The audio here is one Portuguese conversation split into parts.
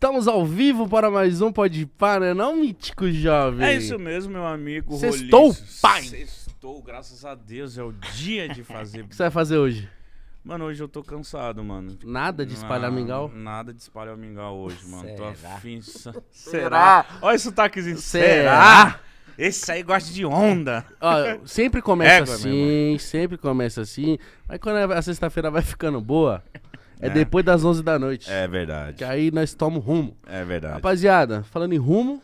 Estamos ao vivo para mais um Pode Par, né? Não, mítico jovem. É isso mesmo, meu amigo. Sextou, pai! Sextou, graças a Deus, é o dia de fazer. O que você vai fazer hoje? Mano, hoje eu tô cansado, mano. Nada de espalhar mingau? Nada de espalhar mingau hoje, mano. Será? Tô afim. Será? Olha esse sotaquezinho. Será? Esse aí gosta de onda. Ó, sempre começa assim, sempre começa assim. Mas quando é a sexta-feira vai ficando boa, é né? depois das 11 da noite. É verdade. Que aí nós tomamos rumo. É verdade. Rapaziada, falando em rumo.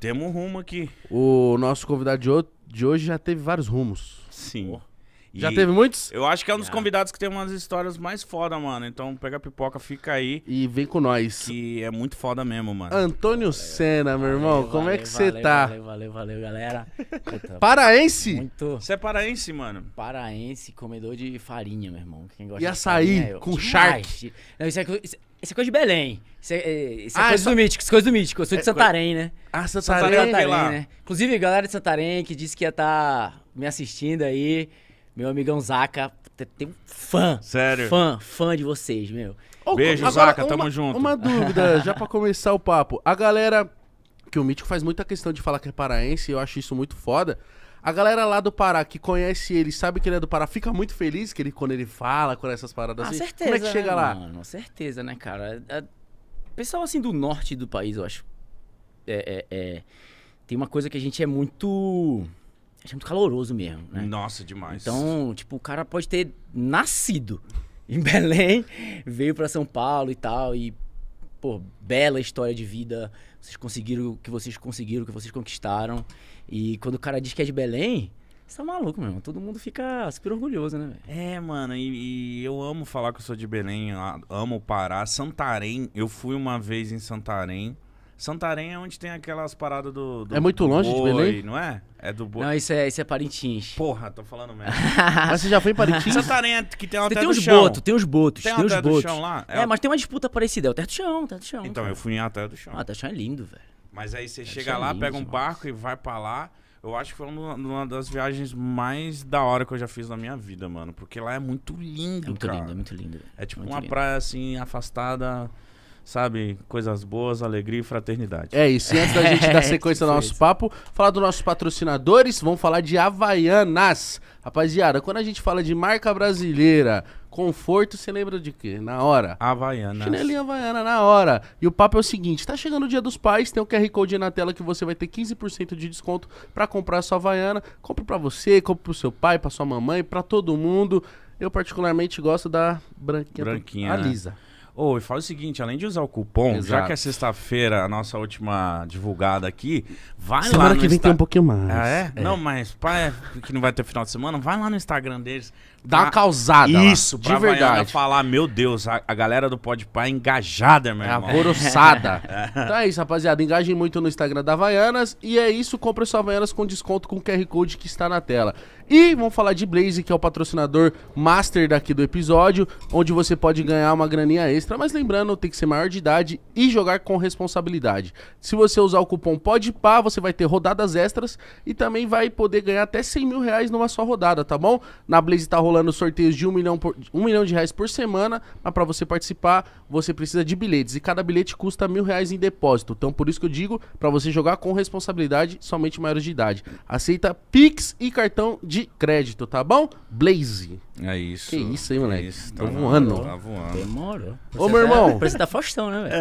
Temos um rumo aqui. O nosso convidado de, hoje já teve vários rumos. Sim. Oh. E Já teve muitos? Eu acho que é um dos convidados que tem umas histórias mais foda, mano. Então pega a pipoca, fica aí. E vem com nós. Que é muito foda mesmo, mano. Antônio valeu, Senna, meu irmão, valeu, como é valeu, é que você tá? Valeu, valeu, valeu, galera. Puta, paraense? Muito. Você é paraense, mano? Paraense, comedor de farinha, meu irmão. Quem gosta e açaí farinha, com eu... charque. Não, isso é, isso, é coisa de Belém. Isso é, é, isso é ah, coisa, essa... do mítico, isso é coisa do mítico. Eu sou de é, Santarém, né? Ah, Santarém, Santarém, Santarém né? Inclusive, galera de Santarém que disse que ia estar tá me assistindo aí. Meu amigão Zaca, tem um fã. Sério? Fã, fã de vocês, meu. Beijo, Agora, Zaca, tamo junto. Uma dúvida, já pra começar o papo. A galera, que o Mítico faz muita questão de falar que é paraense, eu acho isso muito foda. A galera lá do Pará que conhece ele, sabe que ele é do Pará, fica muito feliz que ele, quando ele fala com essas paradas ah, assim. Certeza, Como é que chega lá? Com certeza, né, cara? É, é, pessoal assim do norte do país, eu acho. É, é, é, tem uma coisa que a gente é muito é muito caloroso mesmo, né? Nossa, demais. Então, tipo, o cara pode ter nascido em Belém, veio para São Paulo e tal, e, pô, bela história de vida. Vocês conseguiram o que vocês conseguiram, o que vocês conquistaram. E quando o cara diz que é de Belém, você tá maluco, meu irmão. Todo mundo fica super orgulhoso, né? É, mano, e, e, eu amo falar que eu sou de Belém, amo o Pará. Santarém, eu fui uma vez em Santarém. Santarém é onde tem aquelas paradas do, do É muito do longe boi, de Belém? Não é? É do boi. Não, isso é, isso é Parintins. Porra, tô falando mesmo. mas você já foi em Parintins? Santarém é que tem uma terra tem do chão. Boto, tem uns botos, tem, tem uns botos. Tem lá? É, é, mas tem uma disputa parecida, é o terra do chão, terra do chão. Então, cara. eu fui em até do chão. Ah, do chão é lindo, velho. Mas aí você chega é lá, lindo, pega um barco e vai pra lá. Eu acho que foi uma, das viagens mais da hora que eu já fiz na minha vida, mano. Porque lá é muito lindo, é muito cara. Lindo, muito lindo, é muito lindo. É tipo muito uma lindo. praia assim, afastada sabe, coisas boas, alegria e fraternidade. É isso. E antes da gente dar sequência ao nosso papo, falar dos nossos patrocinadores, vamos falar de Havaianas. Rapaziada, quando a gente fala de marca brasileira, conforto, você lembra de quê? Na hora. Havaianas. Chinelinha Havaiana, na hora. E o papo é o seguinte, tá chegando o dia dos pais, tem o um QR Code aí na tela que você vai ter 15% de desconto para comprar a sua Havaiana. Compre para você, compre pro seu pai, pra sua mamãe, para todo mundo. Eu particularmente gosto da branquinha, branquinha a né? lisa oh, e fala o seguinte, além de usar o cupom, Exato. já que é sexta-feira a nossa última divulgada aqui, vai semana lá no Semana que vem Insta... tem um pouquinho mais. Ah, é? é? Não, mas pai, é que não vai ter final de semana, vai lá no Instagram deles. Dá pra... uma causada Isso, lá, de verdade. falar, meu Deus, a, a galera do Podpah é engajada, meu é irmão. Alvoroçada. é. Então é isso, rapaziada. Engajem muito no Instagram da Havaianas. E é isso, compre sua Havaianas com desconto com o QR Code que está na tela. E vamos falar de Blaze, que é o patrocinador master daqui do episódio, onde você pode ganhar uma graninha extra, mas lembrando, tem que ser maior de idade e jogar com responsabilidade. Se você usar o cupom PODPAR, você vai ter rodadas extras e também vai poder ganhar até 100 mil reais numa só rodada, tá bom? Na Blaze tá rolando sorteios de 1 milhão, por, 1 milhão de reais por semana, mas para você participar, você precisa de bilhetes e cada bilhete custa mil reais em depósito. Então por isso que eu digo, para você jogar com responsabilidade, somente maiores de idade. Aceita Pix e cartão de de crédito, tá bom? Blaze. É isso. Que isso, hein, moleque? Isso, tá, tá voando. Demorou. Tá voando. Demorou. Ô, meu irmão. Parece tá Faustão, né, velho?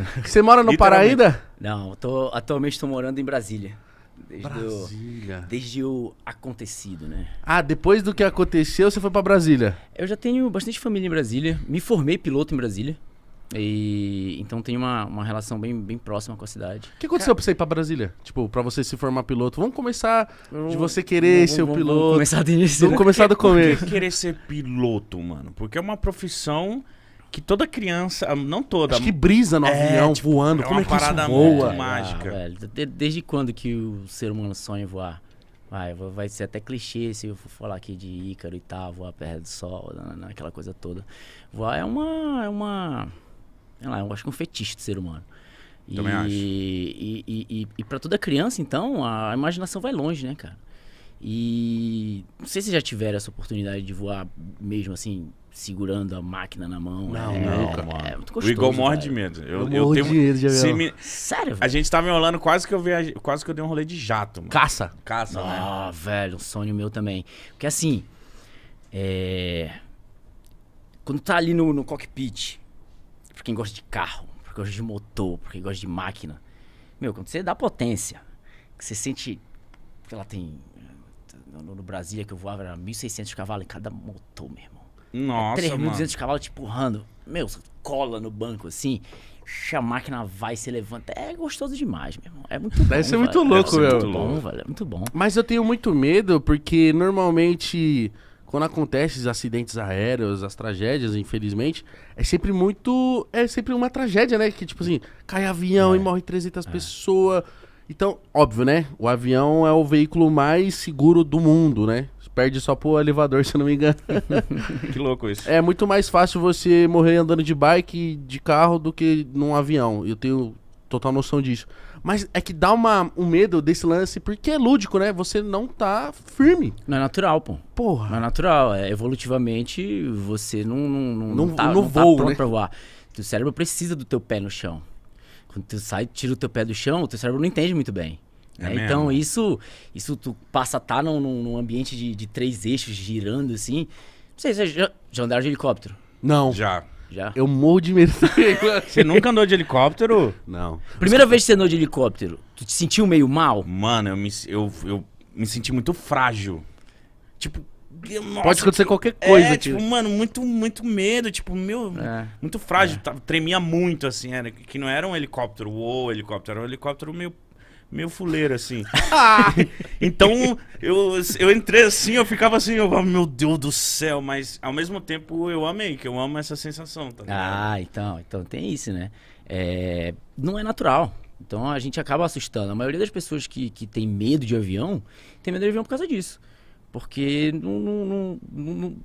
É. Você mora no Pará ainda? Não, tô, atualmente estou morando em Brasília. Desde Brasília. O, desde o acontecido, né? Ah, depois do que aconteceu, você foi para Brasília? Eu já tenho bastante família em Brasília. Me formei piloto em Brasília. E então tem uma, uma relação bem, bem próxima com a cidade. O que aconteceu Cara, pra você ir pra Brasília? Tipo, pra você se formar piloto? Vamos começar de você querer vamos, ser vamos, o piloto. Vamos começar do início. Vamos né? começar do começo. Por que querer ser piloto, mano? Porque é uma profissão que toda criança, ah, não toda. Acho que brisa no é, avião, tipo, voando. É Como é que parada isso voa? Ah, mágica. desde quando que o ser humano sonha em voar? Vai, vai ser até clichê se eu for falar aqui de Ícaro e tal, voar perto do sol, aquela coisa toda. Voar é uma... É uma sei lá, eu acho que é um fetiche de ser humano. Também e, acho. E, e, e, e para toda criança, então, a imaginação vai longe, né, cara? E não sei se já tiveram essa oportunidade de voar mesmo assim, segurando a máquina na mão. Né? Não, é, não, cara. É, é muito gostoso, o Igor morre de medo. Eu, eu, eu tenho... de medo de se Sério? Velho? A gente tava enrolando quase que eu viaje... quase que eu dei um rolê de jato. Mano. Caça? Caça, né? Ah, velho, um sonho meu também. Porque assim, é... quando tá ali no, no cockpit, pra quem gosta de carro, pra quem gosta de motor, pra quem gosta de máquina. Meu, quando você dá potência, que você sente ela tem. No, no Brasília que eu voava era 1.600 cavalos em cada motor, meu irmão. Nossa, 3.200 cavalos te empurrando. Meu, você cola no banco assim. A máquina vai, se levanta. É gostoso demais, meu irmão. É muito bom. Deve ser muito louco, Deve ser meu. Muito é bom, velho. É muito bom. Mas eu tenho muito medo porque normalmente quando acontecem os acidentes aéreos, as tragédias, infelizmente, é sempre muito. É sempre uma tragédia, né? Que tipo assim, cai avião é. e morre 300 é. pessoas. Então, óbvio, né? O avião é o veículo mais seguro do mundo, né? Perde só pro elevador, se eu não me engano. que louco isso. É muito mais fácil você morrer andando de bike, de carro, do que num avião. Eu tenho total noção disso. Mas é que dá uma, um medo desse lance, porque é lúdico, né? Você não tá firme. Não é natural, pô. Porra. Não é natural. É, evolutivamente, você não, não, não, não, tá, não, não tá, tá pronto né? pra voar. Teu cérebro precisa do teu pé no chão. Quando tu sai, e tira o teu pé do chão, o teu cérebro não entende muito bem. É é, então isso, isso tu passa a estar tá num, num ambiente de, de, três eixos girando assim. Não sei se já, já andaram de helicóptero. Não. Já. Já. Eu morro de medo. Você nunca andou de helicóptero? Não. Primeira vez que você andou de helicóptero, tu te sentiu meio mal? Mano, eu me, eu, eu me senti muito frágil. Tipo, nossa, Pode acontecer tipo, qualquer coisa. É, tipo, mano, muito, muito medo, tipo, meu, é, muito frágil, é. tremia muito, assim, era, que não era um helicóptero, uou, helicóptero, era um helicóptero meio meio fuleiro, assim. Ah! então, eu, eu entrei assim, eu ficava assim, eu, meu Deus do céu, mas ao mesmo tempo eu amei, que eu amo essa sensação, tá Ah, então, então tem isso, né? É, não é natural. Então a gente acaba assustando. A maioria das pessoas que, que tem medo de avião, tem medo de avião por causa disso. Porque não, não, não, não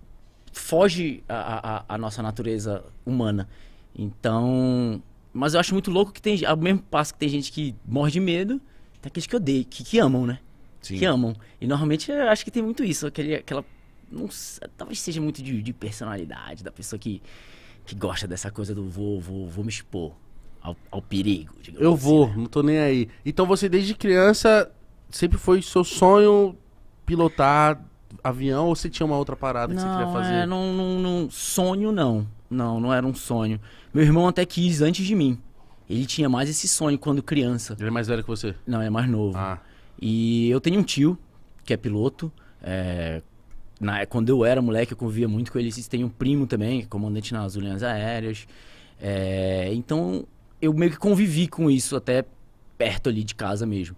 foge a, a, a nossa natureza humana. Então, mas eu acho muito louco que tem, ao mesmo passo que tem gente que morre de medo, tem aqueles que odeiam, que, que amam, né? Sim. Que amam. E normalmente eu acho que tem muito isso, aquele, aquela. Não, talvez seja muito de, de personalidade, da pessoa que, que gosta dessa coisa do vou, vou, vou me expor ao, ao perigo. Eu assim, vou, né? não tô nem aí. Então você desde criança sempre foi seu sonho pilotar avião ou você tinha uma outra parada não, que você queria fazer? É, não, não, não, sonho não. Não, não era um sonho. Meu irmão até quis antes de mim. Ele tinha mais esse sonho quando criança. Ele é mais velho que você? Não, é mais novo. Ah. E eu tenho um tio que é piloto. É, na, quando eu era moleque, eu convivia muito com ele. Tem um primo também, que é comandante nas linhas aéreas. É, então, eu meio que convivi com isso até perto ali de casa mesmo.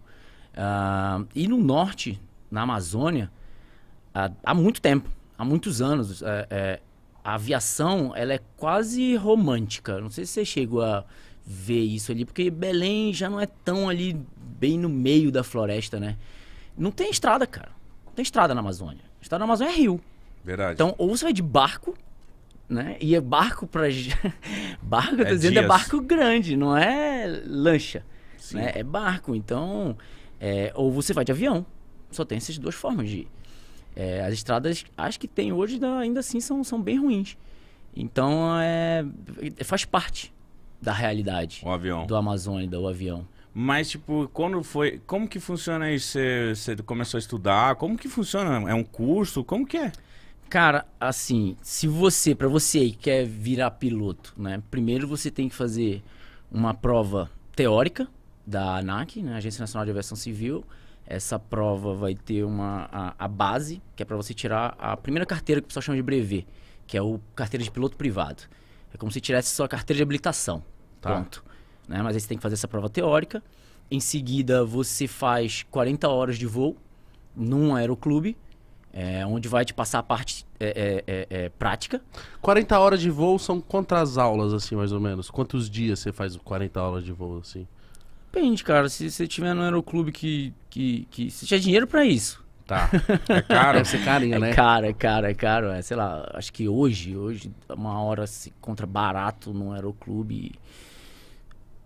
Uh, e no norte, na Amazônia, há, há muito tempo, há muitos anos, é, é a aviação ela é quase romântica. Não sei se você chegou a ver isso ali, porque Belém já não é tão ali bem no meio da floresta, né? Não tem estrada, cara. Não tem estrada na Amazônia. A estrada na Amazônia é rio. Verdade. Então, ou você vai de barco, né? E é barco para barco, eu tô é dizendo, é dias. é barco grande, não é lancha, né? É barco. Então, é... ou você vai de avião. Só tem essas duas formas de ir. É, as estradas, acho que tem hoje, ainda assim, são, são bem ruins. Então, é, faz parte da realidade. O avião. Do Amazônida, o avião. Mas, tipo, quando foi. Como que funciona isso? Você começou a estudar? Como que funciona? É um curso? Como que é? Cara, assim, se você, para você aí, quer virar piloto, né? Primeiro você tem que fazer uma prova teórica da ANAC, né? Agência Nacional de Aviação Civil. Essa prova vai ter uma a, a base, que é para você tirar a primeira carteira que o pessoal chama de brevet, que é o carteira de piloto privado. É como se tivesse sua carteira de habilitação. Tá. Pronto. Né? Mas aí você tem que fazer essa prova teórica. Em seguida, você faz 40 horas de voo num aeroclube, é, onde vai te passar a parte é, é, prática. 40 horas de voo são quantas aulas, assim, mais ou menos? Quantos dias você faz 40 horas de voo, assim? Depende, cara. Se você tiver no aeroclube que, que, que você tiver dinheiro para isso. Tá. É caro? Deve ser carinho, é né? É caro, é caro, é caro. É, sei lá, acho que hoje, hoje, uma hora se contra barato num aeroclube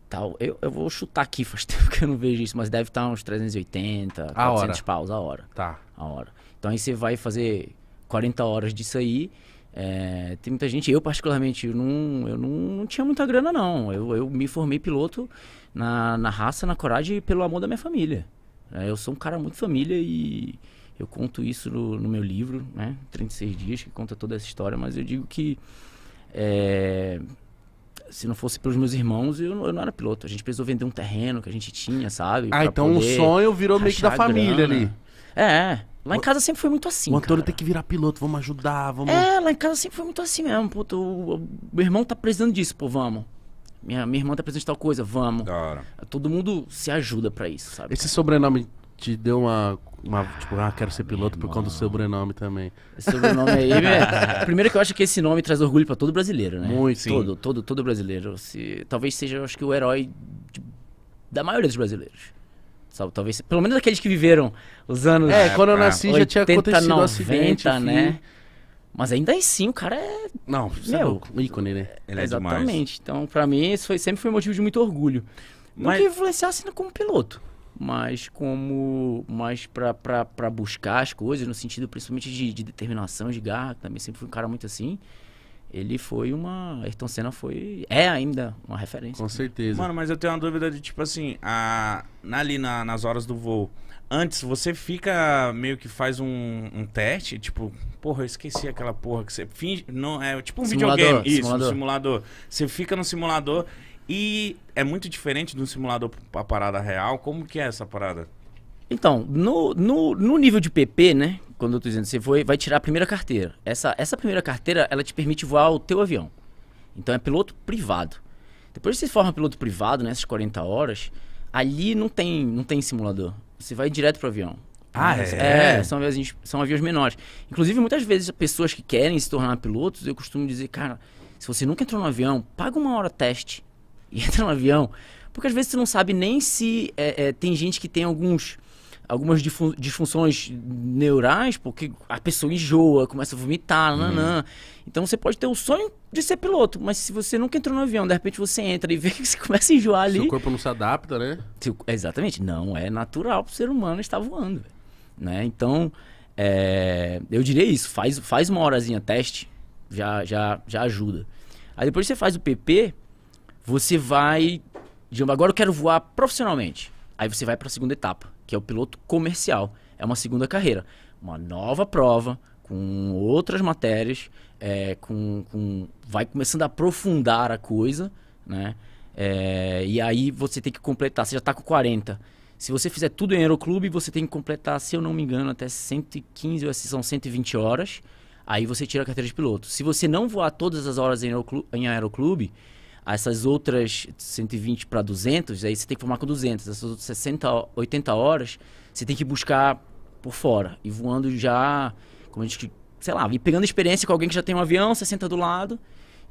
tal. Eu, eu vou chutar aqui, faz tempo que eu não vejo isso, mas deve estar tá uns 380, a 400 hora. paus a hora. Tá. A hora. Então aí você vai fazer 40 horas disso aí. É, tem muita gente, eu particularmente, eu não, eu não, não tinha muita grana não. Eu, eu me formei piloto na, na raça, na coragem e pelo amor da minha família. É, eu sou um cara muito família e eu conto isso no, no, meu livro, né? 36 dias, que conta toda essa história, mas eu digo que é, se não fosse pelos meus irmãos, eu, eu, não era piloto. A gente precisou vender um terreno que a gente tinha, sabe? Ah, então o sonho virou meio que da família grana. ali. É, Lá em casa sempre foi muito assim. O Antônio cara. tem que virar piloto, vamos ajudar, vamos. É, lá em casa sempre foi muito assim mesmo. Puto, o, o meu irmão tá precisando disso, pô, vamos. Minha, minha irmã tá precisando de tal coisa, vamos. Cara. Todo mundo se ajuda para isso, sabe? Esse sobrenome te deu uma uma, tipo, ah, quero ser é, piloto Meu por conta do sobrenome também. Esse sobrenome aí, é... Primeiro que eu acho que esse nome traz orgulho para todo brasileiro, né? Muito, sim. Todo, todo, todo brasileiro. Se, talvez seja, acho que, o herói de, da maioria dos brasileiros. Sabe? Talvez, pelo menos aqueles que viveram os anos... É, quando eu nasci 80, já tinha acontecido 90, um acidente, né? Mas ainda assim, o cara é. Não, você é meu, é ícone, né? É Ele é Exatamente. Demais. Então, para mim, isso foi, sempre foi motivo de muito orgulho. Mas... Não que influenciasse como piloto mas como mais para buscar as coisas no sentido principalmente de, de, determinação de garra que também sempre foi um cara muito assim ele foi uma Ayrton Senna foi é ainda uma referência com né? certeza mano mas eu tenho uma dúvida de tipo assim a ali na, nas horas do voo antes você fica meio que faz um, um, teste, tipo, porra, eu esqueci aquela porra que você finge, não é tipo um simulador, videogame, isso, simulador. um simulador. Você fica no simulador e é muito diferente do simulador para parada real. Como que é essa parada? Então, no, no, no nível de PP, né? Quando eu tô dizendo, você foi, vai tirar a primeira carteira. Essa, essa primeira carteira, ela te permite voar o teu avião. Então é piloto privado. Depois que você forma piloto privado, nessas né, 40 horas, ali não tem, não tem simulador. Você vai direto pro avião. Ah, né, é? é são, aviões, são aviões menores. Inclusive, muitas vezes, pessoas que querem se tornar pilotos, eu costumo dizer, cara, se você nunca entrou no avião, paga uma hora teste e entra no avião. Porque às vezes você não sabe nem se é, é, tem gente que tem alguns algumas disfunções neurais, porque a pessoa enjoa, começa a vomitar, uhum. nanã. Então você pode ter o sonho de ser piloto, mas se você nunca entrou no avião, de repente você entra e vê que você começa a enjoar ali. Seu corpo não se adapta, né? Exatamente, não é natural para o ser humano estar voando, né? Então, é... eu diria isso, faz, faz uma horazinha teste, já, já, já ajuda. Aí depois você faz o PP, você vai. Digamos, agora eu quero voar profissionalmente. Aí você vai para a segunda etapa, que é o piloto comercial. É uma segunda carreira. Uma nova prova, com outras matérias, é, com, com, vai começando a aprofundar a coisa, né? É, e aí você tem que completar, você já está com 40. Se você fizer tudo em aeroclube, você tem que completar, se eu não me engano, até 115 ou se são 120 horas. Aí você tira a carteira de piloto. Se você não voar todas as horas em aeroclube, em aeroclube essas outras 120 para 200, aí você tem que formar com 200. Essas outras 60, 80 horas, você tem que buscar por fora. E voando já, como a gente, sei lá, e pegando experiência com alguém que já tem um avião, você senta do lado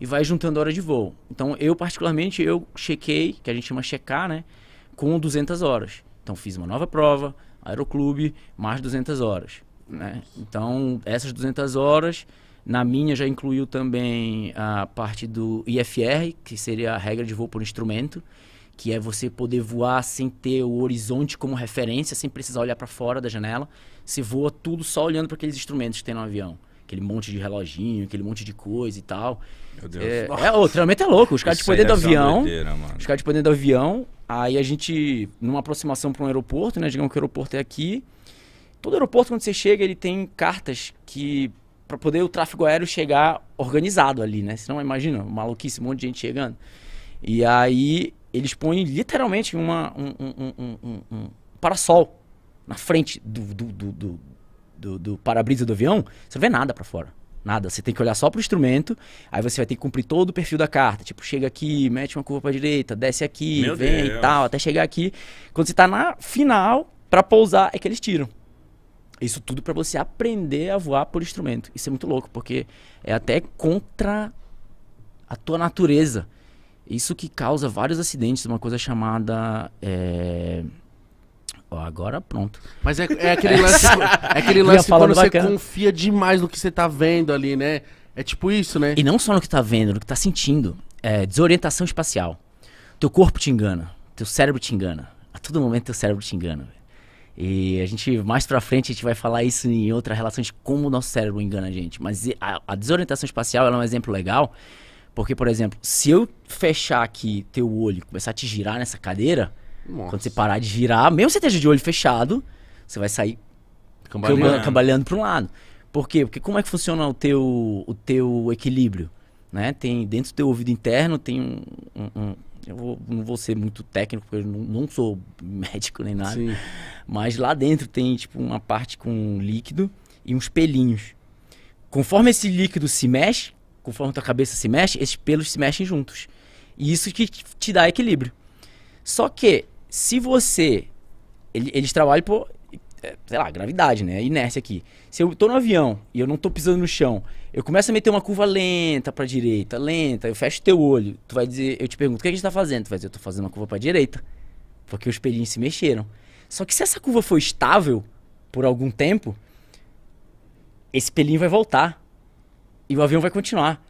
e vai juntando hora de voo. Então, eu particularmente, eu chequei, que a gente chama checar, né? Com 200 horas. Então, fiz uma nova prova, aeroclube, mais 200 horas. Né? Então, essas 200 horas na minha já incluiu também a parte do IFR, que seria a regra de voo por instrumento, que é você poder voar sem ter o horizonte como referência, sem precisar olhar para fora da janela. Você voa tudo só olhando para aqueles instrumentos que tem no avião. Aquele monte de reloginho, aquele monte de coisa e tal. Meu Deus. É, é Nossa. é o treinamento é louco. Os caras de dentro do avião. os caras de dentro do avião. Aí a gente, numa aproximação para um aeroporto, né? Digamos que o aeroporto é aqui. Todo aeroporto, quando você chega, ele tem cartas que para poder o tráfego aéreo chegar organizado ali, né? Senão, imagina, maluquice, um monte de gente chegando. E aí eles põem literalmente uma, um, um, um, um parasol na frente do, do, do, do, do, do para-brisa do avião, você não vê nada para fora. Nada. Você tem que olhar só pro instrumento, aí você vai ter que cumprir todo o perfil da carta. Tipo, chega aqui, mete uma curva pra direita, desce aqui, Meu vem Deus. e tal, até chegar aqui. Quando você tá na final, para pousar, é que eles tiram. Isso tudo para você aprender a voar por instrumento. Isso é muito louco, porque é até contra a tua natureza. Isso que causa vários acidentes, uma coisa chamada. É... Oh, agora pronto. Mas é, é aquele lance, é aquele lance quando você bacana. confia demais no que você tá vendo ali, né? É tipo isso, né? E não só no que tá vendo, no que tá sentindo. É desorientação espacial. Teu corpo te engana, teu cérebro te engana. A todo momento teu cérebro te engana. E a gente, mais pra frente, a gente vai falar isso em outra relação de como o nosso cérebro engana a gente. Mas a, a desorientação espacial é um exemplo legal, porque, por exemplo, se eu fechar aqui teu olho e começar a te girar nessa cadeira, Nossa. quando você parar de girar, mesmo que você esteja de olho fechado, você vai sair cambaleando, cambaleando pra um lado. Por quê? Porque como é que funciona o teu, o teu equilíbrio? Né? Tem dentro do teu ouvido interno tem um, um, um eu vou, não vou ser muito técnico, porque eu não, não sou médico nem nada. Sim. Mas lá dentro tem, tipo, uma parte com líquido e uns pelinhos. Conforme esse líquido se mexe, conforme tua cabeça se mexe, esses pelos se mexem juntos. E isso que te dá equilíbrio. Só que, se você... Eles trabalham por é, sei lá, gravidade, né? É inércia aqui. Se eu tô no avião e eu não tô pisando no chão, eu começo a meter uma curva lenta pra direita, lenta, eu fecho teu olho, tu vai dizer, eu te pergunto, o que é a gente tá fazendo? Tu vai dizer, eu tô fazendo uma curva pra direita. Porque os pelinhos se mexeram. Só que se essa curva for estável por algum tempo, esse pelinho vai voltar. E o avião vai continuar.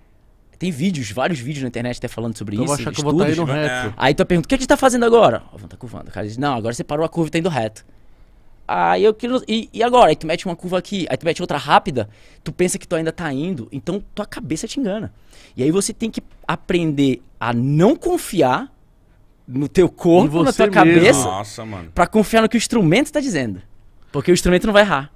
Tem vídeos, vários vídeos na internet até falando sobre então isso. Eu achar que eu vou estar tá indo né? reto. Aí tu pergunta, o que a gente tá fazendo agora? O avião tá curvando. O cara diz, não, agora você parou a curva e tá indo reto. Aí eu quero. E, e, agora? Aí tu mete uma curva aqui, aí tu mete outra rápida, tu pensa que tu ainda tá indo, então tua cabeça te engana. E aí você tem que aprender a não confiar no teu corpo, na tua mesmo. cabeça, Nossa, mano. pra confiar no que o instrumento tá dizendo. Porque o instrumento não vai errar.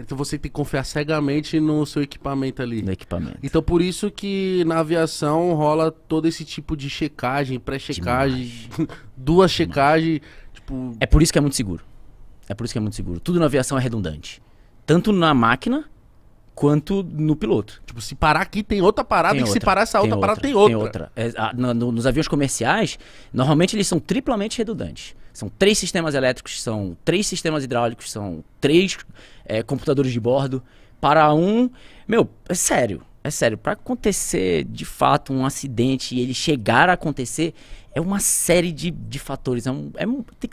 Então você tem que confiar cegamente no seu equipamento ali. No equipamento. Então por isso que na aviação rola todo esse tipo de checagem, pré-checagem, duas checagens. Tipo... É por isso que é muito seguro. É por isso que é muito seguro. Tudo na aviação é redundante. Tanto na máquina quanto no piloto. Tipo, se parar aqui tem outra parada tem e outra, se parar essa outra, parada tem outra. Tem outra. É, a, no, nos aviões comerciais, normalmente eles são triplamente redundantes. São três sistemas elétricos, são três sistemas hidráulicos, são três é, computadores de bordo. Para um. Meu, é sério. É sério. Para acontecer de fato um acidente e ele chegar a acontecer, é uma série de, de fatores. É, um, é,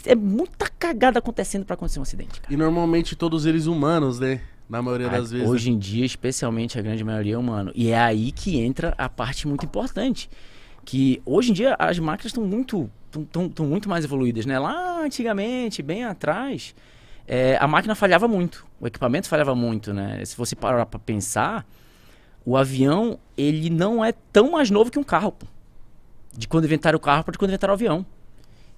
é muita cagada acontecendo para acontecer um acidente. Cara. E normalmente todos eles humanos, né? Na maioria das a, vezes. Hoje em dia, especialmente a grande maioria é humano. E é aí que entra a parte muito importante. Que hoje em dia as máquinas estão muito, muito mais evoluídas, né? Lá antigamente, bem atrás, é, a máquina falhava muito. O equipamento falhava muito, né? Se você parar para pensar, o avião, ele não é tão mais novo que um carro, pô de quando inventaram o carro para quando inventaram o avião.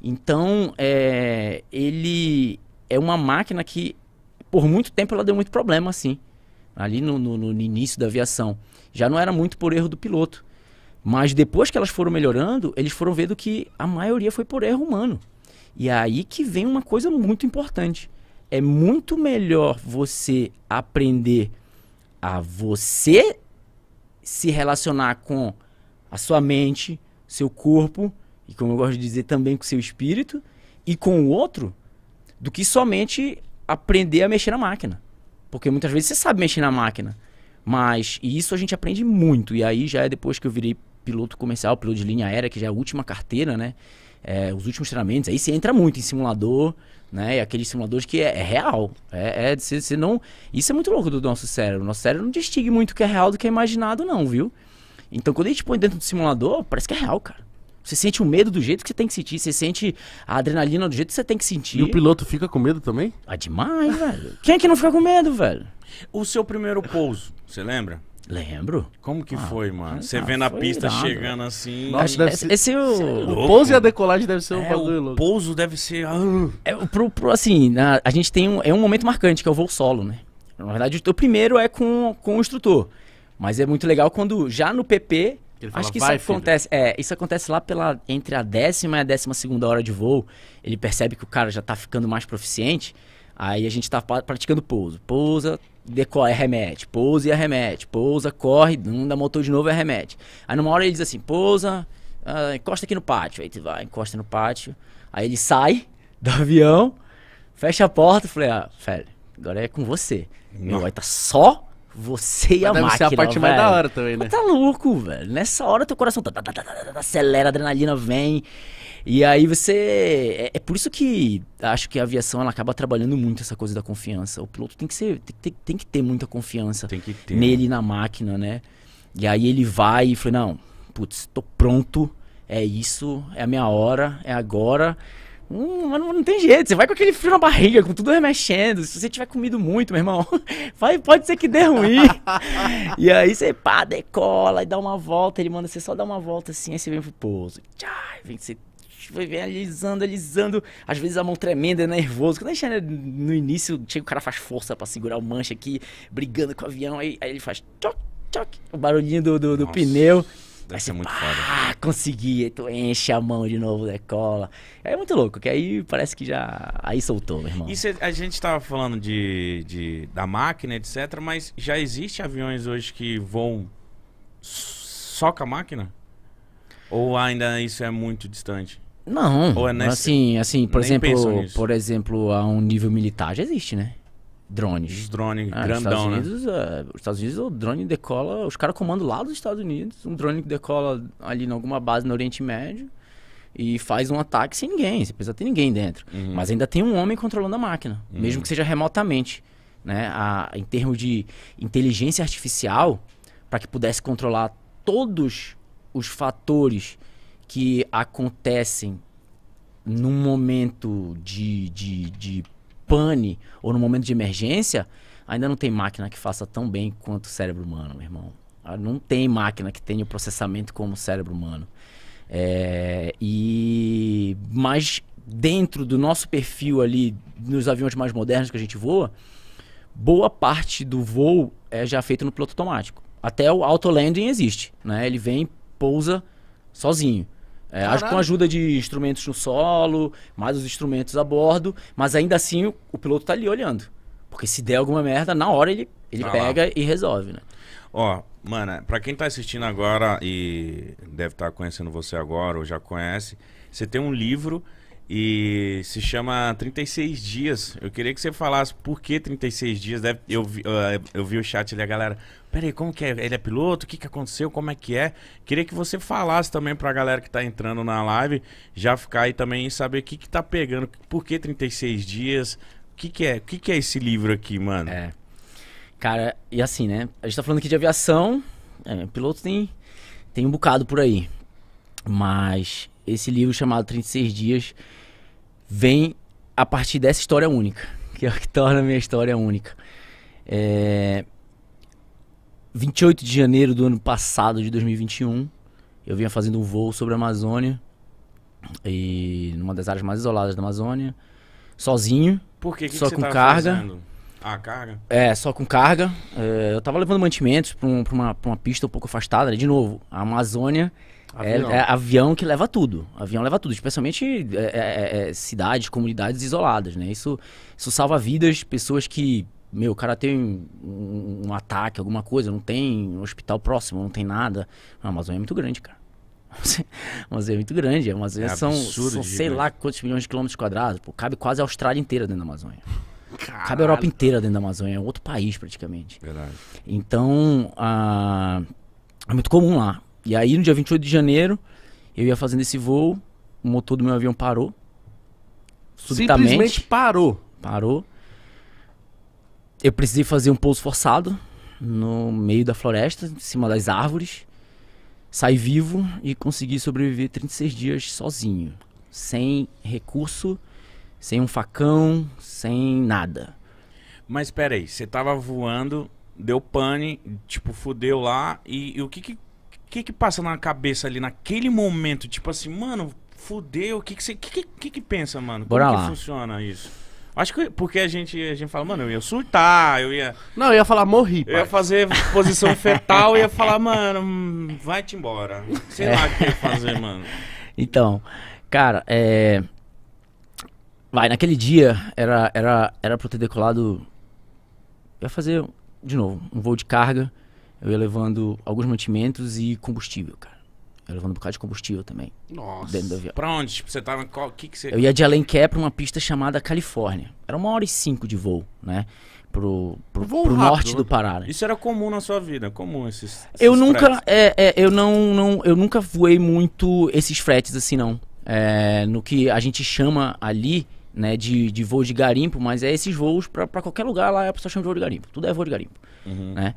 Então, é, ele é uma máquina que, por muito tempo, ela deu muito problema, assim. Ali no, no, no início da aviação. Já não era muito por erro do piloto. Mas depois que elas foram melhorando, eles foram vendo que a maioria foi por erro humano. E é aí que vem uma coisa muito importante. É muito melhor você aprender a você se relacionar com a sua mente, seu corpo, e como eu gosto de dizer, também com seu espírito, e com o outro, do que somente aprender a mexer na máquina. Porque muitas vezes você sabe mexer na máquina, mas e isso a gente aprende muito. E aí já é depois que eu virei piloto comercial, piloto de linha aérea, que já é a última carteira, né? É, os últimos treinamentos. Aí você entra muito em simulador, né? E aqueles simuladores que é, é real. É, é você, você não. Isso é muito louco do nosso cérebro. Nosso cérebro não distingue muito o que é real do que é imaginado, não, viu? Então, quando a gente põe dentro do simulador, parece que é real, cara. Você sente o medo do jeito que você tem que sentir, você sente a adrenalina do jeito que você tem que sentir. E o piloto fica com medo também? Ah, demais, velho. Quem é que não fica com medo, velho? O seu primeiro pouso, você lembra? Lembro. Como que ah, foi, mano? Ah, você vendo a pista irado, chegando assim. Nossa, deve esse, ser, esse é o... o pouso e a decolagem deve ser um é, bagulho louco. O pouso deve ser. Ah. É, pro, pro, assim, a, a gente tem um, é um momento marcante, que é o voo solo, né? Na verdade, o primeiro é com, com o instrutor. Mas é muito legal quando já no PP. Ele acho fala, que isso acontece. Filho. É, isso acontece lá pela entre a décima e a décima segunda hora de voo. Ele percebe que o cara já tá ficando mais proficiente. Aí a gente tá praticando pouso. Pousa, decola, arremete. É pousa e arremete. É pousa, corre, não dá motor de novo e é arremete. Aí numa hora ele diz assim: pousa, uh, encosta aqui no pátio. Aí tu vai, encosta no pátio. Aí ele sai do avião, fecha a porta. Falei: ah, velho, agora é com você. Não. Meu, aí tá só você e a máquina. Deve ser a parte véio. mais da hora também, né? Mas tá louco, velho. Nessa hora teu coração tá, tá, tá, acelera, a adrenalina vem. E aí você. É, é, por isso que acho que a aviação ela acaba trabalhando muito essa coisa da confiança. O piloto tem que ser. Tem, tem, tem que ter muita confiança tem que ter. nele na máquina, né? E aí ele vai e fala, não, putz, tô pronto, é isso, é a minha hora, é agora. Hum, mas não, não, tem jeito, você vai com aquele frio na barriga, com tudo remexendo. Se você tiver comido muito, meu irmão, vai, pode ser que dê ruim. e aí você pá, decola e dá uma volta. Ele manda você só dar uma volta assim, aí você vem pro pouso. Tchau, vem, você vai vem alisando, alisando. Às vezes a mão tremenda, é nervoso. Quando a gente é no início, chega o cara faz força para segurar o manche aqui, brigando com o avião, aí, aí ele faz tchoc, tchoc, o barulhinho do, do, do pneu. Deve ser muito foda. Ah, consegui. Aí tu enche a mão de novo, decola. É muito louco, que aí parece que já. Aí soltou, meu irmão. Isso, é, a gente tava falando de, de, da máquina, etc. Mas já existe aviões hoje que voam só com a máquina? Ou ainda isso é muito distante? Não. Ou é nesse... Assim, assim, por exemplo, por exemplo, a um nível militar já existe, né? drones. Os drones ah, grandão, os Estados né? Unidos, né? É, os Estados Unidos, o drone decola, os caras comandam lá dos Estados Unidos, um drone que decola ali em alguma base no Oriente Médio e faz um ataque sem ninguém, sem precisar ter ninguém dentro. Uhum. Mas ainda tem um homem controlando a máquina, uhum. mesmo que seja remotamente. Né? A, em termos de inteligência artificial, para que pudesse controlar todos os fatores que acontecem num momento de, de, de pane ou no momento de emergência, ainda não tem máquina que faça tão bem quanto o cérebro humano, meu irmão. Ah, não tem máquina que tenha o processamento como o cérebro humano. É, e mas dentro do nosso perfil ali, nos aviões mais modernos que a gente voa, boa parte do voo é já feito no piloto automático. Até o auto landing existe, né? Ele vem, pousa sozinho. É, acho com a ajuda de instrumentos no solo, mais os instrumentos a bordo, mas ainda assim o, o piloto tá ali olhando. Porque se der alguma merda, na hora ele, ele tá pega lá. e resolve, né? Ó, mano, pra quem tá assistindo agora e deve estar tá conhecendo você agora ou já conhece, você tem um livro e se chama 36 Dias. Eu queria que você falasse por que 36 Dias. Deve, eu, vi, ah, eu vi o chat ali, a galera. Peraí, como que é? Ele é piloto? O que, que aconteceu? Como é que é? Queria que você falasse também pra galera que tá entrando na live, já ficar aí também e saber o que que tá pegando, por que 36 Dias, o que que é, o que que é esse livro aqui, mano? É. Cara, e assim, né? A gente tá falando aqui de aviação, é, piloto tem, tem um bocado por aí. Mas esse livro chamado 36 Dias vem a partir dessa história única, que é o que torna a minha história única. É... 28 de janeiro do ano passado, de 2021, eu vinha fazendo um voo sobre a Amazônia, e numa das áreas mais isoladas da Amazônia, sozinho, Por que que só que com carga. Fazendo? Ah, carga? É, só com carga. É, eu tava levando mantimentos pra, um, pra, uma, pra uma pista um pouco afastada, né, De novo, a Amazônia é, avião. É, é, avião que leva tudo. Avião leva tudo, especialmente é, é, é, cidades, comunidades isoladas, né? Isso, isso salva vidas, pessoas que, meu, o cara tem um, um ataque, alguma coisa, não tem um hospital próximo, não tem nada. A Amazônia é muito grande, cara. A Amazônia é muito grande. A Amazônia são, são sei lá quantos milhões de quilômetros quadrados. Pô, cabe quase a Austrália inteira dentro da Amazônia. Caralho. Cabe a Europa inteira dentro da Amazônia. É outro país, praticamente. Verdade. Então, ah, é muito comum lá. E aí, no dia 28 de janeiro, eu ia fazendo esse voo, o motor do meu avião parou. Subitamente. Simplesmente parou. Parou. Eu precisei fazer um pouso forçado no meio da floresta, em cima das árvores. Saí vivo e consegui sobreviver 36 dias sozinho, sem recurso, sem um facão, sem nada. Mas peraí, você tava voando, deu pane, tipo, fudeu lá, e, e o que, que que que passa na cabeça ali naquele momento? Tipo assim, mano, fudeu, o que que você que, que, que pensa, mano? Bora Como lá. que funciona isso? Acho que porque a gente, a gente fala, mano, eu ia surtar, eu ia. Não, eu ia falar, morri. Eu pai. ia fazer posição fetal e ia falar, mano, hum, vai-te embora. Sei é. lá o que eu ia fazer, é. mano. Então, cara, é. Vai, naquele dia era, era, era pra eu ter decolado. Eu ia fazer, de novo, um voo de carga. Eu ia levando alguns mantimentos e combustível, cara. Eu ia levando um bocado de combustível também. Nossa. Dentro do avião. Pra onde? Tipo, você tava em qual. Que que você... Eu ia de Alenquer pra uma pista chamada Califórnia. Era uma hora e cinco de voo, né? Pro, pro, voo pro rápido, norte né? do Pará. Né? Isso era comum na sua vida? Comum esses. esses eu nunca. É, é, eu não, não. Eu nunca voei muito esses fretes assim, não. É, no que a gente chama ali né, de, de voo de garimpo, mas é esses voos para qualquer lugar lá, a pessoa chama de voo de garimpo. Tudo é voo de garimpo, uhum. né?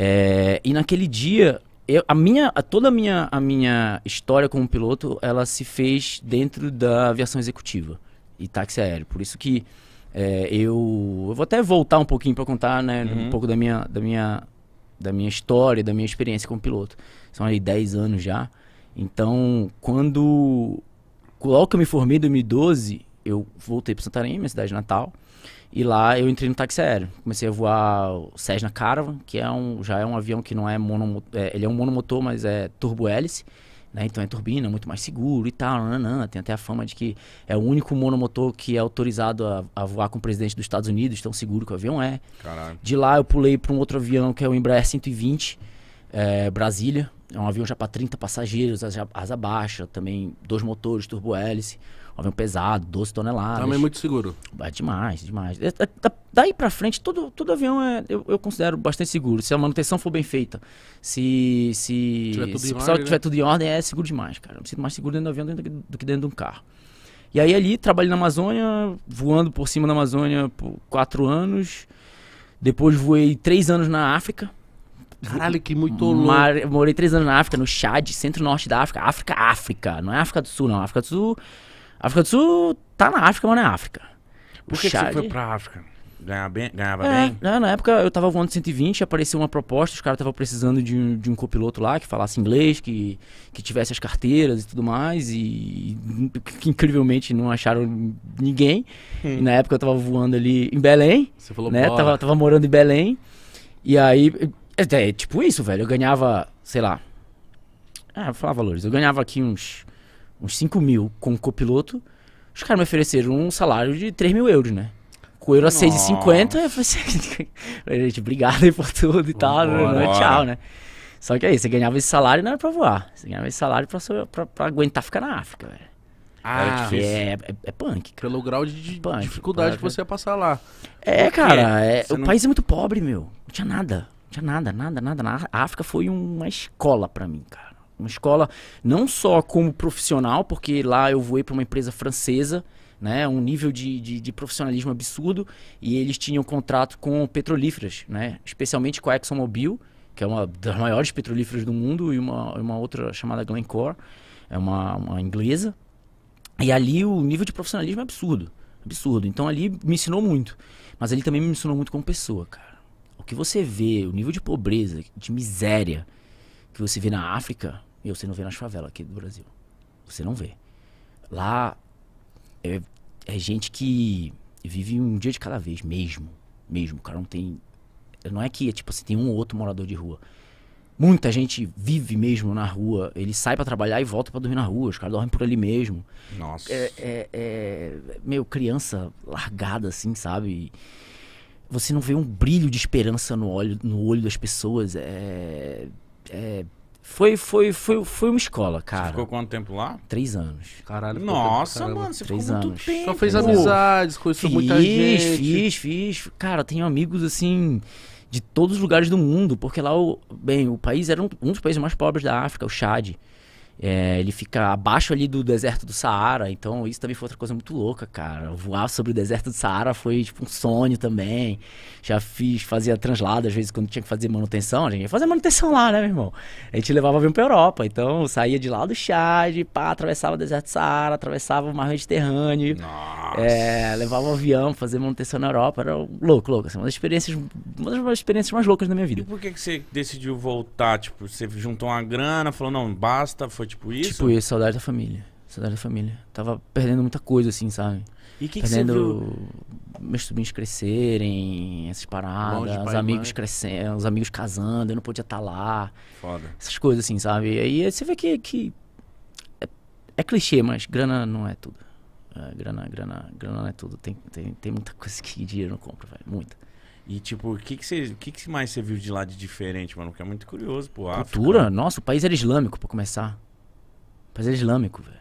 É, e naquele dia, eu, a minha, a, toda a minha, a minha história como piloto, ela se fez dentro da aviação executiva e táxi aéreo. Por isso que é, eu, eu vou até voltar um pouquinho para contar né, uhum. um pouco da minha, da, minha, da minha história, da minha experiência como piloto. São aí 10 anos já. Então, quando. Logo que eu me formei em 2012, eu voltei para Santarém, minha cidade natal. E lá eu entrei no táxi aéreo. Comecei a voar o Cessna Caravan, que é um, já é um avião que não é monomotor, é, ele é um monomotor, mas é turbohélice. Né? Então é turbina, muito mais seguro e tal. Nanana. Tem até a fama de que é o único monomotor que é autorizado a, a voar com o presidente dos Estados Unidos, tão seguro que o avião é. Caralho. De lá eu pulei para um outro avião que é o Embraer 120, é, Brasília. É um avião já para 30 passageiros, asa, asa baixa, também dois motores, turbo-hélice. Um avião pesado, 12 toneladas. Também é muito seguro. É demais, demais. É, é, daí pra frente, todo, todo avião é, eu, eu, considero bastante seguro. Se a manutenção for bem feita, se, se, tiver tudo se o pessoal né? tiver tudo em ordem, é seguro demais, cara. Eu me sinto mais seguro dentro do avião do, do que dentro de um carro. E aí ali, trabalhei na Amazônia, voando por cima da Amazônia por quatro anos. Depois voei três anos na África. Caralho, que muito louco. Morei três anos na África, no Chad, centro-norte da África. África, África. Não é África do Sul, não. África do Sul África do Sul tá na África, mas não é África. Por o que, Chad... que você foi pra África? Ganhava bem? Ganhava é, bem? na época eu tava voando 120, apareceu uma proposta, os caras estavam precisando de um, de um copiloto lá que falasse inglês, que, que tivesse as carteiras e tudo mais, e que, incrivelmente não acharam ninguém. Hum. na época eu tava voando ali em Belém. Você falou, né? Tava, tava morando em Belém. E aí, é, é, tipo isso, velho. Eu ganhava, sei lá. É, vou falar valores. Eu ganhava aqui uns uns 5 mil com copiloto, os caras me ofereceram um salário de 3 mil euros, né? Com o euro a 6,50, eu falei assim, gente, obrigado aí por tudo e tal, né? tchau, né? Só que aí, você ganhava esse salário não era pra voar. Você ganhava esse salário pra, pra, pra aguentar ficar na África, velho. Ah, É, é, é punk. Cara. Pelo grau de, é punk, dificuldade que você né? ia passar lá. É, cara, é, o não... país é muito pobre, meu. Não tinha nada. Não tinha nada, nada, nada, nada. A África foi uma escola pra mim, cara uma escola não só como profissional, porque lá eu voei para uma empresa francesa, né, um nível de, de, de, profissionalismo absurdo, e eles tinham contrato com petrolíferas, né, especialmente com a ExxonMobil, que é uma das maiores petrolíferas do mundo, e uma, uma outra chamada Glencore, é uma, uma inglesa. E ali o nível de profissionalismo é absurdo, absurdo. Então ali me ensinou muito, mas ali também me ensinou muito como pessoa, cara. O que você vê, o nível de pobreza, de miséria que você vê na África, você não vê nas favelas aqui do Brasil. Você não vê. Lá é, é gente que vive um dia de cada vez, mesmo. Mesmo. O cara não tem. Não é que é tipo assim, tem um ou outro morador de rua. Muita gente vive mesmo na rua. Ele sai para trabalhar e volta para dormir na rua. Os caras dormem por ali mesmo. Nossa. É, é, é, Meu, criança largada, assim, sabe? Você não vê um brilho de esperança no olho, no olho das pessoas. É. É foi, foi, foi, foi uma escola, cara. Você ficou quanto tempo lá? Três anos. Caralho. Nossa, mano, você Três ficou anos. muito tempo. Só fez amizades, conheceu fiz, muita gente. Fiz, fiz, fiz Cara, tenho amigos, assim, de todos os lugares do mundo. Porque lá, o, bem, o país era um, um dos países mais pobres da África, o Chad. É, ele fica abaixo ali do deserto do Saara, então isso também foi outra coisa muito louca, cara. Voar sobre o deserto do Saara foi tipo um sonho também. Já fiz, fazia translado às vezes quando tinha que fazer manutenção, a gente ia fazer manutenção lá, né, meu irmão? A gente levava avião pra Europa, então saía de lá do Chad, pá, atravessava o deserto do Saara, atravessava o mar Mediterrâneo, é, levava o avião pra fazer manutenção na Europa, era louco, louco. Assim, uma das experiências, uma das experiências mais loucas da minha vida. E por que, que você decidiu voltar? Tipo, você juntou uma grana, falou, não, basta, foi tipo isso? Tipo isso, saudade da família. Saudade da família. Tava perdendo muita coisa, assim, sabe? E o que, perdendo que meus sobrinhos crescerem, essas paradas, os amigos né? crescendo, os amigos casando, eu não podia estar tá lá. Foda. Essas coisas, assim, sabe? E aí você vê que. que é, é clichê, mas grana não é tudo. É, grana, grana, grana não é tudo. Tem, tem, tem muita coisa que dinheiro não compra, velho. Muita. E, tipo, o que, que, você, que, que mais você viu de lá de diferente, mano? Porque é muito curioso, pô. Cultura? África, Nossa, o país era islâmico, pra começar. Rapaz, é islâmico, velho.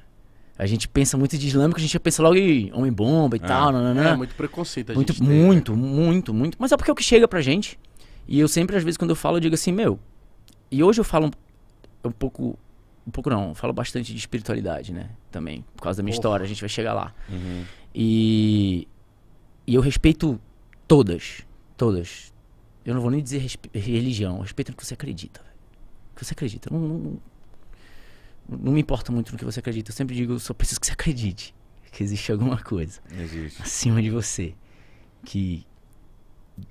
A gente pensa muito de islâmico, a gente pensa logo em homem-bomba e é. tal. não É, muito preconceito. muito, tem, né? muito, né? muito, muito. Mas é porque é o que chega pra gente. E eu sempre, às vezes, quando eu falo, eu digo assim, meu... E hoje eu falo um, um pouco... Um pouco não, falo bastante de espiritualidade, né? Também, por causa da minha história, a gente vai chegar lá. Uhum. E, e eu respeito todas, todas. Eu não vou nem dizer religião, eu respeito no que você acredita. Véio. O que você acredita. não, não não me importa muito no que você acredita. Eu sempre digo, eu só preciso que você acredite que existe alguma coisa existe. acima de você que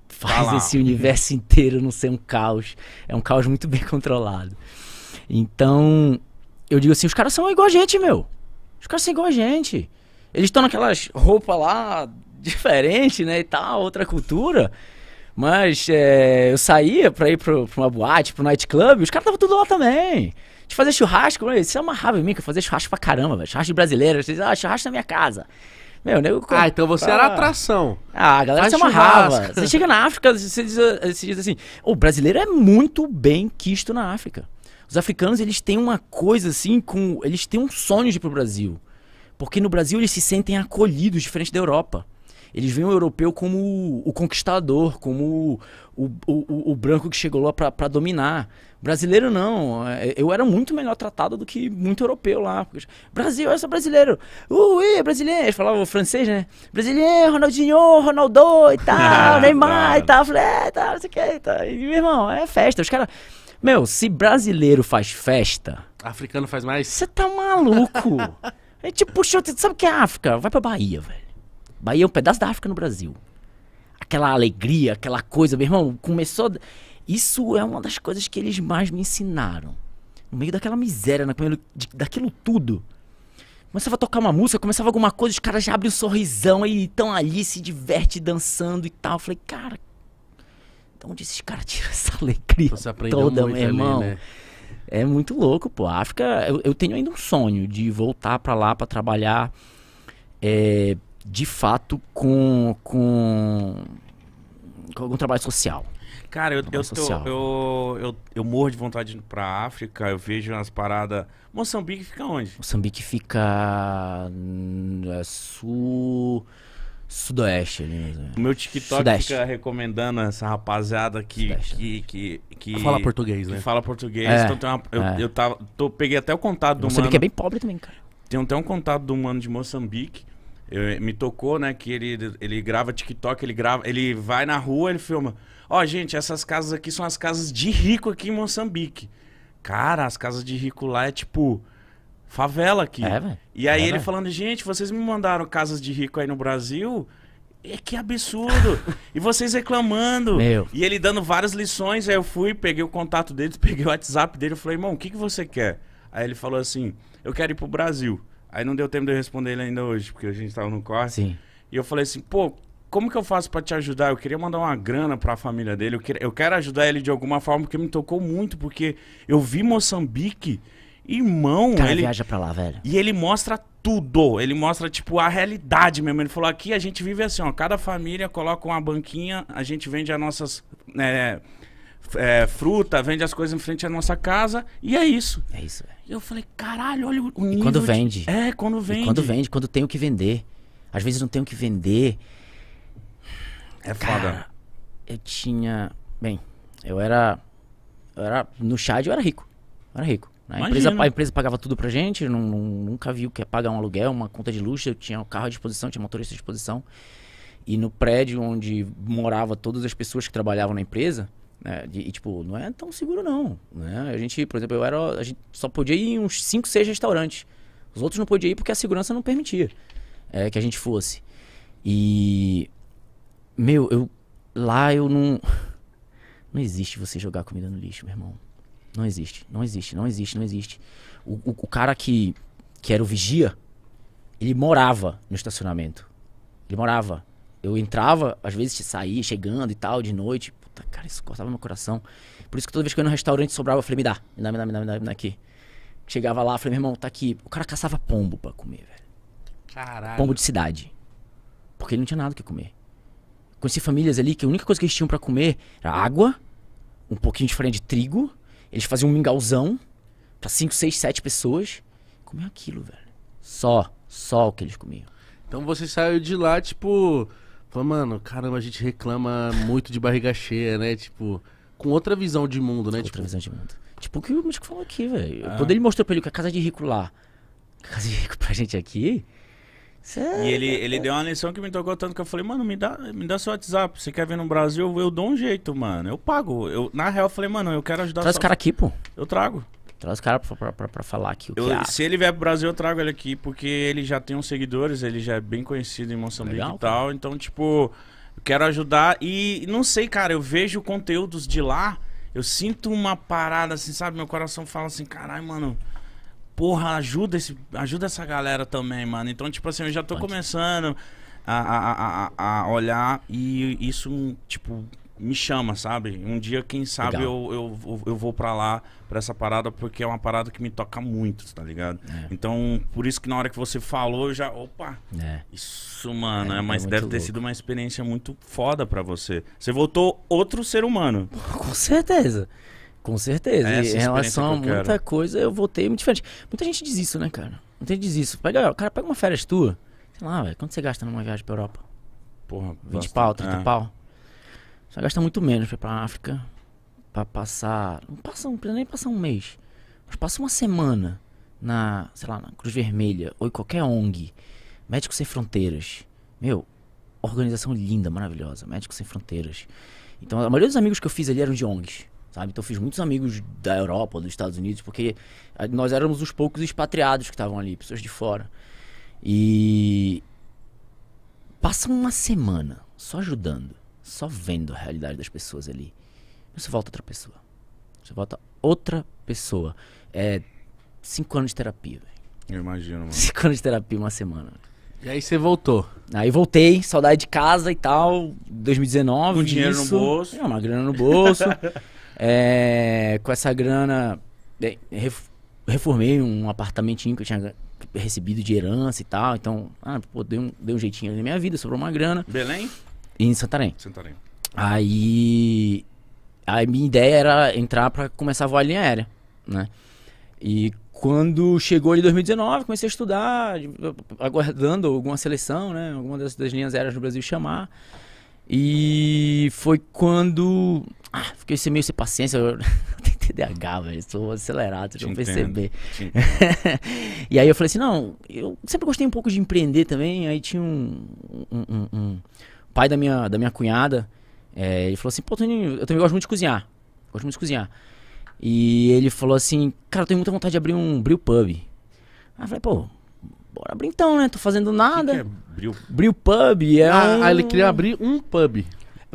faz tá esse universo inteiro não ser um caos. É um caos muito bem controlado. Então, eu digo assim, os caras são igual a gente, meu. Os caras são igual a gente. Eles estão naquelas roupas lá diferente, né, e tal, outra cultura. Mas é, eu saía pra ir pra, pra uma boate, pro um nightclub, os caras estavam tudo lá também gente fazia churrasco, mano, isso amarrava é em mim, que eu fazia churrasco pra caramba, velho. Churrasco brasileiro, vocês ah, churrasco na minha casa. Meu, nego. Ah, então você era ah. atração. Ah, a galera se amarrava. Você chega na África, você diz, eh, você diz assim: o brasileiro é muito bem quisto na África. Os africanos, eles têm uma coisa assim com. Eles têm um sonho de ir pro Brasil. Porque no Brasil eles se sentem acolhidos, diferente da Europa. Eles veem o europeu como o conquistador, como o, o, o branco que chegou lá para dominar. Brasileiro não. É, eu era muito melhor tratado do que muito europeu lá. Brasil, eu sou brasileiro. Ui, uh, brasileiro. Eles falavam francês, né? Brasileiro, Ronaldinho, Ronaldo e tal, Neymar e tal. Falei, é, tal, tá, não sei o que. Tá. E, meu irmão, é festa. Os caras... Meu, se brasileiro faz festa... Africano faz mais? Você tá maluco. A gente puxou, sabe o que é África? Vai pra Bahia, velho. Bahia é um pedaço da África no Brasil. Aquela alegria, aquela coisa, meu irmão, começou. Isso é uma das coisas que eles mais me ensinaram. No meio daquela miséria, naquilo de, daquilo tudo. Começava a tocar uma música, começava alguma coisa, os caras já abrem um sorrisão e estão ali, se diverte dançando e tal. Eu falei, cara, de onde esses caras tiram essa alegria Você toda, meu irmão? Ali, né? É muito louco, pô. A África, eu, eu, tenho ainda um sonho de voltar para lá para trabalhar é, de fato com, com, com algum trabalho social. Cara, eu, eu, tô, eu, eu, eu, morro de vontade de ir pra África, eu vejo umas paradas. Moçambique fica onde? Moçambique fica. É, sul. Sudoeste ali mesmo. O meu TikTok Sudeste. fica recomendando essa rapaziada que. Sudeste, que, que, que fala português, né? que né? fala português. É, então uma, eu, é. eu tava, tô, peguei até o contato do Moçambique é mano. Moçambique é bem pobre também, cara. Tem até um contato do mano de Moçambique. Eu, eh, me tocou, né, que ele, ele grava TikTok, ele grava, ele vai na rua, ele filma. Ó, oh, gente, essas casas aqui são as casas de rico aqui em Moçambique. Cara, as casas de rico lá é tipo favela aqui. É, e aí é, ele falando, gente, vocês me mandaram casas de rico aí no Brasil? É que absurdo! e vocês reclamando. Meu. E ele dando várias lições. Aí eu fui, peguei o contato dele, peguei o WhatsApp dele. Eu falei, irmão, o que, que você quer? Aí ele falou assim: eu quero ir pro Brasil. Aí não deu tempo de eu responder ele ainda hoje, porque a gente tava no corte. Sim. E eu falei assim, pô, como que eu faço para te ajudar? Eu queria mandar uma grana para a família dele. Eu, que, eu quero ajudar ele de alguma forma, porque me tocou muito, porque eu vi Moçambique, irmão. Cara, ele viaja pra lá, velho. E ele mostra tudo. Ele mostra, tipo, a realidade mesmo. Ele falou: aqui a gente vive assim, ó. Cada família coloca uma banquinha, a gente vende as nossas. É, é, fruta, vende as coisas em frente à nossa casa e é isso. É isso, velho. Eu falei, caralho, olha o nível. E quando vende. De... É, quando vende. E quando vende, quando tem o que vender. Às vezes não tem o que vender. É foda. Cara, eu tinha. Bem, eu era. Eu era. No Chad eu era rico. Eu era rico. Né? A, empresa, a empresa pagava tudo pra gente, não, não, nunca viu que é pagar um aluguel, uma conta de luxo, eu tinha um carro à disposição, tinha motorista à disposição. E no prédio onde morava todas as pessoas que trabalhavam na empresa, né, e, tipo, não é tão seguro não, né? A gente, por exemplo, eu era, a gente só podia ir em uns 5, 6 restaurantes. Os outros não podiam ir porque a segurança não permitia é, que a gente fosse. E meu, eu lá eu não não existe você jogar comida no lixo, meu irmão. Não existe, não existe, não existe, não existe. O, o, o cara que que era o vigia, ele morava no estacionamento. Ele morava. Eu entrava, às vezes saía chegando e tal de noite, puta, cara, isso cortava meu coração. Por isso que toda vez que eu ia no restaurante sobrava, eu falei, me dá, me dá, me dá, me dá, me dá, me dá aqui. Chegava lá, falei, meu irmão, tá aqui. O cara caçava pombo pra comer, velho. Caralho. Pombo de cidade. Porque ele não tinha nada que comer. Conheci famílias ali que a única coisa que eles tinham para comer era água, um pouquinho de farinha de trigo. Eles faziam um mingauzão para 5, 6, 7 pessoas. Comiam aquilo, velho. Só, só o que eles comiam. Então você saiu de lá, tipo, Falou, mano, caramba, a gente reclama muito de barriga cheia, né? Tipo, com outra visão de mundo, né? Com tipo... outra visão de mundo. Tipo o que o músico falou aqui, velho. Ah. Quando ele mostrou pra ele que a casa de rico lá, a casa de rico pra gente aqui. É... E ele, ele deu uma lição que me tocou tanto que eu falei, mano, me dá, me dá seu WhatsApp. Você quer vir no Brasil? Eu dou um jeito, mano. Eu pago. Eu, na real, eu falei, mano, eu quero ajudar. Traz os cara aqui, pô. Eu trago. Traz o cara pra, pra, pra, pra falar aqui. Eu, é se ele vier pro Brasil, eu trago ele aqui, porque ele já tem uns seguidores, ele já é bem conhecido em Moçambique Legal, e tal. Cara. Então, tipo, eu quero ajudar. E não sei, cara, eu vejo conteúdos de lá, eu sinto uma parada, assim, sabe? Meu coração fala assim, caralho, mano. Porra, ajuda, esse, ajuda essa galera também, mano. Então, tipo assim, eu já tô Pode. começando a, a, a, a olhar e isso, tipo, me chama, sabe? Um dia, quem sabe, eu, eu, eu, vou para lá, para essa parada, porque é uma parada que me toca muito, tá ligado? É. Então, por isso que na hora que você falou, eu já. Opa! É. Isso, mano, é, né? é mas deve ter sido uma experiência muito foda para você. Você voltou outro ser humano. Com certeza. Com certeza. em relação a muita coisa, eu voltei muito diferente. Muita gente diz isso, né, cara? Muita gente diz isso. Pega, cara, pega uma férias tua. Sei lá, velho, quanto você gasta numa viagem pra Europa? Porra, 20 bastante. pau, 30 é. pau. Você gasta muito menos pra ir pra África. Pra passar. Não, passa, não precisa nem passar um mês. Mas passa uma semana na, sei lá, na Cruz Vermelha ou em qualquer ONG. Médicos Sem Fronteiras. Meu, organização linda, maravilhosa. Médicos Sem Fronteiras. Então, a maioria dos amigos que eu fiz ali eram de ONGs. Sabe? Então, eu fiz muitos amigos da Europa, dos Estados Unidos, porque nós éramos os poucos expatriados que estavam ali, pessoas de fora. E. Passa uma semana só ajudando só vendo a realidade das pessoas ali. Você volta outra pessoa. Você volta outra pessoa. É cinco anos de terapia, velho. Eu imagino, mano. Cinco anos de terapia, uma semana. E aí você voltou? Aí voltei, saudade de casa e tal, 2019. Com dinheiro isso. no bolso. É, uma grana no bolso. é, com essa grana, reformei um apartamentinho que eu tinha recebido de herança e tal. Então, ah, pô, dei um, dei um jeitinho na minha vida, sobrou uma grana. Belém? Em Santarém. Santarém. Aí. A minha ideia era entrar para começar a voar linha aérea, né? E quando chegou ali 2019, comecei a estudar, aguardando alguma seleção, né? Alguma das, das linhas aéreas do Brasil chamar. E foi quando. Ah, fiquei meio sem paciência. Eu tenho TDAH, hum. velho. Sou acelerado, deixa eu perceber. e aí eu falei assim: não, eu sempre gostei um pouco de empreender também. Aí tinha um, um, um, um pai da minha, da minha cunhada, é, ele falou assim, pô, Toninho, eu também gosto muito de cozinhar. Gosto muito de cozinhar. E ele falou assim, cara, eu tenho muita vontade de abrir um, abrir um pub. Aí eu falei, pô, bora abrir então, né? Tô fazendo nada. Que que é bril? pub é ah, um... ele queria abrir um pub.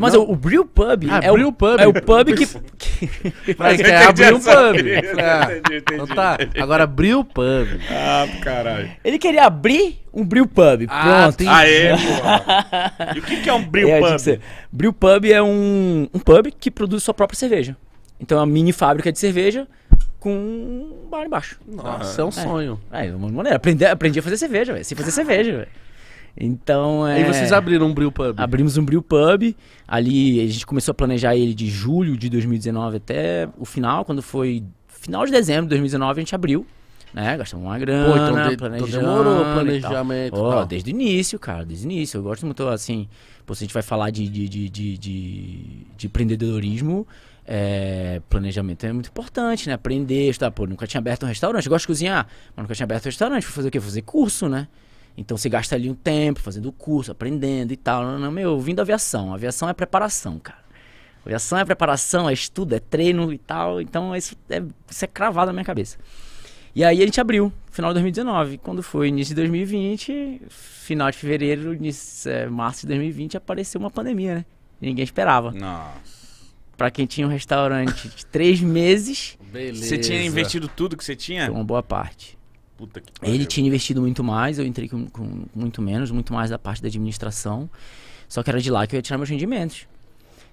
Mas o, o Brew Pub, ah, é, o, pub. é o pub que. Mas que é pub. Entendi, é. entendi, então tá, entendi. agora Brew pub. Ah, caralho. Ele queria abrir um Brew Pub. Ah, Pronto. Aê, ah, é, pô. E o que, que é um Brew é, Pub? Brew Pub é um, um pub que produz sua própria cerveja. Então é uma mini fábrica de cerveja com um bar embaixo. Nossa, ah, é um é. sonho. É, é uma maneira. Aprendi, aprendi a fazer cerveja, velho. Sem fazer cerveja, velho. Então é. E vocês abriram um Brew Pub? Abrimos um Brew Pub. Ali a gente começou a planejar ele de julho de 2019 até o final, quando foi final de dezembro de 2019 a gente abriu. Né? Gastamos uma grana, Pô, então de, então Demorou o planejamento. oh, desde o início, cara, desde o início. Eu gosto muito, assim, pô, se a gente vai falar de, de, de, de, de, de empreendedorismo, é, planejamento é muito importante, né? Aprender, estudar. Pô, nunca tinha aberto um restaurante. Eu gosto de cozinhar, mas nunca tinha aberto um restaurante. Fui fazer o quê? Fazer curso, né? Então você gasta ali um tempo fazendo curso, aprendendo e tal. Não, não, meu, vindo da aviação. A aviação é preparação, cara. A aviação é preparação, é estudo, é treino e tal. Então isso é, isso é cravado na minha cabeça. E aí a gente abriu, final de 2019. Quando foi início de 2020, final de fevereiro, início, é, março de 2020, apareceu uma pandemia, né? Ninguém esperava. Nossa. Pra quem tinha um restaurante de três meses. Beleza. Você tinha investido tudo que você tinha? Foi uma boa parte. Puta que pariu. Ele tinha investido muito mais, eu entrei com, com muito menos, muito mais da parte da administração. Só que era de lá que eu ia tirar meus rendimentos.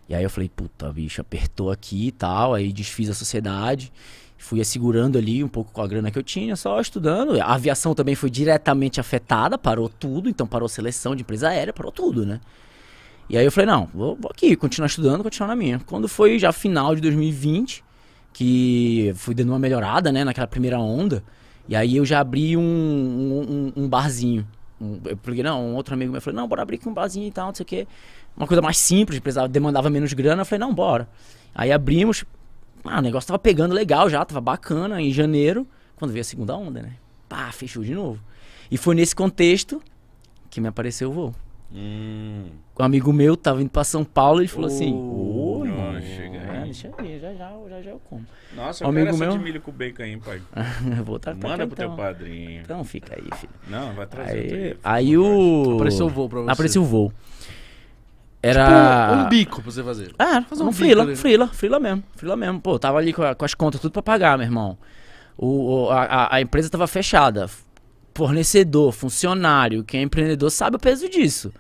E aí eu falei, puta, bicho, apertou aqui e tal. Aí desfiz a sociedade fui assegurando ali um pouco com a grana que eu tinha, só estudando. A aviação também foi diretamente afetada, parou tudo, então parou seleção de empresa aérea, parou tudo, né? E aí eu falei, não, vou, vou aqui, continuar estudando, continuar na minha. Quando foi já final de 2020, que fui dando uma melhorada, né, naquela primeira onda, e aí eu já abri um, um, um barzinho. Um, eu falei, não, um outro amigo meu falou, não, bora abrir aqui um barzinho e tal, não sei o quê. Uma coisa mais simples, precisava, demandava menos grana. Eu falei, não, bora. Aí abrimos. Ah, o negócio tava pegando legal já, tava bacana em janeiro, quando veio a segunda onda, né? Pá, fechou de novo. E foi nesse contexto que me apareceu o voo. Hum. Um amigo meu tava indo pra São Paulo e falou assim, oh. assim: deixa aí, já já, já, já eu como. Nossa, eu amigo quero meu... de milho com bacon aí, pai. Vou tá, Manda pro então. teu padrinho. Então fica aí, filho. Não, vai trazer. Aí, aí, aí o... Apareceu o voo pra você. Apareceu o voo. Era. Tipo, um bico pra você fazer. Ah, fazer um, um frila, ali. frila, frila mesmo. Frila mesmo. Pô, tava ali com, a, com as contas tudo pra pagar, meu irmão. O, a, a empresa tava fechada. Fornecedor, funcionário, quem é empreendedor sabe o peso disso.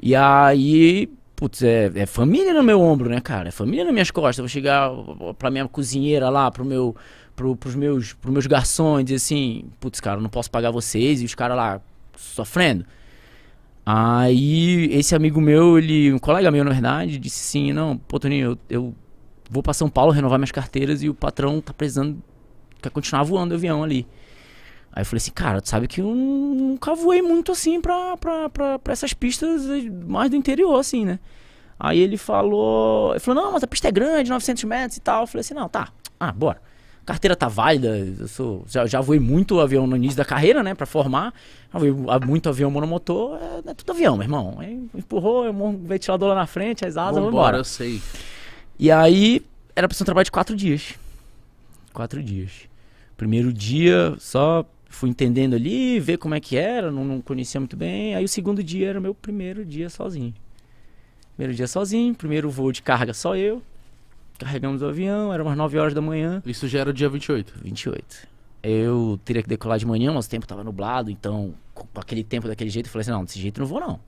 E aí Putz, é, é, família no meu ombro, né, cara? É família nas minhas costas. Eu vou chegar pra minha cozinheira lá, pro meu, pro, pros, meus, pros meus garçons e dizer assim: putz, cara, não posso pagar vocês. E os caras lá sofrendo. Aí esse amigo meu, ele, um colega meu na verdade, disse sim, não, pô Toninho, eu, eu, vou para São Paulo renovar minhas carteiras e o patrão tá precisando quer continuar voando o avião ali. Aí eu falei assim, cara, tu sabe que eu nunca voei muito assim pra, pra, pra, pra essas pistas mais do interior, assim, né? Aí ele falou, ele falou, não, mas a pista é grande, 900 metros e tal. Eu falei assim, não, tá, ah, bora. Carteira tá válida, eu sou, já, já voei muito avião no início da carreira, né, pra formar. Já voei muito avião monomotor, é, é tudo avião, meu irmão. Aí empurrou, eu um ventilador lá na frente, as asas, vamos embora. eu sei. E aí, era pra ser um trabalho de quatro dias. Quatro dias. Primeiro dia, só fui entendendo ali, ver como é que era, não, não, conhecia muito bem. Aí o segundo dia era o meu primeiro dia sozinho. Primeiro dia sozinho, primeiro voo de carga só eu. Carregamos o avião, eram umas 9 horas da manhã. Isso já era o dia 28? 28. Eu teria que decolar de manhã, mas o tempo estava nublado, então com aquele tempo daquele jeito, eu falei assim: não, desse jeito não vou não.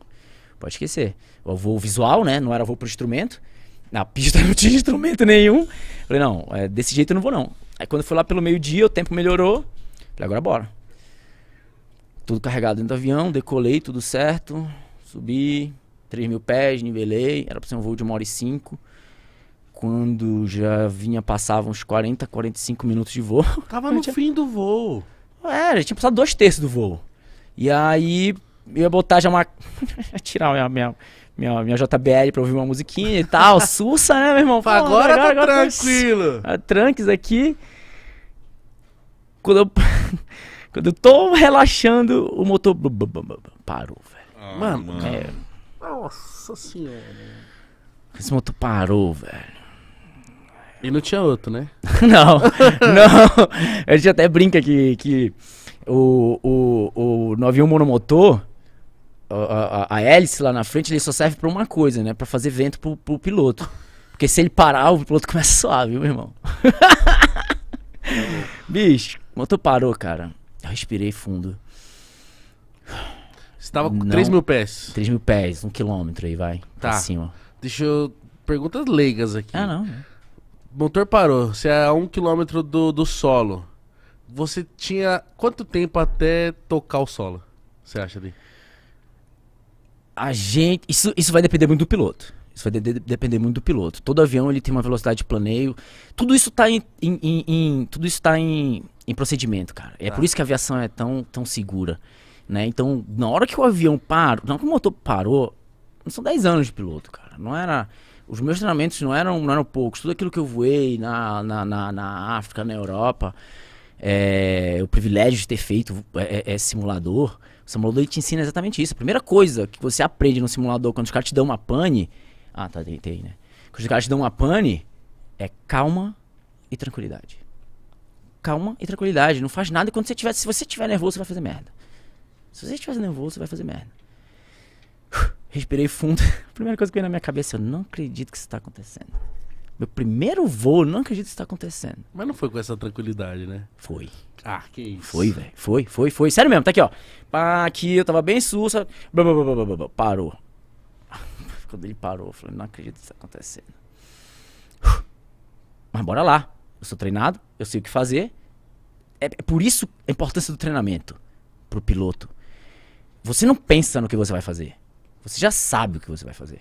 Pode esquecer. O voo visual, né? Não era voo pro instrumento. Na pista não tinha instrumento nenhum. Eu falei, não, é, desse jeito eu não vou não. Aí quando fui lá pelo meio-dia, o tempo melhorou. Falei, agora bora. Tudo carregado dentro do avião, decolei, tudo certo. Subi, 3 mil pés, nivelei. Era pra ser um voo de uma hora e cinco. Quando já vinha, passava uns 40, 45 minutos de voo. Tava no tinha... fim do voo. É, já tinha passado dois terços do voo. E aí, eu ia botar já uma. tirar minha, minha, minha, minha JBL pra ouvir uma musiquinha e tal. Sussa, né, meu irmão? Pô, tá agora, agora, agora tranquilo. Agora, tranques aqui. Quando eu, quando eu tô relaxando, o motor parou, velho. Ah, mano, mano. É... Nossa senhora. Esse motor parou, velho. E não tinha outro, né? não, não. A gente até brinca que, que o, o, o 91 monomotor, a, a, a, hélice lá na frente, ele só serve pra uma coisa, né? Pra fazer vento pro, pro piloto. Porque se ele parar, o piloto começa a suar, viu, meu irmão? Bicho, o motor parou, cara. Eu respirei fundo. Você tava com Não, 3 mil pés. 3 mil pés, um quilômetro aí, vai. Tá. Pra cima. Deixa eu. Perguntas leigas aqui. Ah, não. Motor parou, você é a um quilômetro do, do solo. Você tinha quanto tempo até tocar o solo? Você acha ali? A gente. Isso, isso vai depender muito do piloto. Isso vai de depender muito do piloto. Todo avião ele tem uma velocidade de planeio. Tudo isso está em, em, em, tudo isso tá em, procedimento, cara. É tá. por isso que a aviação é tão, tão segura. Né? Então, na hora que o avião parou, na hora que o motor parou, são 10 anos de piloto, cara. Não era. Os meus treinamentos não eram, não eram poucos. Tudo aquilo que eu voei na, na, na, na África, na Europa, é, o privilégio de ter feito é, é, é simulador. O simulador te ensina exatamente isso. A primeira coisa que você aprende no simulador quando os caras te dão uma pane ah, tá, deitei, né? Quando os caras te dão uma pane, é calma e tranquilidade. Calma e tranquilidade. Não faz nada quando você tiver. Se você tiver nervoso, você vai fazer merda. Se você estiver nervoso, você vai fazer merda. Respirei fundo. A primeira coisa que veio na minha cabeça, eu não acredito que isso está acontecendo. Meu primeiro voo, não acredito que isso tá acontecendo. Mas não foi com essa tranquilidade, né? Foi. Ah, que isso. Foi, velho. Foi, foi, foi. Sério mesmo, tá aqui, ó. Pá, aqui, eu tava bem sussa. parou quando ele parou. Eu falei, não acredito que isso tá acontecendo. Mas bora lá. Eu sou treinado, eu sei o que fazer. É, é por isso a importância do treinamento pro piloto. Você não pensa no que você vai fazer. Você já sabe o que você vai fazer.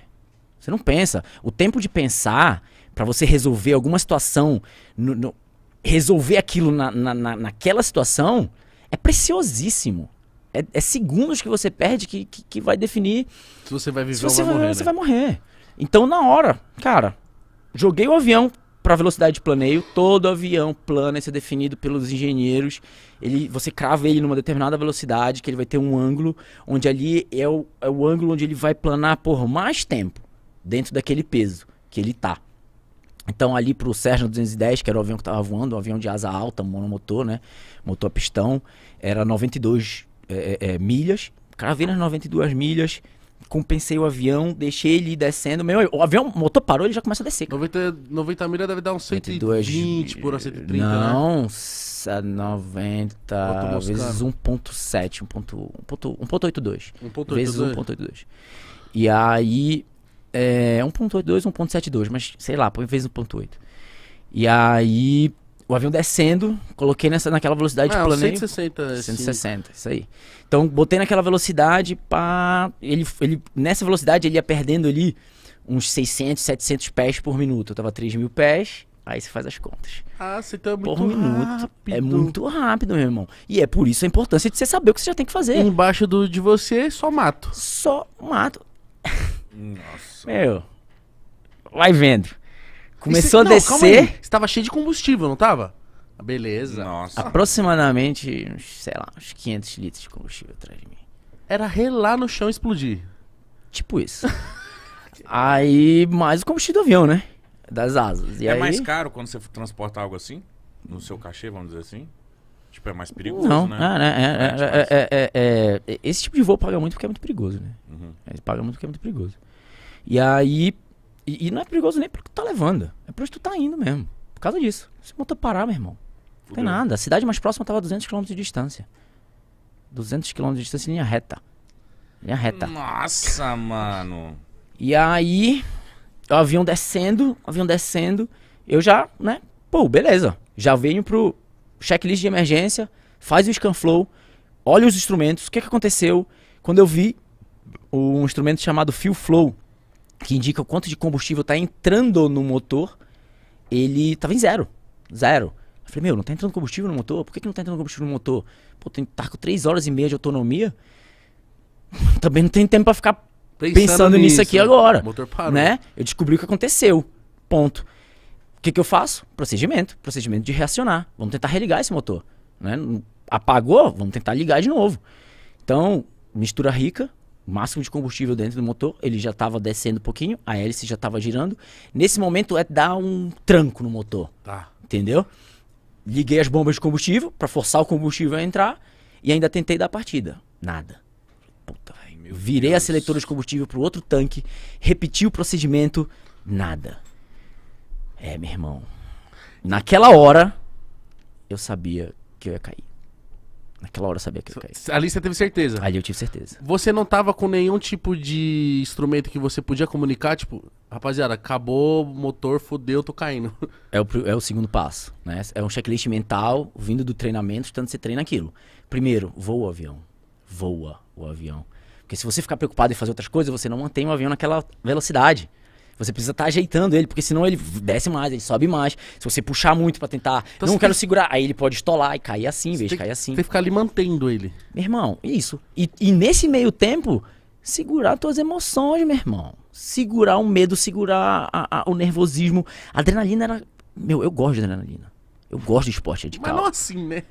Você não pensa. O tempo de pensar para você resolver alguma situação, no, no, resolver aquilo na, na, naquela situação, é preciosíssimo é, é segundos que você perde que, que, que, vai definir. Se você vai viver se você ou vai morrer. Vai, né? Você vai morrer. Então, na hora, cara, joguei o avião para velocidade de planeio. Todo avião plano é definido pelos engenheiros. Ele, você crava ele numa determinada velocidade, que ele vai ter um ângulo, onde ali é o, é o ângulo onde ele vai planar por mais tempo, dentro daquele peso que ele tá. Então, ali pro Cessna 210, que era o avião que tava voando, um avião de asa alta, monomotor, né? Motor a pistão, era 92 é, é, é, milhas, cravei nas 92 milhas, compensei o avião, deixei ele descendo. Meu, o avião, o motor parou, ele já começa a descer. 90, 90 milhas deve dar uns 122, 120 por 130, não, né? Não, 90 vezes 1.7, 1.82. 1.82. Vezes 1.82. E aí, é, 1.82, 1.72, mas sei lá, põe vezes 1.8. E aí, o avião descendo, coloquei nessa, naquela velocidade ah, é planei. 160. 160, assim. isso aí. Então, botei naquela velocidade, pá, ele, ele, nessa velocidade ele ia perdendo ali uns 600, 700 pés por minuto. Eu tava 3 mil pés, aí você faz as contas. Ah, você tá muito por minuto. É rápido. É muito rápido, meu irmão. E é por isso a importância de você saber o que você já tem que fazer. embaixo do, de você, só mato. Só mato. Nossa. Meu, vai vendo. Começou cê, a não, descer. Estava cheio de combustível, não tava? Beleza. Nossa. Aproximadamente, sei lá, uns 500 litros de combustível atrás de mim. Era relar no chão e explodir. Tipo isso. aí, mais o combustível do avião, né? Das asas. E é aí... mais caro quando você transporta algo assim? No seu cachê, vamos dizer assim? Tipo, é mais perigoso, não. né? Ah, né? É, é, é, esse tipo de voo paga muito porque é muito perigoso, né? Uhum. paga muito porque é muito perigoso. E aí, e, e, não é perigoso nem porque tu tá levando. É porque onde tu tá indo mesmo. Por causa disso. Se monta parar, meu irmão. Não tem nada. A cidade mais próxima tava a 200 km de distância. 200 km de distância em linha reta. Linha reta. Nossa, mano. E aí, o avião descendo, o avião descendo. Eu já, né? Pô, beleza. Já venho pro checklist de emergência, faz o scan flow, olha os instrumentos, o que, é que aconteceu. Quando eu vi um instrumento chamado Feel Flow, que indica o quanto de combustível está entrando no motor, ele estava em zero. Zero. Eu falei, meu, não está entrando combustível no motor? Por que, que não está entrando combustível no motor? Pô, tem, tá com 3 horas e meia de autonomia. Também não tem tempo para ficar pensando, pensando nisso, nisso, aqui né? agora. O motor parou. Né? Eu descobri o que aconteceu. Ponto. O que, que eu faço? Procedimento. Procedimento de reacionar. Vamos tentar religar esse motor. Né? Apagou? Vamos tentar ligar de novo. Então, mistura rica, máximo de combustível dentro do motor, ele já estava descendo um pouquinho, a hélice já estava girando. Nesse momento é dar um tranco no motor. Tá. Entendeu? Liguei as bombas de combustível para forçar o combustível a entrar e ainda tentei dar partida. Nada. Puta, velho. Virei Deus. a seletora de combustível pro outro tanque, repeti o procedimento, nada. É, meu irmão. Naquela hora eu sabia que eu ia cair. Naquela hora eu sabia que ia cair. Ali você teve certeza? Ali eu tive certeza. Você não tava com nenhum tipo de instrumento que você podia comunicar, tipo, rapaziada, acabou o motor, fodeu, tô caindo. É o, é o segundo passo, né? É um checklist mental vindo do treinamento, tanto você treina aquilo. Primeiro, voa o avião. Voa o avião. Porque se você ficar preocupado em fazer outras coisas, você não mantém o avião naquela velocidade. Você precisa estar tá ajeitando ele, porque senão ele desce mais, ele sobe mais. Se você puxar muito para tentar, então, não quero tem... segurar, aí ele pode estolar e cair assim, veja, cair assim. Tem que ficar ali mantendo ele. Meu irmão, isso. E, e nesse meio tempo, segurar tuas emoções, meu irmão. Segurar o medo, segurar a, a, o nervosismo. A adrenalina era. Meu, eu gosto de adrenalina. Eu gosto de esporte radical. É Mas não assim, né?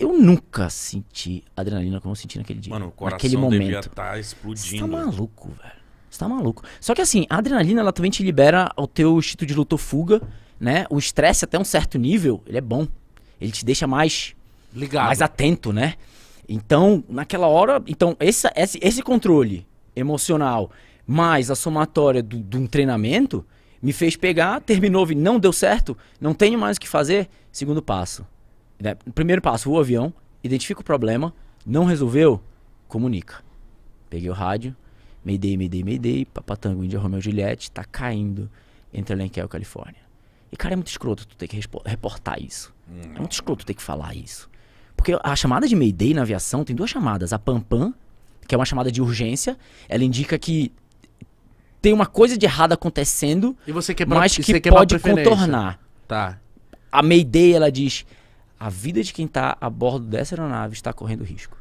Eu nunca senti adrenalina como eu senti naquele dia. Mano, o coração naquele momento. devia estar tá explodindo. Você tá maluco, velho. Você tá maluco. Só que assim, a adrenalina ela também te libera o teu instinto de luta ou fuga, né? O estresse até um certo nível, ele é bom. Ele te deixa mais ligado, mais atento, né? Então, naquela hora, então esse, esse, esse controle emocional mais a somatória de um treinamento me fez pegar, terminou, não deu certo, não tenho mais o que fazer. Segundo passo. Né? Primeiro passo, o avião, identifica o problema, não resolveu, comunica. Peguei o rádio, Mayday, Mayday, Mayday, Papatango, India Romeo Juliette, tá caindo entre Lenquel e Califórnia. E, cara, é muito escroto tu ter que reportar isso. É muito escroto tu ter que falar isso. Porque a chamada de Mayday na aviação tem duas chamadas. A Pampam, que é uma chamada de urgência, ela indica que tem uma coisa de errado acontecendo, quebra, mas que pode contornar. Tá. A Mayday, ela diz, a vida de quem está a bordo dessa aeronave está correndo risco.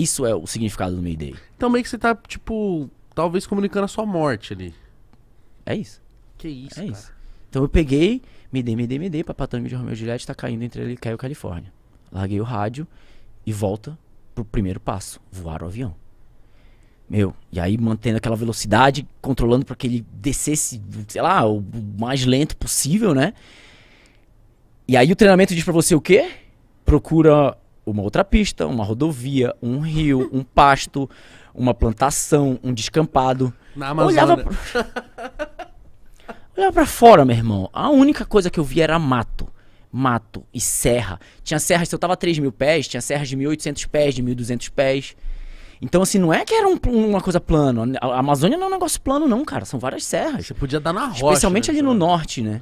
Isso é o significado do Mayday. Então meio que você tá, tipo, talvez comunicando a sua morte ali. É isso. Que isso, é cara. Isso. Então eu peguei, me dei, me dei, me dei, papatango de Romeu Juliette tá caindo entre ele e Califórnia. Larguei o rádio e volta pro primeiro passo, voar o avião. Meu, e aí mantendo aquela velocidade, controlando para que ele descesse, sei lá, o mais lento possível, né? E aí o treinamento diz para você o quê? Procura uma outra pista, uma rodovia, um rio, um pasto, uma plantação, um descampado. Na Amazônia. Olhava pra... Olhava pra fora, meu irmão. A única coisa que eu via era mato. Mato e serra. Tinha serras, se eu tava a 3 mil pés, tinha serras de 1.800 pés, de 1.200 pés. Então, assim, não é que era um, uma coisa plano. A Amazônia não é um negócio plano, não, cara. São várias serras. Você podia dar na rocha. Especialmente né, ali no norte, né?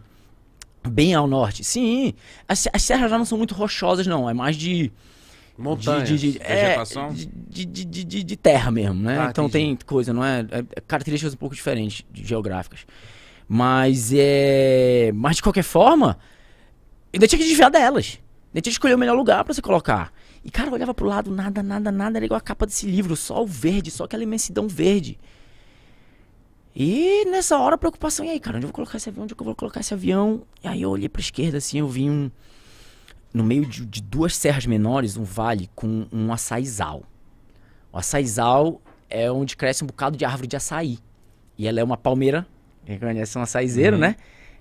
Bem ao norte. Sim. As, as serras já não são muito rochosas, não. É mais de Montanhas, de, de, de é, vegetação? É, de, de, de, de, terra mesmo, né? Ah, então entendi. tem coisa, não é, é? é características um pouco diferentes, geográficas. Mas é. Mas de qualquer forma, ainda tinha que desviar delas. Ainda tinha que escolher o melhor lugar para você colocar. E, cara, eu olhava pro lado, nada, nada, nada, era igual a capa desse livro, só o verde, só aquela imensidão verde. E nessa hora, preocupação, e aí, cara, onde eu vou colocar esse avião? Onde é eu vou colocar esse avião? E aí eu olhei pra esquerda, assim, eu vi um no meio de, de, duas serras menores, um vale com um açaizal. O açaizal é onde cresce um bocado de árvore de açaí. E ela é uma palmeira, reconhece um açaizeiro, uhum. né?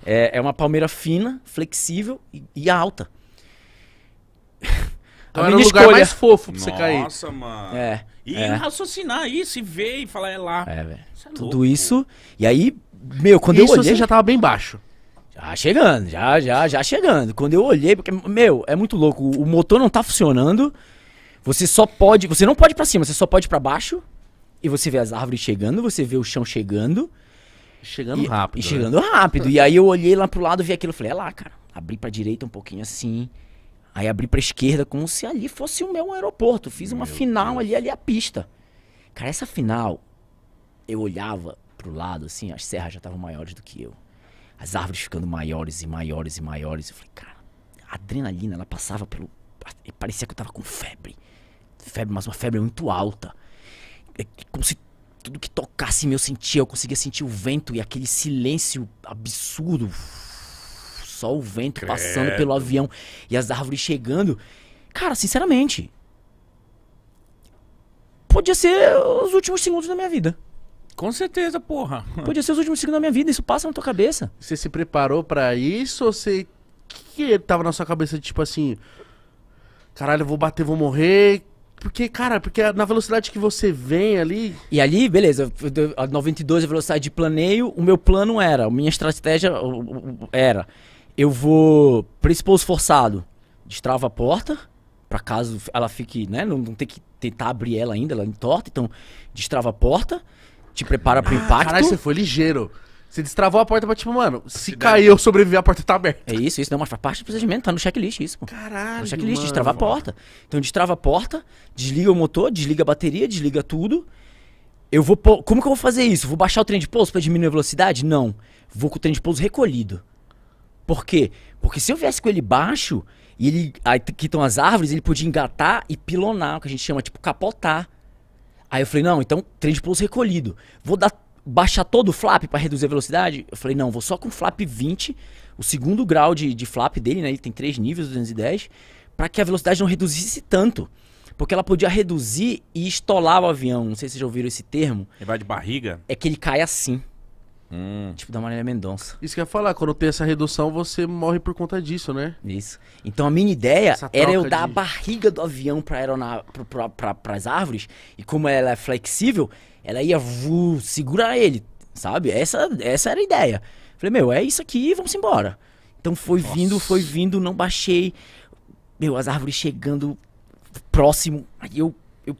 É, é, uma palmeira fina, flexível e, e alta. Então era o lugar escolha. mais fofo pra Nossa, você cair. Nossa, mano. É, e é. raciocinar isso e ver e falar, é lá. É, velho. É Tudo louco. isso. E aí, meu, quando isso eu olhei... Isso já tava bem baixo. Já chegando, já, já, já chegando. Quando eu olhei, porque, meu, é muito louco. O motor não tá funcionando. Você só pode. Você não pode ir pra cima, você só pode ir pra baixo. E você vê as árvores chegando, você vê o chão chegando. Chegando e, rápido. E né? chegando né? rápido. E aí eu olhei lá pro lado, vi aquilo falei, é lá, cara. Abri pra direita um pouquinho assim. Aí abri pra esquerda, como se ali fosse o meu aeroporto. Fiz uma meu final Deus. ali, ali a pista. Cara, essa final, eu olhava pro lado, assim, as serras já estavam maiores do que eu as árvores ficando maiores e maiores e maiores. Eu falei, cara, a adrenalina, ela passava pelo. Parecia que eu tava com febre. Febre, mas uma febre muito alta. É, é como se tudo que tocasse meu sentia. Eu conseguia sentir o vento e aquele silêncio absurdo. Só o vento Credo. passando pelo avião e as árvores chegando. Cara, sinceramente. Podia ser os últimos segundos da minha vida. Com certeza, porra. Podia ser os últimos segundos da minha vida, isso passa na tua cabeça. Você se preparou para isso ou você. que tava na sua cabeça, tipo assim. Caralho, eu vou bater, vou morrer. Porque, cara, porque na velocidade que você vem ali. E ali, beleza, a 92 a velocidade de planeio. O meu plano era, a minha estratégia era: eu vou para esposo forçado, destrava a porta, para caso ela fique, né? Não, não tem que tentar abrir ela ainda, ela entorta. Então, destrava a porta te prepara pro ah, impacto. Caralho, você foi ligeiro. Você destravou a porta pra tipo, mano, se cair eu sobreviver, a porta tá aberta. É isso, isso não, mas parte do procedimento, tá no checklist isso, pô. Caralho. No checklist, mano. destravar a porta. Então destrava a porta, desliga o motor, desliga a bateria, desliga tudo. Eu vou. Como que eu vou fazer isso? Vou baixar o trem de pouso pra diminuir a velocidade? Não. Vou com o trem de pouso recolhido. Por quê? Porque se eu viesse com ele baixo, e ele. Aí que estão as árvores, ele podia engatar e pilonar, o que a gente chama, tipo, capotar. Aí eu falei, não, então trem de pouso recolhido. Vou dar, baixar todo o flap para reduzir a velocidade? Eu falei, não, vou só com flap 20, o segundo grau de, de flap dele, né? Ele tem três níveis, 210, para que a velocidade não reduzisse tanto. Porque ela podia reduzir e estolar o avião. Não sei se vocês já ouviram esse termo. Ele vai de barriga? É que ele cai assim. Hum. Tipo da Marília Mendonça. Isso que eu ia falar, quando tem essa redução, você morre por conta disso, né? Isso. Então a minha ideia era eu de... dar a barriga do avião pra aeronave, pra, pra, pra, as árvores, e como ela é flexível, ela ia vu, segurar ele, sabe? Essa, essa era a ideia. Falei, meu, é isso aqui, vamos embora. Então foi Nossa. vindo, foi vindo, não baixei. Meu, as árvores chegando próximo, aí eu, eu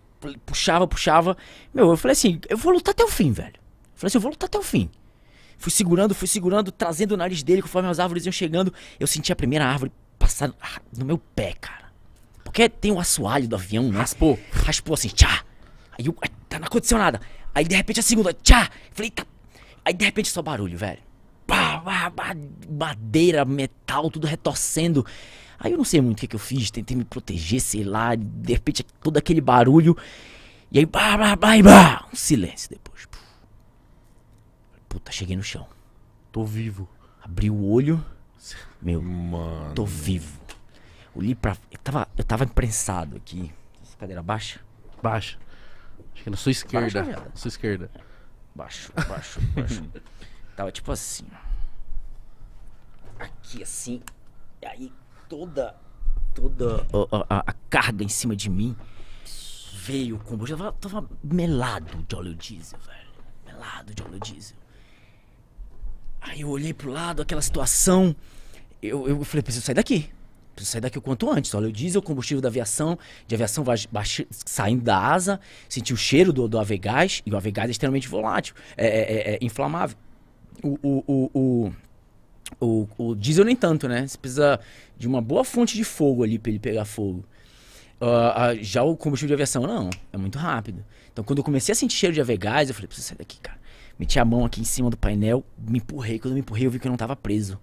puxava, puxava. Meu, eu falei assim, eu vou lutar até o fim, velho. Eu falei assim, eu vou lutar até o fim. Fui segurando, fui segurando, trazendo o nariz dele conforme as árvores iam chegando. Eu senti a primeira árvore passar ah, no meu pé, cara. Porque tem o um assoalho do avião, né? Raspou. Raspou assim, tchá. Aí eu, tá, não aconteceu nada. Aí de repente a segunda, tchá. Falei, tá. Aí de repente só barulho, velho. Pá, pá, pá, madeira, metal, tudo retorcendo. Aí eu não sei muito o que, que eu fiz, tentei me proteger, sei lá. De repente todo aquele barulho. E aí, ba ba e ba um silêncio depois. Puf. Puta, cheguei no chão. Tô vivo. Abri o olho. Meu, Mano. tô vivo. Olhei pra. Eu tava, eu tava imprensado aqui. Essa cadeira baixa? Baixa. Acho que é na sua esquerda. Baixa, na sua esquerda. Baixo, baixo, baixo. tava tipo assim, Aqui assim. E aí toda. Toda a, a, a carga em cima de mim veio o Eu tava, tava melado de óleo diesel, velho. Melado de óleo diesel. Aí eu olhei pro lado, aquela situação. Eu, eu falei, preciso sair daqui. Preciso sair daqui o quanto antes. Olha, o diesel, combustível da aviação, de aviação baixa, saindo da asa, senti o cheiro do, do avegás, e o avegás é extremamente volátil, é, é, é, é inflamável. O, o, o, o, o, diesel nem tanto, né? Você precisa de uma boa fonte de fogo ali para ele pegar fogo. uh, já o combustível de aviação, não, é muito rápido. Então, quando eu comecei a sentir cheiro de avegás, eu falei, preciso sair daqui, cara meti a mão aqui em cima do painel, me empurrei. Quando eu me empurrei, eu vi que eu não tava preso.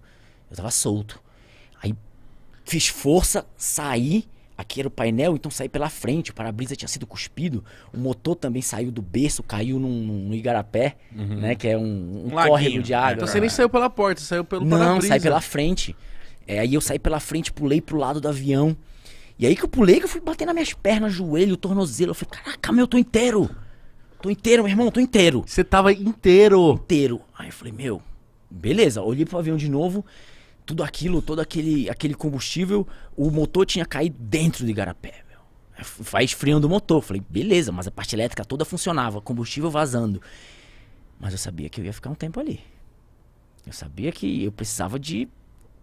Eu tava solto. Aí fiz força, saí. Aqui era o painel, então saí pela frente. O para-brisa tinha sido cuspido. O motor também saiu do berço, caiu num, num igarapé, uhum. né? Que é um, um, um córrego de água. Então você nem saiu pela porta, você saiu pelo Não, saí pela frente. É, aí eu saí pela frente, pulei pro lado do avião. E aí que eu pulei, que eu fui bater nas minhas pernas, joelho, tornozelo. Eu falei, caraca, meu, eu tô inteiro. Tô inteiro, meu irmão, tô inteiro. Você tava inteiro. Inteiro. Aí eu falei, meu, beleza. Olhei pro avião de novo, tudo aquilo, todo aquele, aquele combustível, o motor tinha caído dentro de Igarapé, meu. Vai esfriando o motor. Falei, beleza, mas a parte elétrica toda funcionava, combustível vazando. Mas eu sabia que eu ia ficar um tempo ali. Eu sabia que eu precisava de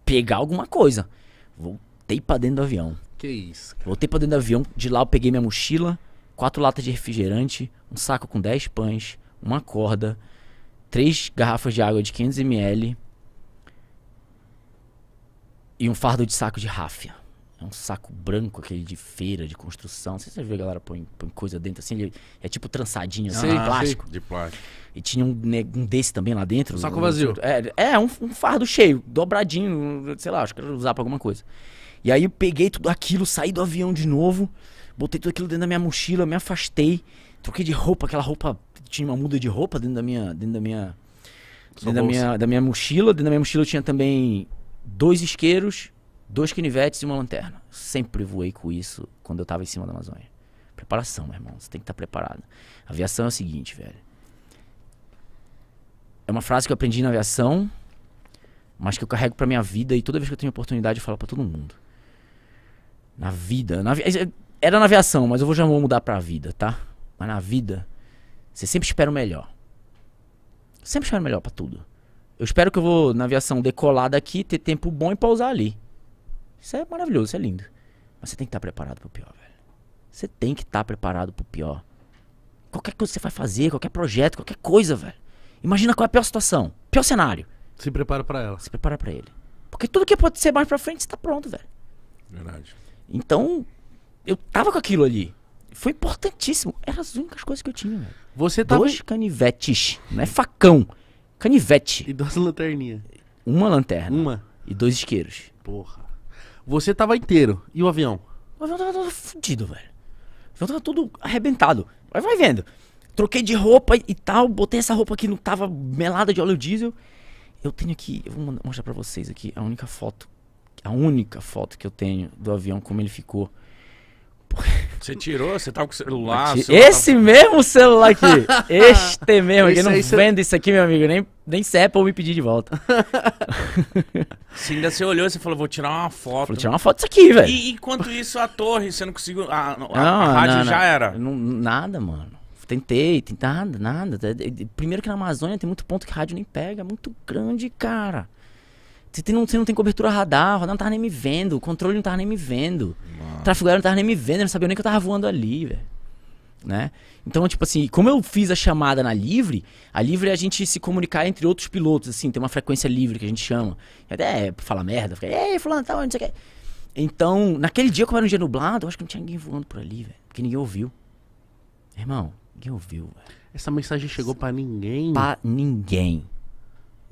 pegar alguma coisa. Voltei pra dentro do avião. Que isso? Cara. Voltei pra dentro do avião, de lá eu peguei minha mochila, quatro latas de refrigerante, um saco com 10 pães, uma corda, três garrafas de água de 500 ml e um fardo de saco de ráfia. É um saco branco, aquele de feira, de construção. Não sei se você viu a galera põe, põe coisa dentro assim. Ele é tipo trançadinho, assim, ah, de plástico. De plástico. E tinha um, um, desse também lá dentro. Um saco vazio. É, é um, um, fardo cheio, dobradinho, sei lá, acho que era usar pra alguma coisa. E aí eu peguei tudo aquilo, saí do avião de novo, botei tudo aquilo dentro da minha mochila, me afastei troquei de roupa, aquela roupa. Tinha uma muda de roupa dentro da minha. Dentro da minha. Dentro da minha, da minha mochila. Dentro da minha mochila eu tinha também dois isqueiros, dois canivetes e uma lanterna. Sempre voei com isso quando eu tava em cima da Amazônia. Preparação, meu irmão. Você tem que estar tá preparado. A aviação é o seguinte, velho. É uma frase que eu aprendi na aviação, mas que eu carrego pra minha vida e toda vez que eu tenho oportunidade eu falo pra todo mundo. Na vida. Na, é, é, era na aviação, mas eu vou já vou mudar pra vida, tá? Mas na vida, você sempre espera o melhor. Sempre espera o melhor para tudo. Eu espero que eu vou, na aviação, decolar daqui, ter tempo bom e pousar ali. Isso é maravilhoso, isso é lindo. Mas você tem que estar tá preparado pro pior, velho. Você tem que estar tá preparado pro pior. Qualquer coisa que você vai fazer, qualquer projeto, qualquer coisa, velho. Imagina qual é a pior situação, pior cenário. Se prepara para ela. Se prepara para ele. Porque tudo que pode ser mais pra frente, você tá pronto, velho. Verdade. Então, eu tava com aquilo ali. Foi importantíssimo. Eram as únicas coisas que eu tinha, velho. Você Dois canivetes. Não é facão. Canivete. E duas lanterninhas. Uma lanterna. Uma. E dois isqueiros. Porra. Você tava inteiro. E o avião? O avião tava todo fudido, velho. O avião tava todo arrebentado. Mas vai vendo. Troquei de roupa e tal. Botei essa roupa que não tava melada de óleo diesel. Eu tenho aqui. Eu vou mostrar pra vocês aqui a única foto. A única foto que eu tenho do avião, como ele ficou você tirou? Você tava com o celular? celular esse tava... mesmo celular aqui. este mesmo. eu não cê... vendo isso aqui, meu amigo. Nem, nem se Apple me pedir de volta. Sim, ainda você olhou e falou, vou tirar uma foto. Vou tirar uma foto disso aqui, velho. E enquanto isso, a torre, você não conseguiu... A, a, não, a rádio não, já não. era. nada, mano. Tentei, tentei, nada, nada. Primeiro que na Amazônia tem muito ponto que rádio nem pega. Muito grande, cara. Você, não, você não tem cobertura radar, o radar não tava nem me vendo, o controle não tava nem me vendo, o tráfego não tava nem me vendo, eu não sabia nem que eu tava voando ali, velho. Né? Então, tipo assim, como eu fiz a chamada na livre, a livre é a gente se comunicar entre outros pilotos, assim, tem uma frequência livre que a gente chama. Até é, fala merda, fica, ei, fulano, tá, não sei o que. Então, naquele dia, como era um dia nublado, eu acho que não tinha ninguém voando por ali, velho, porque ninguém ouviu. Irmão, ninguém ouviu, velho. Essa mensagem chegou para ninguém? Pra ninguém.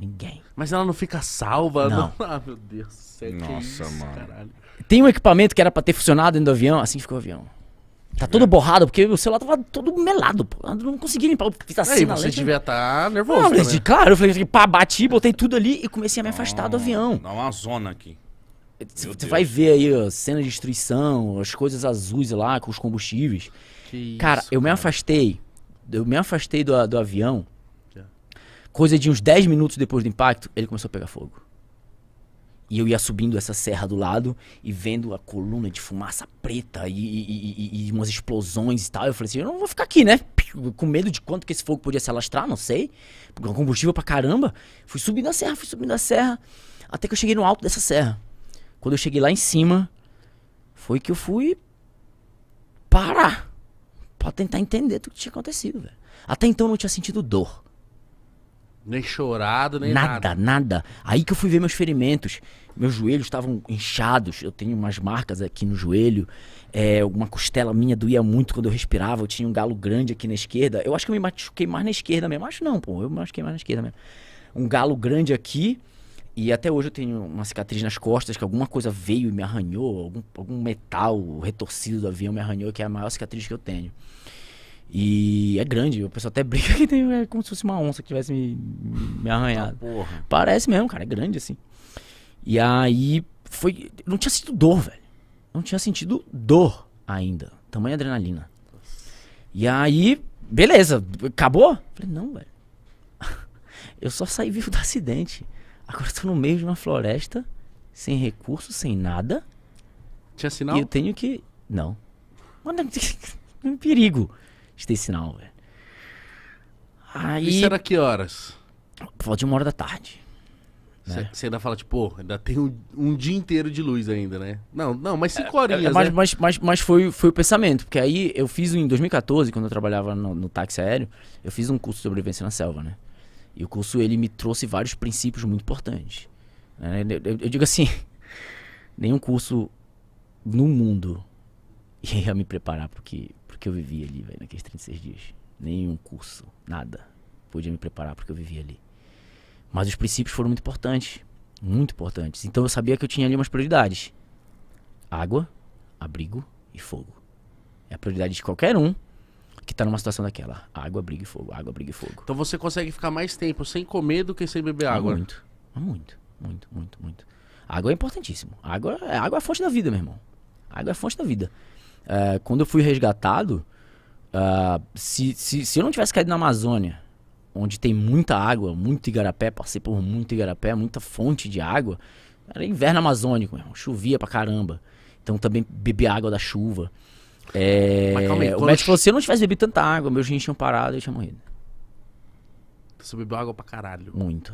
Ninguém. Mas ela não fica salva? Não. não. Ah, meu Deus do céu. Nossa, mano. Caralho. Tem um equipamento que era pra ter funcionado dentro do avião, assim ficou o avião. Tá todo é. borrado, porque o celular tava todo melado, pô. não conseguia limpar. que fiz assim Aí, você lente. devia estar tá nervoso. Não, claro, eu falei, pá, bati, botei tudo ali e comecei a me afastar do avião. Dá uma zona aqui. Você vai ver aí, ó, cena de destruição, as coisas azuis lá, com os combustíveis. Que cara, eu me afastei. Eu me afastei do, do avião Coisa de uns 10 minutos depois do impacto, ele começou a pegar fogo. E eu ia subindo essa serra do lado e vendo a coluna de fumaça preta e, e, e, e umas explosões e tal. Eu falei assim: eu não vou ficar aqui, né? Com medo de quanto que esse fogo podia se alastrar, não sei. É combustível pra caramba. Fui subindo a serra, fui subindo a serra. Até que eu cheguei no alto dessa serra. Quando eu cheguei lá em cima, foi que eu fui parar pra tentar entender o que tinha acontecido, velho. Até então eu não tinha sentido dor. Nem chorado, nem nada. Nada, nada. Aí que eu fui ver meus ferimentos. Meus joelhos estavam inchados. Eu tenho umas marcas aqui no joelho. É, uma costela minha doía muito quando eu respirava. Eu tinha um galo grande aqui na esquerda. Eu acho que eu me machuquei mais na esquerda mesmo. Acho não, pô. Eu me machuquei mais na esquerda mesmo. Um galo grande aqui. E até hoje eu tenho uma cicatriz nas costas que alguma coisa veio e me arranhou. Algum, algum metal retorcido do avião me arranhou, que é a maior cicatriz que eu tenho. E é grande, o pessoal até brinca que tem, é como se fosse uma onça que tivesse me, me arranhado. Ah, Parece mesmo, cara, é grande assim. E aí foi. Não tinha sentido dor, velho. Não tinha sentido dor ainda. tamanho adrenalina. E aí, beleza, acabou? Falei, não, velho. Eu só saí vivo do acidente. Agora eu tô no meio de uma floresta, sem recurso, sem nada. Tinha sinal? E eu tenho que. Não. Mano, é um perigo tem sinal, velho. Isso era que horas? Por de uma hora da tarde. Você né? ainda fala, tipo, ainda tem um, um, dia inteiro de luz ainda, né? Não, não, mas cinco é, é, mas, né? mas, mas, mas, foi, foi o pensamento, porque aí eu fiz em 2014, quando eu trabalhava no, no táxi aéreo, eu fiz um curso de sobrevivência na selva, né? E o curso, ele me trouxe vários princípios muito importantes. Né? Eu, eu, eu digo assim, nenhum curso no mundo ia me preparar porque porque eu vivi ali, velho, naqueles 36 dias. Nenhum curso, nada. Podia me preparar porque eu vivi ali. Mas os princípios foram muito importantes. Muito importantes. Então eu sabia que eu tinha ali umas prioridades: água, abrigo e fogo. É a prioridade de qualquer um que tá numa situação daquela. Água, abrigo e fogo. Água, abrigo e fogo. Então você consegue ficar mais tempo sem comer do que sem beber ah, água? Muito. Ah, muito, muito, muito, muito. Água é importantíssimo. Água, é, água é a fonte da vida, meu irmão. Água é a fonte da vida. Ah, quando eu fui resgatado, uh, se, se, se eu não tivesse caído na Amazônia, onde tem muita água, muito igarapé, passei por muito igarapé, muita fonte de água. Era inverno amazônico, meu irmão. Chovia pra caramba. Então também bebi água da chuva. É... Mas calma aí, o médico eu... falou: se eu não tivesse bebido tanta água, meus rins tinham parado e eu tinha morrido. Você bebeu água pra caralho. Muito.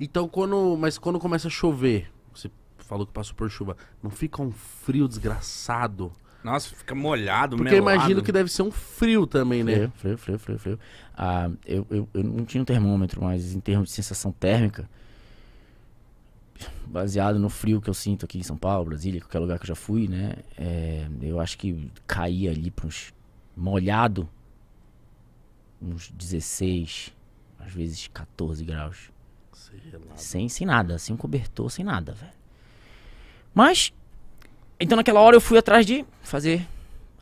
Então, quando. Mas quando começa a chover, você falou que passou por chuva, não fica um frio desgraçado? Nossa, fica molhado, Porque melado. eu imagino que deve ser um frio também, né? Frio, frio, frio, frio, frio. Ah, eu, eu, eu não tinha um termômetro, mas em termos de sensação térmica, baseado no frio que eu sinto aqui em São Paulo, Brasília, qualquer lugar que eu já fui, né? É, eu acho que caí ali para uns molhado, uns 16, às vezes 14 graus. Sem, sem nada, sem um cobertor, sem nada, velho. Mas então naquela hora eu fui atrás de fazer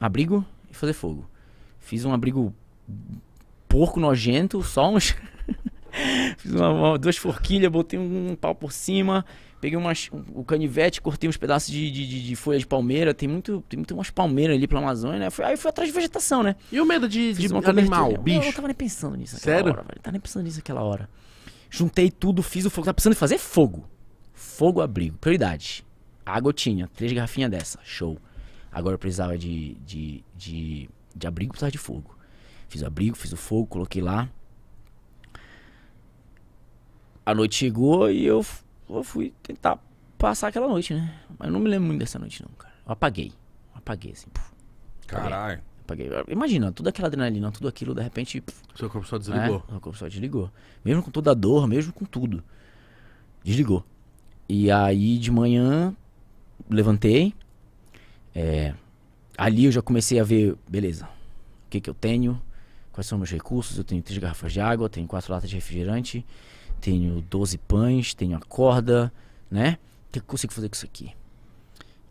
abrigo e fazer fogo. Fiz um abrigo porco nojento, só uns. Fiz uma, uma, duas forquilhas, botei um pau por cima, peguei umas, um, o canivete, cortei uns pedaços de, de, de, de, folha de palmeira. Tem muito, tem muito umas palmeiras ali pela Amazônia, né? Fui, aí eu fui atrás de vegetação, né? E o medo de, Fiz de animal, cobertura. bicho? Eu, eu tava nem pensando nisso Sério? Hora, velho. tava nem pensando nisso aquela hora. Juntei tudo, fiz o fogo. Tava precisando de fazer fogo. Fogo abrigo, prioridade. Água eu tinha, três garrafinhas dessa, show. Agora eu precisava de, de, de, de abrigo, precisava de fogo. Fiz o abrigo, fiz o fogo, coloquei lá. A noite chegou e eu, eu fui tentar passar aquela noite, né? Mas eu não me lembro muito dessa noite, não, cara. Eu apaguei. Apaguei, assim. Puf. Caralho. Apaguei. Imagina, toda aquela adrenalina, tudo aquilo, de repente. Puf, Seu corpo só desligou. Né? Meu corpo só desligou. Mesmo com toda a dor, mesmo com tudo. Desligou. E aí de manhã levantei. É, ali eu já comecei a ver, beleza, o que, que eu tenho, quais são meus recursos. Eu tenho três garrafas de água, tenho quatro latas de refrigerante, tenho 12 pães, tenho a corda, né? O que eu consigo fazer com isso aqui?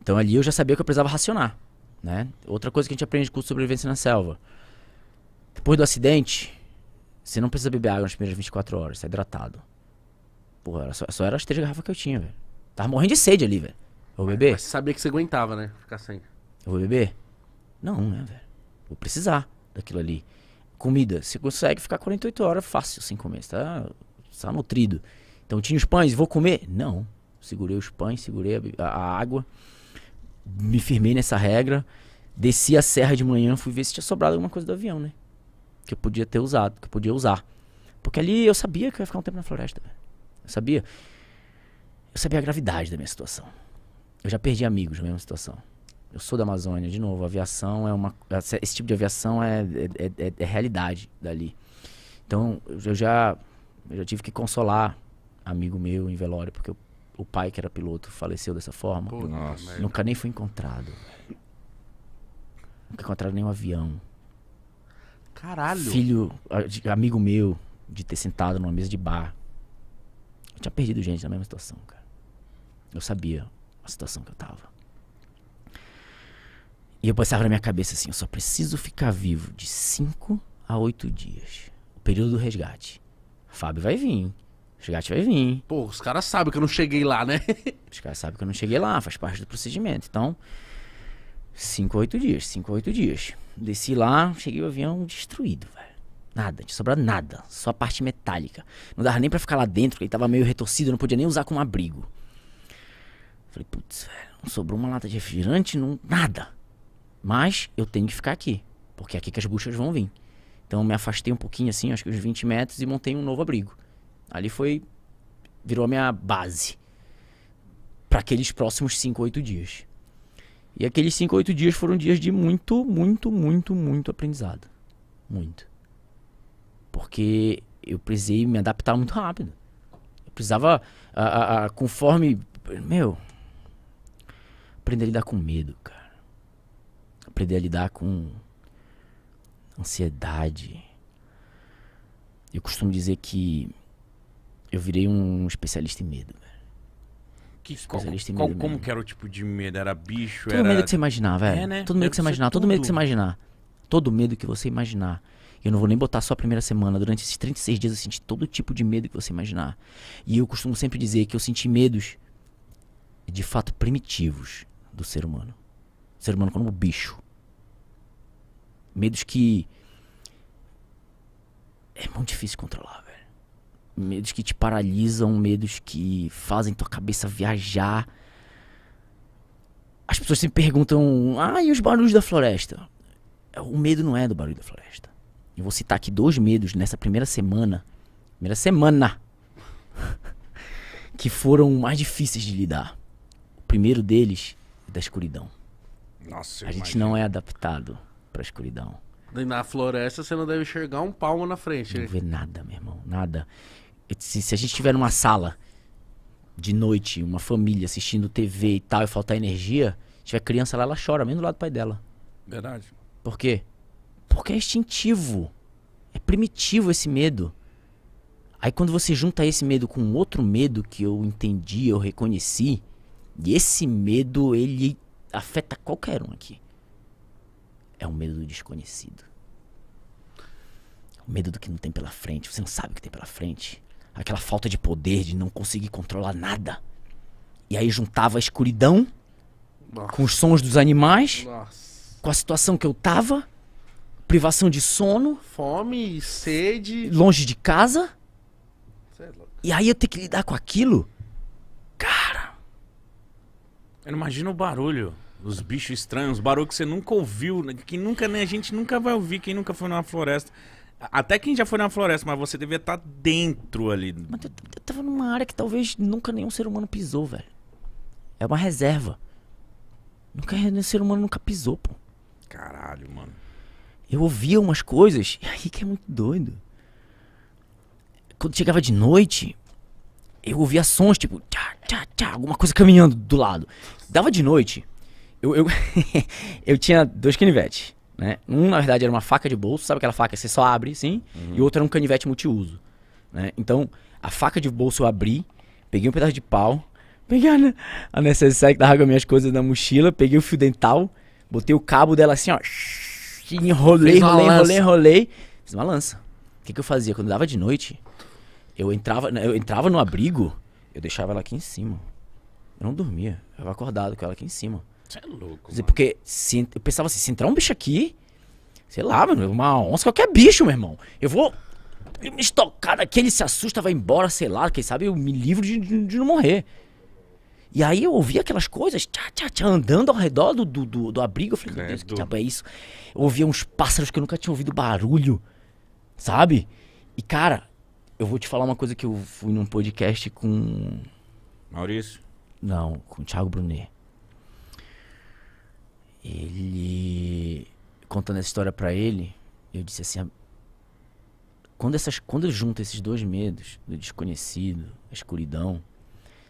Então ali eu já sabia que eu precisava racionar, né? Outra coisa que a gente aprende com sobrevivência na selva. Depois do acidente, você não precisa beber água nas primeiras 24 horas, você é hidratado. Porra, só, só as três garrafas que eu tinha, velho. Tava morrendo de sede ali, velho. Eu vou beber? Mas você sabia que você aguentava, né? Ficar sem. Eu vou beber? Não, né, velho? Vou precisar daquilo ali. Comida, você consegue ficar 48 horas fácil sem comer, você tá, você tá nutrido. Então tinha os pães, vou comer? Não. Segurei os pães, segurei a, a água, me firmei nessa regra. Desci a serra de manhã, fui ver se tinha sobrado alguma coisa do avião, né? Que eu podia ter usado, que eu podia usar. Porque ali eu sabia que eu ia ficar um tempo na floresta, Eu sabia. Eu sabia a gravidade da minha situação eu já perdi amigos na mesma situação. Eu sou da Amazônia, de novo, aviação é uma. Esse tipo de aviação é, é, é, é realidade dali. Então, eu já, eu já tive que consolar amigo meu em velório, porque o pai, que era piloto, faleceu dessa forma. Pô, nossa. Nunca nem fui encontrado. Nunca encontraram nenhum avião. Caralho. Filho, amigo meu, de ter sentado numa mesa de bar. Eu tinha perdido gente na mesma situação, cara. Eu sabia a situação que eu tava. E eu pensava na minha cabeça assim: eu só preciso ficar vivo de 5 a 8 dias. O período do resgate. Fábio vai vir. Resgate vai vir. Pô, os caras sabem que eu não cheguei lá, né? os caras sabem que eu não cheguei lá, faz parte do procedimento. Então, 5 a 8 dias, 5 a 8 dias. Desci lá, cheguei o avião destruído, velho. Nada, não tinha sobrado nada, só a parte metálica. Não dava nem para ficar lá dentro, ele tava meio retorcido, não podia nem usar como abrigo. Falei, putz, velho, não sobrou uma lata de refrigerante, não, nada. Mas eu tenho que ficar aqui, porque é aqui que as buchas vão vir. Então eu me afastei um pouquinho, assim, acho que uns 20 metros, e montei um novo abrigo. Ali foi. virou a minha base. para aqueles próximos 5, 8 dias. E aqueles 5, 8 dias foram dias de muito, muito, muito, muito aprendizado. Muito. Porque eu precisei me adaptar muito rápido. Eu precisava, a, a, a, conforme. Meu, Aprender a lidar com medo, cara. Aprender a lidar com ansiedade. Eu costumo dizer que eu virei um especialista em medo. Velho. Que, especialista qual, em medo qual, como que era o tipo de medo? Era bicho? Todo era... medo que você imaginar, velho. É, né? Todo medo que você imaginar, tudo. todo medo que você imaginar. Todo medo que você imaginar. Eu não vou nem botar só a primeira semana. Durante esses 36 dias eu senti todo tipo de medo que você imaginar. E eu costumo sempre dizer que eu senti medos de fato primitivos do ser humano. O ser humano como bicho. Medos que. É muito difícil controlar, velho. Medos que te paralisam, medos que fazem tua cabeça viajar. As pessoas se perguntam: ah, e os barulhos da floresta? O medo não é do barulho da floresta. Eu vou citar aqui dois medos nessa primeira semana. Primeira semana! que foram mais difíceis de lidar. O primeiro deles da escuridão. Nossa, a gente não é adaptado para a escuridão. E na floresta você não deve enxergar um palmo na frente. Não vê nada, meu irmão, nada. Se, se a gente estiver numa sala de noite, uma família assistindo TV e tal, e faltar energia, se tiver criança lá, ela chora, mesmo do lado do pai dela. Verdade. Por quê? Porque é instintivo. É primitivo esse medo. Aí quando você junta esse medo com outro medo que eu entendi, eu reconheci, e esse medo, ele afeta qualquer um aqui. É o um medo do desconhecido. O medo do que não tem pela frente. Você não sabe o que tem pela frente. Aquela falta de poder, de não conseguir controlar nada. E aí juntava a escuridão Nossa. com os sons dos animais, Nossa. com a situação que eu tava, privação de sono, fome, sede, longe de casa. É e aí eu ter que lidar com aquilo. Cara, eu imagino o barulho. Os bichos estranhos, barulho que você nunca ouviu, né, que nunca, né? A gente nunca vai ouvir, quem nunca foi numa floresta. Até quem já foi na floresta, mas você devia estar tá dentro ali. Mas eu, eu tava numa área que talvez nunca nenhum ser humano pisou, velho. É uma reserva. Nunca nenhum ser humano nunca pisou, pô. Caralho, mano. Eu ouvia umas coisas, e aí que é muito doido. Quando chegava de noite, eu ouvia sons, tipo, tchá, tchá, tchá, alguma coisa caminhando do lado. Dava de noite, eu, eu, eu tinha dois canivetes, né? Um, na verdade, era uma faca de bolso, sabe aquela faca que você só abre, assim? Uhum. E outro era um canivete multiuso, né? Então, a faca de bolso eu abri, peguei um pedaço de pau, peguei a, a necessária que tava minhas coisas na mochila, peguei o fio dental, botei o cabo dela assim, ó, enrolei, enrolei, enrolei, enrolei, fiz uma lança. O que, que eu fazia? Quando dava de noite, eu entrava, né, eu entrava no abrigo, eu deixava ela aqui em cima. Eu não dormia. Eu tava acordado com ela aqui em cima. Você é louco. porque se, eu pensava assim, se entrar um bicho aqui, sei lá, mano, uma onça, qualquer bicho, meu irmão. Eu vou me estocar daqui, ele se assusta, vai embora, sei lá, quem sabe eu me livro de, de, de não morrer. E aí eu ouvia aquelas coisas tchá, tchá, tchá, andando ao redor do, do, do, do abrigo. Eu falei, meu Deus, que diabo é isso? Eu ouvia uns pássaros que eu nunca tinha ouvido barulho, sabe? E cara, eu vou te falar uma coisa que eu fui num podcast com. Maurício? Não, com o Thiago Brunet. Ele. Contando essa história para ele, eu disse assim. Ah, quando, essas, quando eu junto esses dois medos, do desconhecido, a escuridão,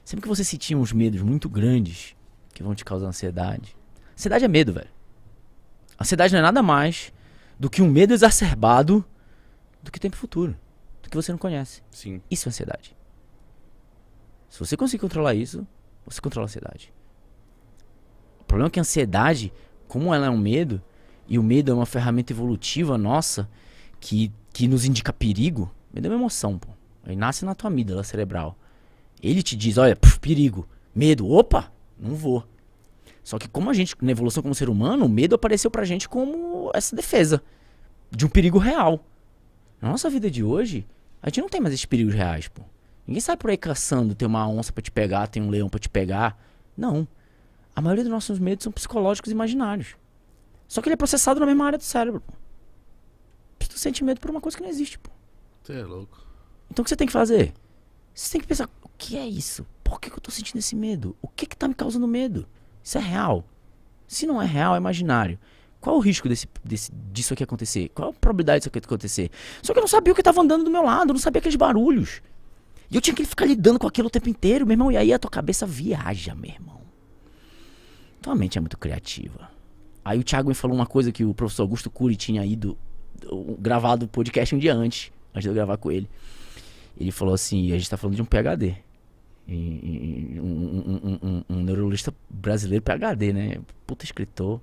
sempre que você sentir uns medos muito grandes que vão te causar ansiedade. Ansiedade é medo, velho. Ansiedade não é nada mais do que um medo exacerbado do que tempo futuro que você não conhece. Sim. Isso é ansiedade. Se você conseguir controlar isso, você controla a ansiedade. O problema é que a ansiedade, como ela é um medo, e o medo é uma ferramenta evolutiva nossa que, que nos indica perigo, medo é uma emoção, pô. Ele nasce na tua amígdala cerebral. Ele te diz, olha, puf, perigo, medo, opa, não vou. Só que como a gente, na evolução como ser humano, o medo apareceu pra gente como essa defesa de um perigo real. Na nossa vida de hoje, a gente não tem mais esses perigos reais, pô. Ninguém sai por aí caçando, tem uma onça para te pegar, tem um leão para te pegar. Não. A maioria dos nossos medos são psicológicos imaginários. Só que ele é processado na mesma área do cérebro, pô. Tu sente medo por uma coisa que não existe, pô. Você é louco. Então o que você tem que fazer? Você tem que pensar, o que é isso? Por que, que eu tô sentindo esse medo? O que que tá me causando medo? Isso é real. Se não é real, é imaginário. Qual o risco desse, desse, disso aqui acontecer? Qual a probabilidade disso aqui acontecer? Só que eu não sabia o que estava andando do meu lado, eu não sabia aqueles barulhos. E eu tinha que ficar lidando com aquilo o tempo inteiro, meu irmão. E aí a tua cabeça viaja, meu irmão. Tua mente é muito criativa. Aí o Thiago me falou uma coisa que o professor Augusto Cury tinha ido gravado o podcast um dia antes, antes de eu gravar com ele. Ele falou assim: a gente está falando de um PHD. Um, um, um, um, neurologista brasileiro PHD, né? Puta escritor.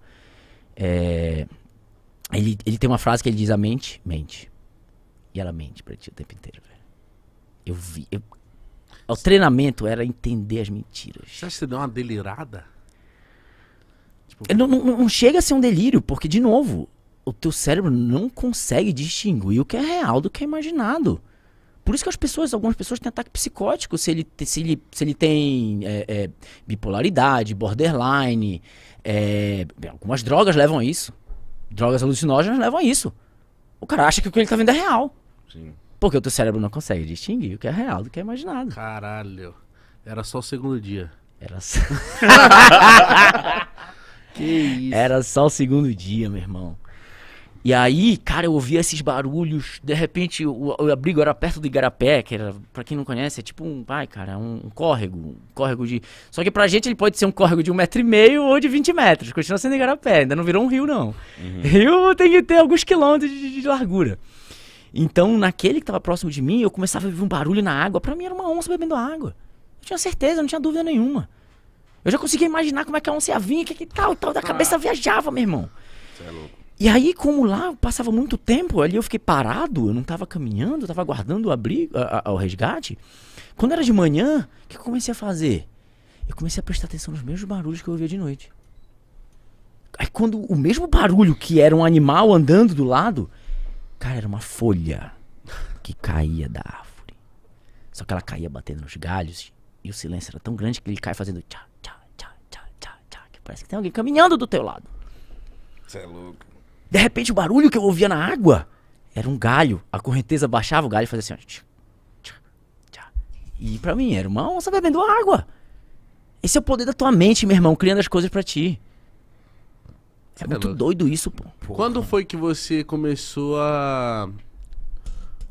É, ele, ele tem uma frase que ele diz: a mente, mente. E ela mente pra ti o tempo inteiro, velho. Eu vi. Eu... O treinamento era entender as mentiras. Você acha que você deu uma delirada? Tipo... Não, não, não chega a ser um delírio, porque, de novo, o teu cérebro não consegue distinguir o que é real do que é imaginado. Por isso que as pessoas, algumas pessoas têm ataque psicótico se ele, se ele, se ele tem é, é, bipolaridade, borderline, é, algumas drogas levam a isso. Drogas alucinógenas levam a isso. O cara acha que o que ele tá vendo é real. Sim. Porque o teu cérebro não consegue distinguir o que é real do que é imaginado. Caralho. Era só o segundo dia. Era só. que isso. Era só o segundo dia, meu irmão. E aí, cara, eu ouvia esses barulhos. De repente, o, o abrigo era perto do Igarapé, que era, pra quem não conhece, é tipo um, ai, cara, um, um córrego. Um córrego de. Só que pra gente ele pode ser um córrego de um metro e meio ou de 20 metros. Continua sendo Igarapé, ainda não virou um rio, não. Uhum. Rio tem que ter alguns quilômetros de, de largura. Então, naquele que tava próximo de mim, eu começava a ouvir um barulho na água. Pra mim era uma onça bebendo água. Eu tinha certeza, não tinha dúvida nenhuma. Eu já conseguia imaginar como é que a onça ia vir, que, que tal, tal. Da ah. cabeça viajava, meu irmão. Você é louco. E aí, como lá passava muito tempo ali, eu fiquei parado, eu não estava caminhando, eu tava aguardando o abrigo, a, a, o resgate. Quando era de manhã, o que eu comecei a fazer? Eu comecei a prestar atenção nos mesmos barulhos que eu ouvia de noite. Aí quando o mesmo barulho que era um animal andando do lado, cara, era uma folha que caía da árvore. Só que ela caía batendo nos galhos e o silêncio era tão grande que ele cai fazendo tchá, tchá, tchá, tchá, tchá, tchá, que parece que tem alguém caminhando do teu lado. Você é louco. De repente, o barulho que eu ouvia na água era um galho. A correnteza baixava o galho e fazia assim. Tch, tch, tch. E para mim, era uma onça bebendo água. Esse é o poder da tua mente, meu irmão, criando as coisas para ti. É, muito doido isso, pô. Quando foi que você começou a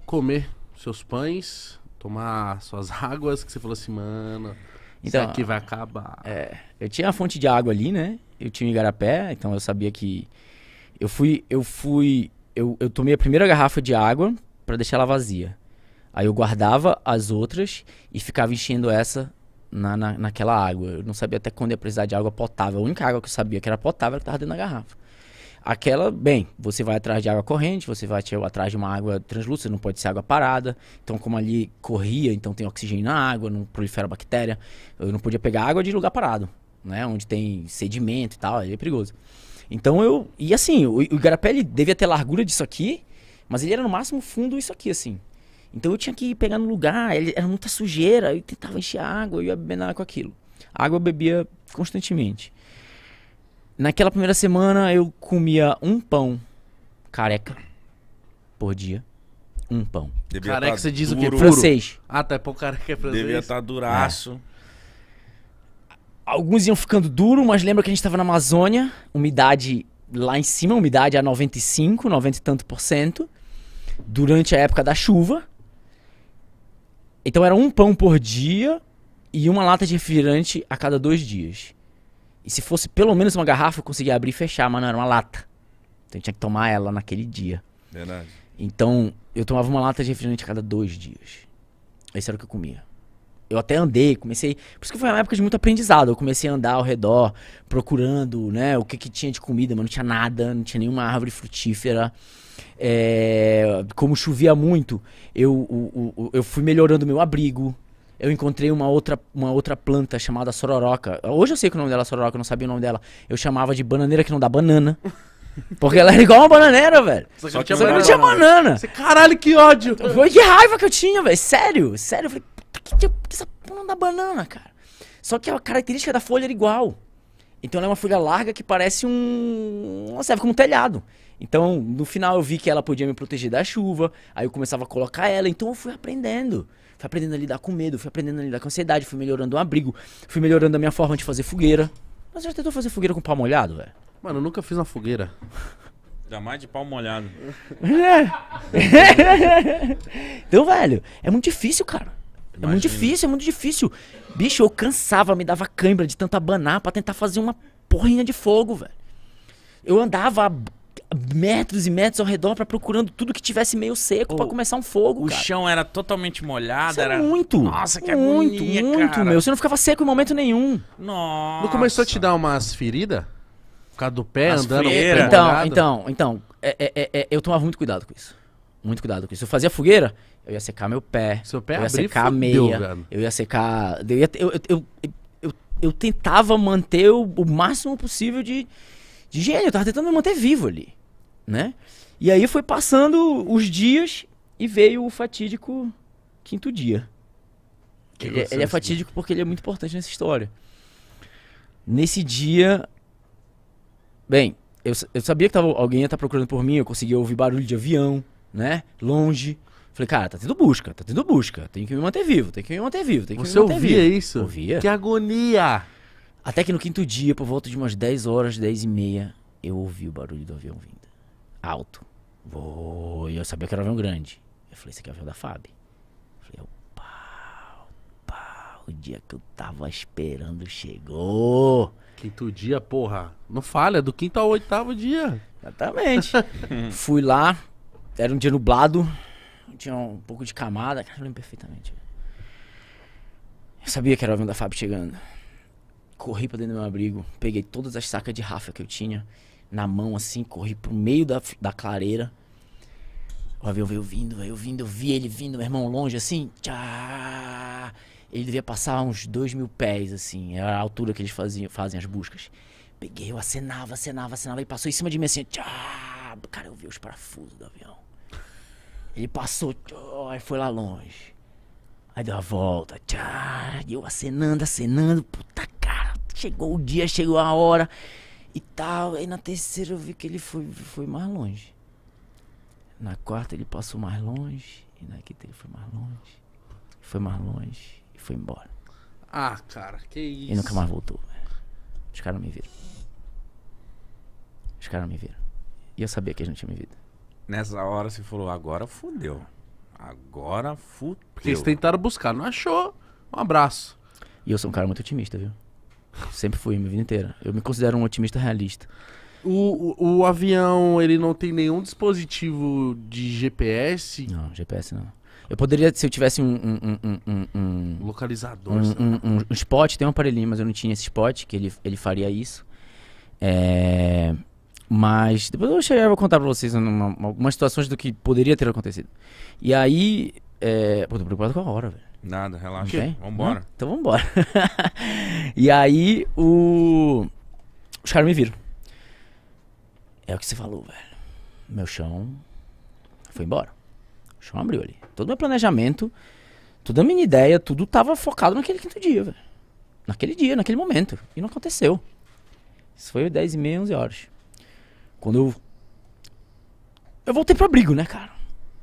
comer seus pães, tomar suas águas, que você falou assim, mano, então, isso aqui vai acabar. É, eu tinha a fonte de água ali, né? Eu tinha um igarapé, então eu sabia que eu fui, eu fui, eu, eu tomei a primeira garrafa de água para deixar ela vazia. Aí eu guardava as outras e ficava enchendo essa na, na, naquela água. Eu não sabia até quando ia precisar de água potável. A única água que eu sabia que era potável era que estava dentro da garrafa. Aquela, bem, você vai atrás de água corrente, você vai atrás de uma água translúcida, não pode ser água parada. Então, como ali corria, então tem oxigênio na água, não prolifera bactéria. Eu não podia pegar água de lugar parado, né? Onde tem sedimento e tal, ali é perigoso. Então eu. E assim, o, o igarapé ele devia ter largura disso aqui, mas ele era no máximo fundo isso aqui, assim. Então eu tinha que pegar no lugar, ele, era muita sujeira, eu tentava encher água, eu ia beber nada com aquilo. A água eu bebia constantemente. Naquela primeira semana eu comia um pão careca por dia. Um pão. Devia careca, tá você diz duro. o quê? Francês. Ah, tá. Pão careca é francês. Devia estar tá duraço. Alguns iam ficando duro, mas lembra que a gente estava na Amazônia, umidade lá em cima, umidade a 95, 90 e tanto por cento, durante a época da chuva. Então era um pão por dia e uma lata de refrigerante a cada dois dias. E se fosse pelo menos uma garrafa, eu conseguia abrir e fechar, mas não era uma lata. Então eu tinha que tomar ela naquele dia. Verdade. Então eu tomava uma lata de refrigerante a cada dois dias. Isso era o que eu comia eu até andei, comecei. Por isso que foi uma época de muito aprendizado. Eu comecei a andar ao redor, procurando, né, o que, que tinha de comida, mas não tinha nada, não tinha nenhuma árvore frutífera. É, como chovia muito, eu, eu, eu, fui melhorando meu abrigo. Eu encontrei uma outra, uma outra planta chamada sororoca. Hoje eu sei que o nome dela é sororoca, eu não sabia o nome dela. Eu chamava de bananeira que não dá banana. Porque ela era igual uma bananeira, velho. Só, Só que, não tinha banana. Né? banana. Caralho, que ódio. Foi de raiva que eu tinha, velho. Sério, sério. Eu falei, que que essa porra da banana, cara? Só que a característica da folha era igual. Então ela é uma folha larga que parece um. Ela serve como um telhado. Então, no final eu vi que ela podia me proteger da chuva, aí eu começava a colocar ela, então eu fui aprendendo. Fui aprendendo a lidar com medo, fui aprendendo a lidar com ansiedade, fui melhorando o abrigo, fui melhorando a minha forma de fazer fogueira. Mas já tentou fazer fogueira com pau molhado, velho? Mano, eu nunca fiz uma fogueira. mais de pau molhado. É. então, velho, é muito difícil, cara. Imagina. É muito difícil, é muito difícil. Bicho, eu cansava, me dava cãibra de tanto abanar pra tentar fazer uma porrinha de fogo, velho. Eu andava metros e metros ao redor para procurando tudo que tivesse meio seco oh, para começar um fogo. O cara. chão era totalmente molhado, Isso é era muito. Nossa, que muito, agonia, muito, cara. meu. Você não ficava seco em momento nenhum. Nossa. Não começou a te dar umas feridas? Por causa do pé As andando. Então, então, então, então, é, é, é, eu tomava muito cuidado com isso. Muito cuidado com isso. Eu fazia fogueira, eu ia secar meu pé. Seu pé eu ia secar a meia. Eu ia secar. Eu, ia, eu, eu, eu, eu, tentava manter o, o máximo possível de, de higiene. Eu tava tentando me manter vivo ali. Né? E aí foi passando os dias e veio o fatídico quinto dia. Que ele, é, ele é fatídico né? porque ele é muito importante nessa história. Nesse dia. Bem, eu, eu sabia que tava, alguém ia estar tá procurando por mim, eu conseguia ouvir barulho de avião né? Longe. Falei, cara, tá tendo busca, tá tendo busca. Tem que me manter vivo, tem que me manter vivo, tem que Você me manter ouvia isso? Ouvia. Que agonia! Até que no quinto dia, por volta de umas 10 horas, 10 e meia, eu ouvi o barulho do avião vindo. Alto. Vou... E eu sabia que era um avião grande. Eu falei, esse aqui é o avião da FAB. Eu falei, é pau, pau, o dia que eu tava esperando chegou. Quinto dia, porra. Não falha, do quinto ao oitavo dia. Exatamente. Fui lá, era um dia nublado, tinha um pouco de camada, cara, eu lembro perfeitamente. Eu sabia que era o avião da Fábio chegando. Corri pra dentro do meu abrigo, peguei todas as sacas de Rafa que eu tinha na mão, assim, corri pro meio da, da clareira. O avião veio vindo, veio vindo, eu vi ele vindo, meu irmão, longe, assim. Tchá! Ele devia passar uns dois mil pés, assim, era é a altura que eles faziam, fazem as buscas. Peguei, eu acenava, acenava, acenava, ele passou em cima de mim, assim, tchá! Cara, eu vi os parafusos do avião. Ele passou, tchô, aí foi lá longe. Aí deu a volta, tchá, eu acenando, acenando, puta cara, chegou o dia, chegou a hora e tal. Aí na terceira eu vi que ele foi, foi mais longe. Na quarta ele passou mais longe, e na quinta ele foi mais longe, foi mais longe e foi embora. Ah, cara, que isso. E nunca mais voltou. Né? Os caras me viram. Os caras me viram. E eu sabia que a gente tinha me visto. Nessa hora você falou, agora fudeu. Agora fudeu. Porque eles tentaram buscar, não achou. Um abraço. E eu sou um cara muito otimista, viu? Sempre fui, minha vida inteira. Eu me considero um otimista realista. O, o, o avião, ele não tem nenhum dispositivo de GPS? Não, GPS não. Eu poderia, se eu tivesse um. um, um, um, um Localizador. Um, spot, tem um aparelhinho, mas eu não tinha esse spot, que ele, ele faria isso. É... Mas depois eu e vou contar pra vocês uma, algumas situações do que poderia ter acontecido. E aí. É... Pô, tô preocupado com a hora, velho. Nada, relaxa. Okay? Vambora. Não? Então vambora. e aí o. Os caras me viram. É o que você falou, velho. Meu chão foi embora. O chão abriu ali. Todo meu planejamento, toda a minha ideia, tudo tava focado naquele quinto dia, velho. Naquele dia, naquele momento. E não aconteceu. Isso foi 10 e meia, 11 horas. Quando eu. Eu voltei pro abrigo, né, cara?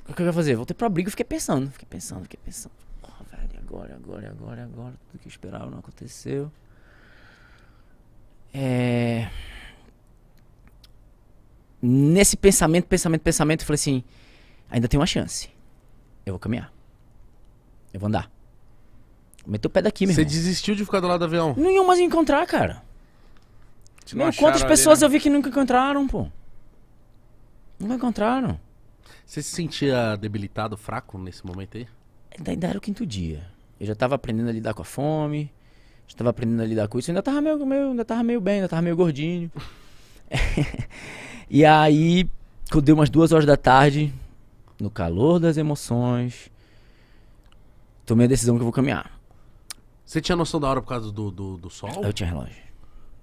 O que eu ia fazer? Eu voltei pro abrigo e fiquei pensando, fiquei pensando, fiquei pensando. Porra, velho, agora, agora, agora, agora. Tudo que eu esperava não aconteceu. É... Nesse pensamento, pensamento, pensamento, eu falei assim: ainda tem uma chance. Eu vou caminhar. Eu vou andar. Meteu o pé daqui, meu Você irmão. desistiu de ficar do lado do avião? Não ia mais encontrar, cara. Não quantas pessoas ali, né? eu vi que nunca encontraram, pô? Nunca encontraram. Você se sentia debilitado, fraco nesse momento aí? Ainda era o quinto dia. Eu já tava aprendendo a lidar com a fome, já tava aprendendo a lidar com isso. ainda tava meio, meio, ainda tava meio bem, ainda tava meio gordinho. e aí, quando deu umas duas horas da tarde, no calor das emoções, tomei a decisão que eu vou caminhar. Você tinha noção da hora por causa do, do, do sol? Eu tinha relógio.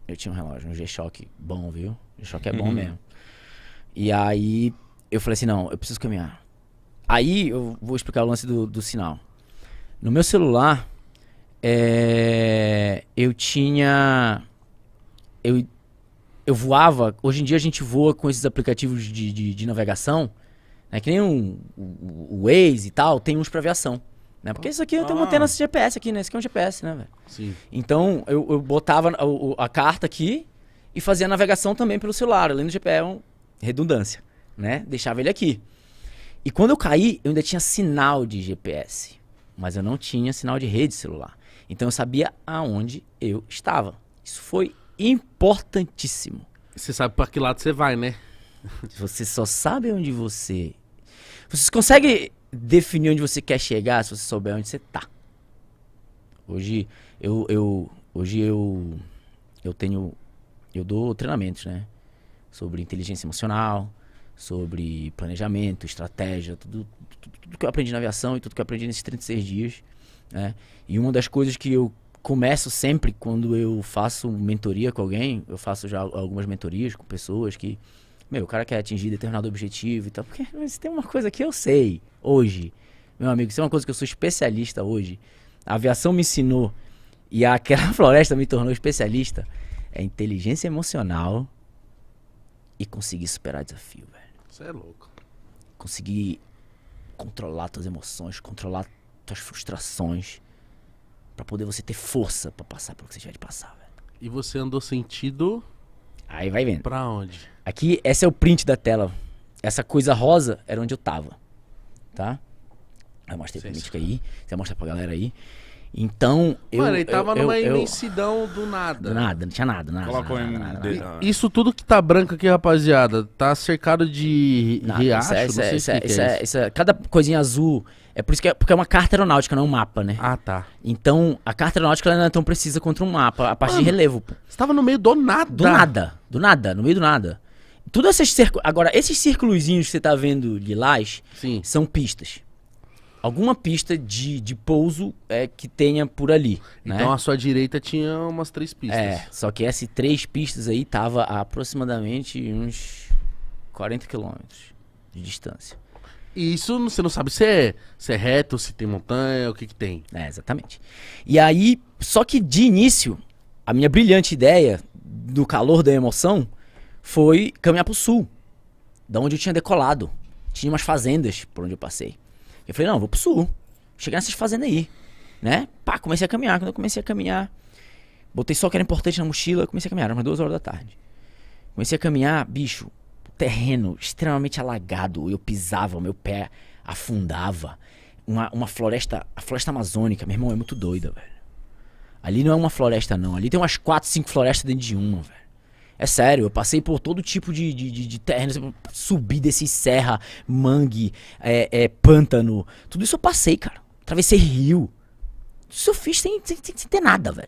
Eu tinha um relógio, um G-Shock bom, viu? G-Shock é bom uhum. mesmo. E aí eu falei assim: não, eu preciso caminhar. Aí eu vou explicar o lance do, do sinal. No meu celular, é, eu tinha. Eu, eu voava. Hoje em dia a gente voa com esses aplicativos de, de, de navegação. Né, que nem o um, um, Waze e tal, tem uns para aviação. Né? Porque isso aqui eu tenho uma ah. antena GPS aqui, né? Isso aqui é um GPS, né, velho? Sim. Então eu, eu botava a, a carta aqui e fazia a navegação também pelo celular. Além do GPS, é um- redundância, né? Deixava ele aqui. E quando eu caí, eu ainda tinha sinal de GPS, mas eu não tinha sinal de rede celular. Então eu sabia aonde eu estava. Isso foi importantíssimo. Você sabe para que lado você vai, né? Você só sabe onde você. Vocês conseguem definir onde você quer chegar se você souber onde você tá. Hoje eu, eu hoje eu eu tenho eu dou treinamentos, né? Sobre inteligência emocional, sobre planejamento, estratégia, tudo, tudo, tudo, que eu aprendi na aviação e tudo que eu aprendi nesses 36 dias, né? E uma das coisas que eu começo sempre quando eu faço mentoria com alguém, eu faço já algumas mentorias com pessoas que meu, o cara quer atingir determinado objetivo e tal. Porque tem uma coisa que eu sei hoje, meu amigo, Isso tem é uma coisa que eu sou especialista hoje, a aviação me ensinou e aquela floresta me tornou especialista, é inteligência emocional e conseguir superar desafio, velho. Você é louco. Conseguir controlar tuas emoções, controlar tuas frustrações, para poder você ter força para passar pelo que você tiver de passar, velho. E você andou sentido. Aí vai vendo. Pra onde? Aqui, esse é o print da tela. Essa coisa rosa era onde eu tava, tá? Eu mostrei Sim, pra Mítica aí, você mostra pra galera aí. Então, eu. Mano, ele tava eu, numa eu, imensidão eu... do nada. Do nada, não tinha nada, nada. Colocou nada, em... nada, nada, nada, é. Isso tudo que tá branco aqui, rapaziada, tá cercado de riacho, isso isso isso isso é, Cada coisinha azul. É por isso que é, porque é uma carta aeronáutica, não é um mapa, né? Ah, tá. Então, a carta aeronáutica não é tão precisa contra um mapa, a parte Mano, de relevo. Pô. Você tava no meio do nada. Do nada, do nada, no meio do nada. Tudo esses círculos. Agora, esses círculozinhos que você tá vendo de lás Sim. são pistas. Alguma pista de, de pouso é, que tenha por ali. Né? Então né? a sua direita tinha umas três pistas. É, só que essas três pistas aí tava a aproximadamente uns 40 quilômetros de distância. E isso você não sabe se é, se é reto, se tem montanha, o que que tem. É, exatamente. E aí, só que de início, a minha brilhante ideia, do calor da emoção, foi caminhar pro sul, da onde eu tinha decolado. Tinha umas fazendas por onde eu passei. Eu falei, não, vou pro sul. Cheguei nessas fazendas aí, né? Pá, comecei a caminhar. Quando eu comecei a caminhar, botei só o que era importante na mochila, comecei a caminhar, era umas duas horas da tarde. Comecei a caminhar, bicho, terreno extremamente alagado. Eu pisava, meu pé afundava. Uma, uma floresta, a floresta amazônica, meu irmão, é muito doida, velho. Ali não é uma floresta, não. Ali tem umas quatro, cinco florestas dentro de uma, velho. É sério, eu passei por todo tipo de, de, de, de terreno, subi, desse serra, mangue, é, é, pântano. Tudo isso eu passei, cara. Atravessei rio. isso eu fiz sem, sem, sem, sem ter nada, velho.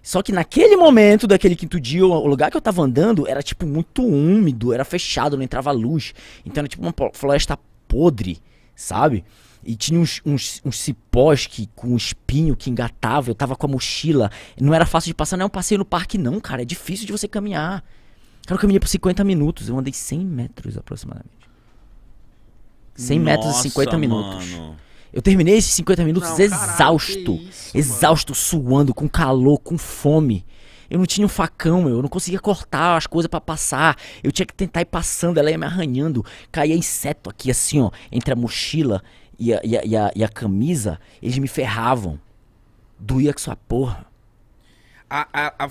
Só que naquele momento daquele quinto dia, o lugar que eu tava andando era tipo muito úmido, era fechado, não entrava luz. Então era tipo uma floresta podre, sabe? E tinha uns, uns, uns cipós que, com espinho que engatava, eu tava com a mochila. Não era fácil de passar, não é um passeio no parque, não, cara. É difícil de você caminhar. Cara, eu caminhei por 50 minutos, eu andei 100 metros aproximadamente. 100 Nossa, metros e 50 minutos. Mano. Eu terminei esses 50 minutos não, exausto. isso, exausto, mano. suando, com calor, com fome. Eu não tinha um facão, eu não conseguia cortar as coisas para passar. Eu tinha que tentar ir passando, ela ia me arranhando. Caía inseto aqui, assim, ó, entre a mochila e a, e a, e a, e a camisa, eles me ferravam. Doía com sua porra. A, a, a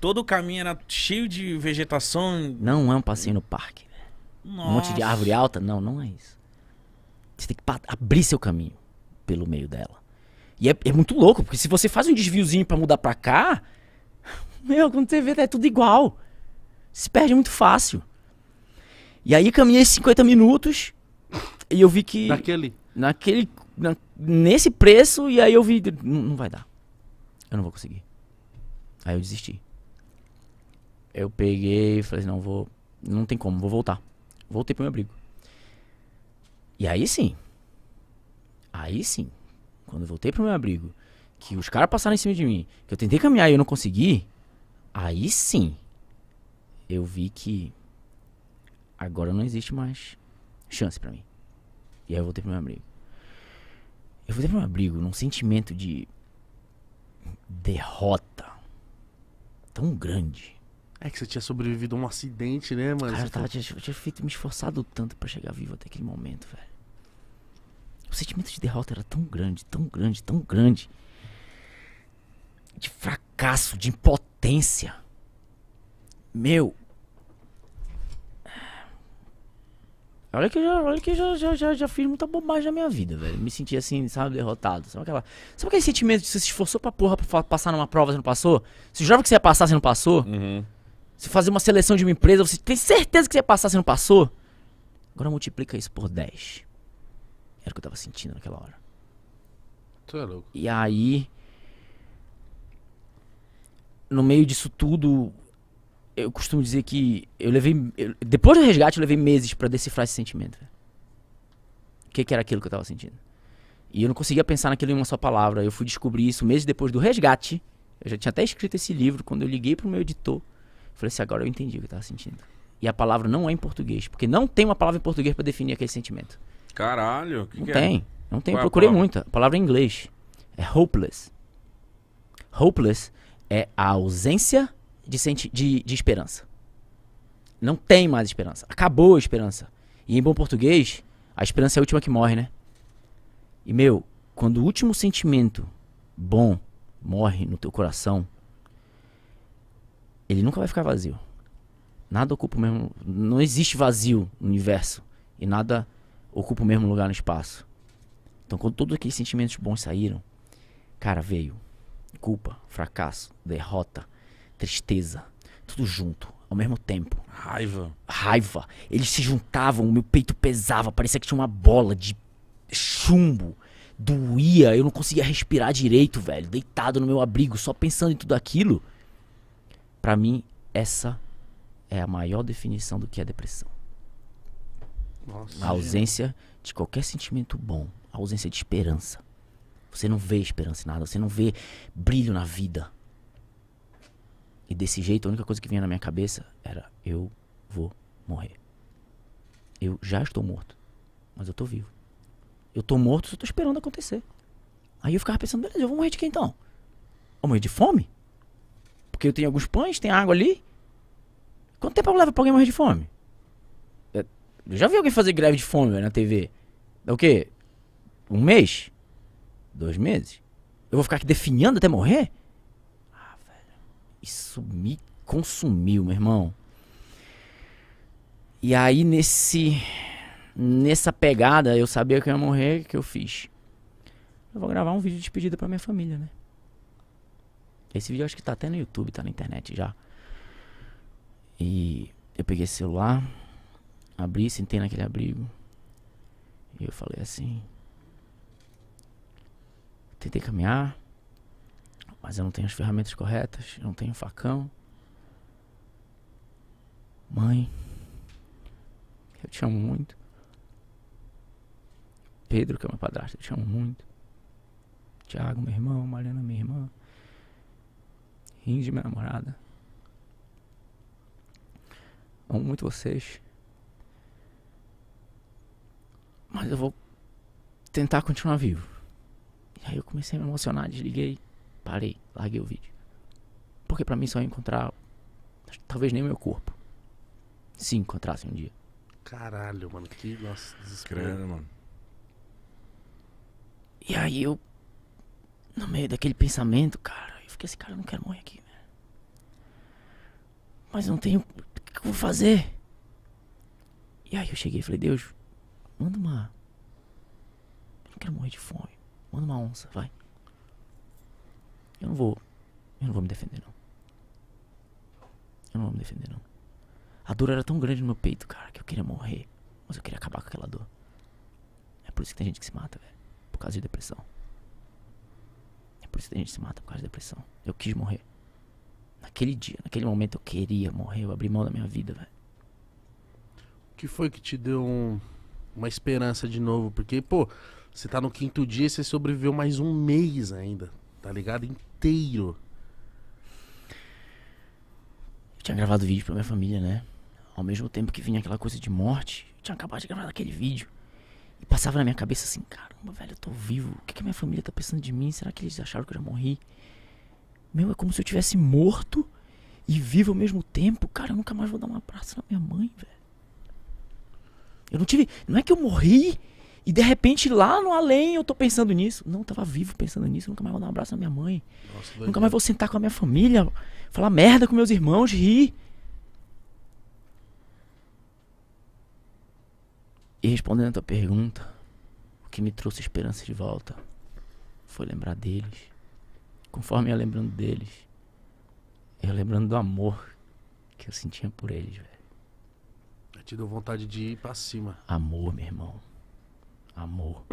Todo o caminho era cheio de vegetação. Não é um passeio no parque. Um monte de árvore alta. Não, não é isso. Você tem que abrir seu caminho pelo meio dela. E é, é muito louco, porque se você faz um desviozinho para mudar pra cá. Meu, quando você vê, é tudo igual. Se perde muito fácil. E aí caminhei 50 minutos e eu vi que. Daquele? naquele, na, nesse preço, e aí eu vi, não vai dar. Eu não vou conseguir. Aí eu desisti. Eu peguei e falei, assim, não vou, não tem como, vou voltar. Voltei pro meu abrigo. E aí sim. Aí sim. Quando eu voltei pro meu abrigo, que os caras passaram em cima de mim, que eu tentei caminhar e eu não consegui, aí sim. Eu vi que agora não existe mais chance para mim. E aí eu voltei pro meu abrigo. Eu voltei pro meu abrigo num sentimento de derrota tão grande. É que você tinha sobrevivido a um acidente, né, mano? Cara, eu, tava, tinha, tinha feito, me esforçado tanto para chegar vivo até aquele momento, velho. O sentimento de derrota era tão grande, tão grande, tão grande. De fracasso, de impotência. Meu, Olha que eu já, olha que eu já, já, já, já, fiz muita bobagem na minha vida, velho. Me senti assim, sabe, derrotado. Sabe, aquela, sabe aquele sentimento de você se esforçou pra porra pra passar numa prova você não passou? se jurava que você ia passar você não passou? Uhum. fazer uma seleção de uma empresa, você tem certeza que você ia passar você não passou? Agora multiplica isso por 10. Era o que eu tava sentindo naquela hora. Tu é louco. E aí. No meio disso tudo, eu costumo dizer que eu levei. Eu, depois do resgate, eu levei meses para decifrar esse sentimento. O que, que, era aquilo que eu tava sentindo? E eu não conseguia pensar naquilo em uma só palavra. Eu fui descobrir isso meses depois do resgate. Eu já tinha até escrito esse livro. Quando eu liguei pro meu editor, falei assim: agora eu entendi o que eu tava sentindo. E a palavra não é em português, porque não tem uma palavra em português para definir aquele sentimento. Caralho, que não que é? tem. É? Não tem, eu procurei é a A palavra em inglês é hopeless. Hopeless é a ausência de, de, de esperança. Não tem mais esperança. Acabou a esperança. E em bom português, a esperança é a última que morre, né? E meu, quando o último sentimento bom morre no teu coração, ele nunca vai ficar vazio. Nada ocupa o mesmo. Não existe vazio no universo. E nada ocupa o mesmo lugar no espaço. Então, quando todos aqueles sentimentos bons saíram, cara, veio culpa, fracasso, derrota, tristeza, tudo junto, ao mesmo tempo. Raiva. Raiva. Eles se juntavam, o meu peito pesava, parecia que tinha uma bola de chumbo. Doía, eu não conseguia respirar direito, velho. Deitado no meu abrigo, só pensando em tudo aquilo. Para mim, essa é a maior definição do que é depressão. Nossa, a ausência de qualquer sentimento bom, a ausência de esperança. Você não vê esperança em nada, você não vê brilho na vida. E desse jeito, a única coisa que vinha na minha cabeça era: eu vou morrer. Eu já estou morto, mas eu estou vivo. Eu estou morto, só estou esperando acontecer. Aí eu ficava pensando: beleza, eu vou morrer de quê então? Vou morrer de fome? Porque eu tenho alguns pães, tem água ali. Quanto tempo leva pra alguém morrer de fome? É, eu já vi alguém fazer greve de fome na TV. É o quê? Um mês? Dois meses? Eu vou ficar aqui definhando até morrer? Isso me consumiu, meu irmão. E aí nesse nessa pegada, eu sabia que eu ia morrer, que eu fiz. Eu vou gravar um vídeo de despedida para minha família, né? Esse vídeo acho que tá até no YouTube, tá na internet já. E eu peguei esse celular, abri, sentei naquele abrigo. E eu falei assim. Tentei caminhar. Mas eu não tenho as ferramentas corretas, eu não tenho facão. Mãe, eu te amo muito. Pedro, que é meu padrasto, eu te amo muito. Tiago, meu irmão, Mariana, minha irmã. Ringe, minha namorada. Amo muito vocês. Mas eu vou tentar continuar vivo. E aí eu comecei a me emocionar, desliguei. Parei, larguei o vídeo. Porque para mim só ia é encontrar talvez nem o meu corpo. Se encontrasse um dia. Caralho, mano, que nossa desespero, mano. E aí eu no meio daquele pensamento, cara, eu fiquei assim, cara, eu não quero morrer aqui, né? Mas não tenho o que eu vou fazer? E aí eu cheguei e falei, Deus, manda uma eu não quero morrer de fome. Manda uma onça, vai. Eu não vou. Eu não vou me defender, não. Eu não vou me defender, não. A dor era tão grande no meu peito, cara, que eu queria morrer. Mas eu queria acabar com aquela dor. É por isso que tem gente que se mata, velho. Por causa de depressão. É por isso que tem gente que se mata por causa de depressão. Eu quis morrer. Naquele dia, naquele momento eu queria morrer. Eu abri mão da minha vida, velho. O que foi que te deu um, uma esperança de novo? Porque, pô, você tá no quinto dia e você sobreviveu mais um mês ainda tá ligado? Inteiro. Eu tinha gravado vídeo pra minha família, né? Ao mesmo tempo que vinha aquela coisa de morte, eu tinha acabado de gravar aquele vídeo. E passava na minha cabeça assim, caramba, velho, eu tô vivo. O que, que a minha família tá pensando de mim? Será que eles acharam que eu já morri? Meu, é como se eu tivesse morto e vivo ao mesmo tempo. Cara, eu nunca mais vou dar uma praça na minha mãe, velho. Eu não tive. Não é que eu morri e de repente, lá no além, eu tô pensando nisso. Não, eu tava vivo pensando nisso. Nunca mais vou dar um abraço na minha mãe. Nossa, nunca mais vou sentar com a minha família. Falar merda com meus irmãos, rir. E respondendo a tua pergunta, o que me trouxe esperança de volta foi lembrar deles. Conforme eu ia lembrando deles, eu lembrando do amor que eu sentia por eles, velho. Eu te deu vontade de ir pra cima. Amor, meu irmão. Amor.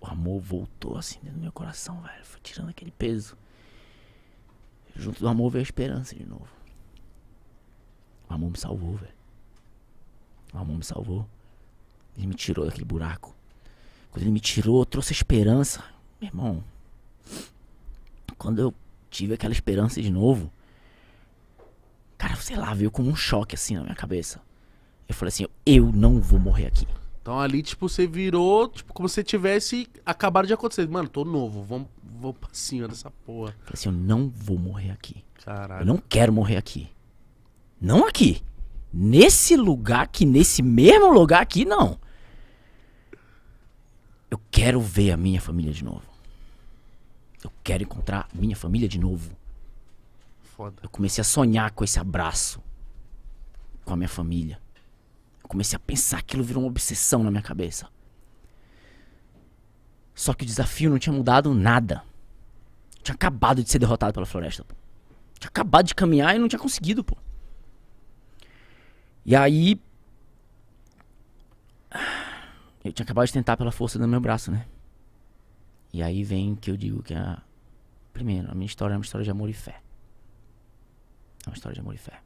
O amor voltou assim dentro do meu coração, velho. Foi tirando aquele peso. Junto do amor veio a esperança de novo. O amor me salvou, velho. O amor me salvou. Ele me tirou daquele buraco. Quando ele me tirou, trouxe esperança. Meu irmão, quando eu tive aquela esperança de novo, cara, sei lá, veio como um choque assim na minha cabeça. Eu falei assim, eu não vou morrer aqui. Então ali, tipo, você virou, tipo, como se tivesse acabado de acontecer. Mano, tô novo, vamos, vou cima dessa porra. Eu falei assim, eu não vou morrer aqui. Caralho. Eu não quero morrer aqui. Não aqui. Nesse lugar aqui, nesse mesmo lugar aqui, não. Eu quero ver a minha família de novo. Eu quero encontrar minha família de novo. Foda. Eu comecei a sonhar com esse abraço. Com a minha família. Eu comecei a pensar, aquilo virou uma obsessão na minha cabeça. Só que o desafio não tinha mudado nada. Eu tinha acabado de ser derrotado pela floresta. Pô. tinha acabado de caminhar e não tinha conseguido, pô. E aí. Eu tinha acabado de tentar pela força do meu braço, né? E aí vem que eu digo que a. Primeiro, a minha história é uma história de amor e fé. É uma história de amor e fé.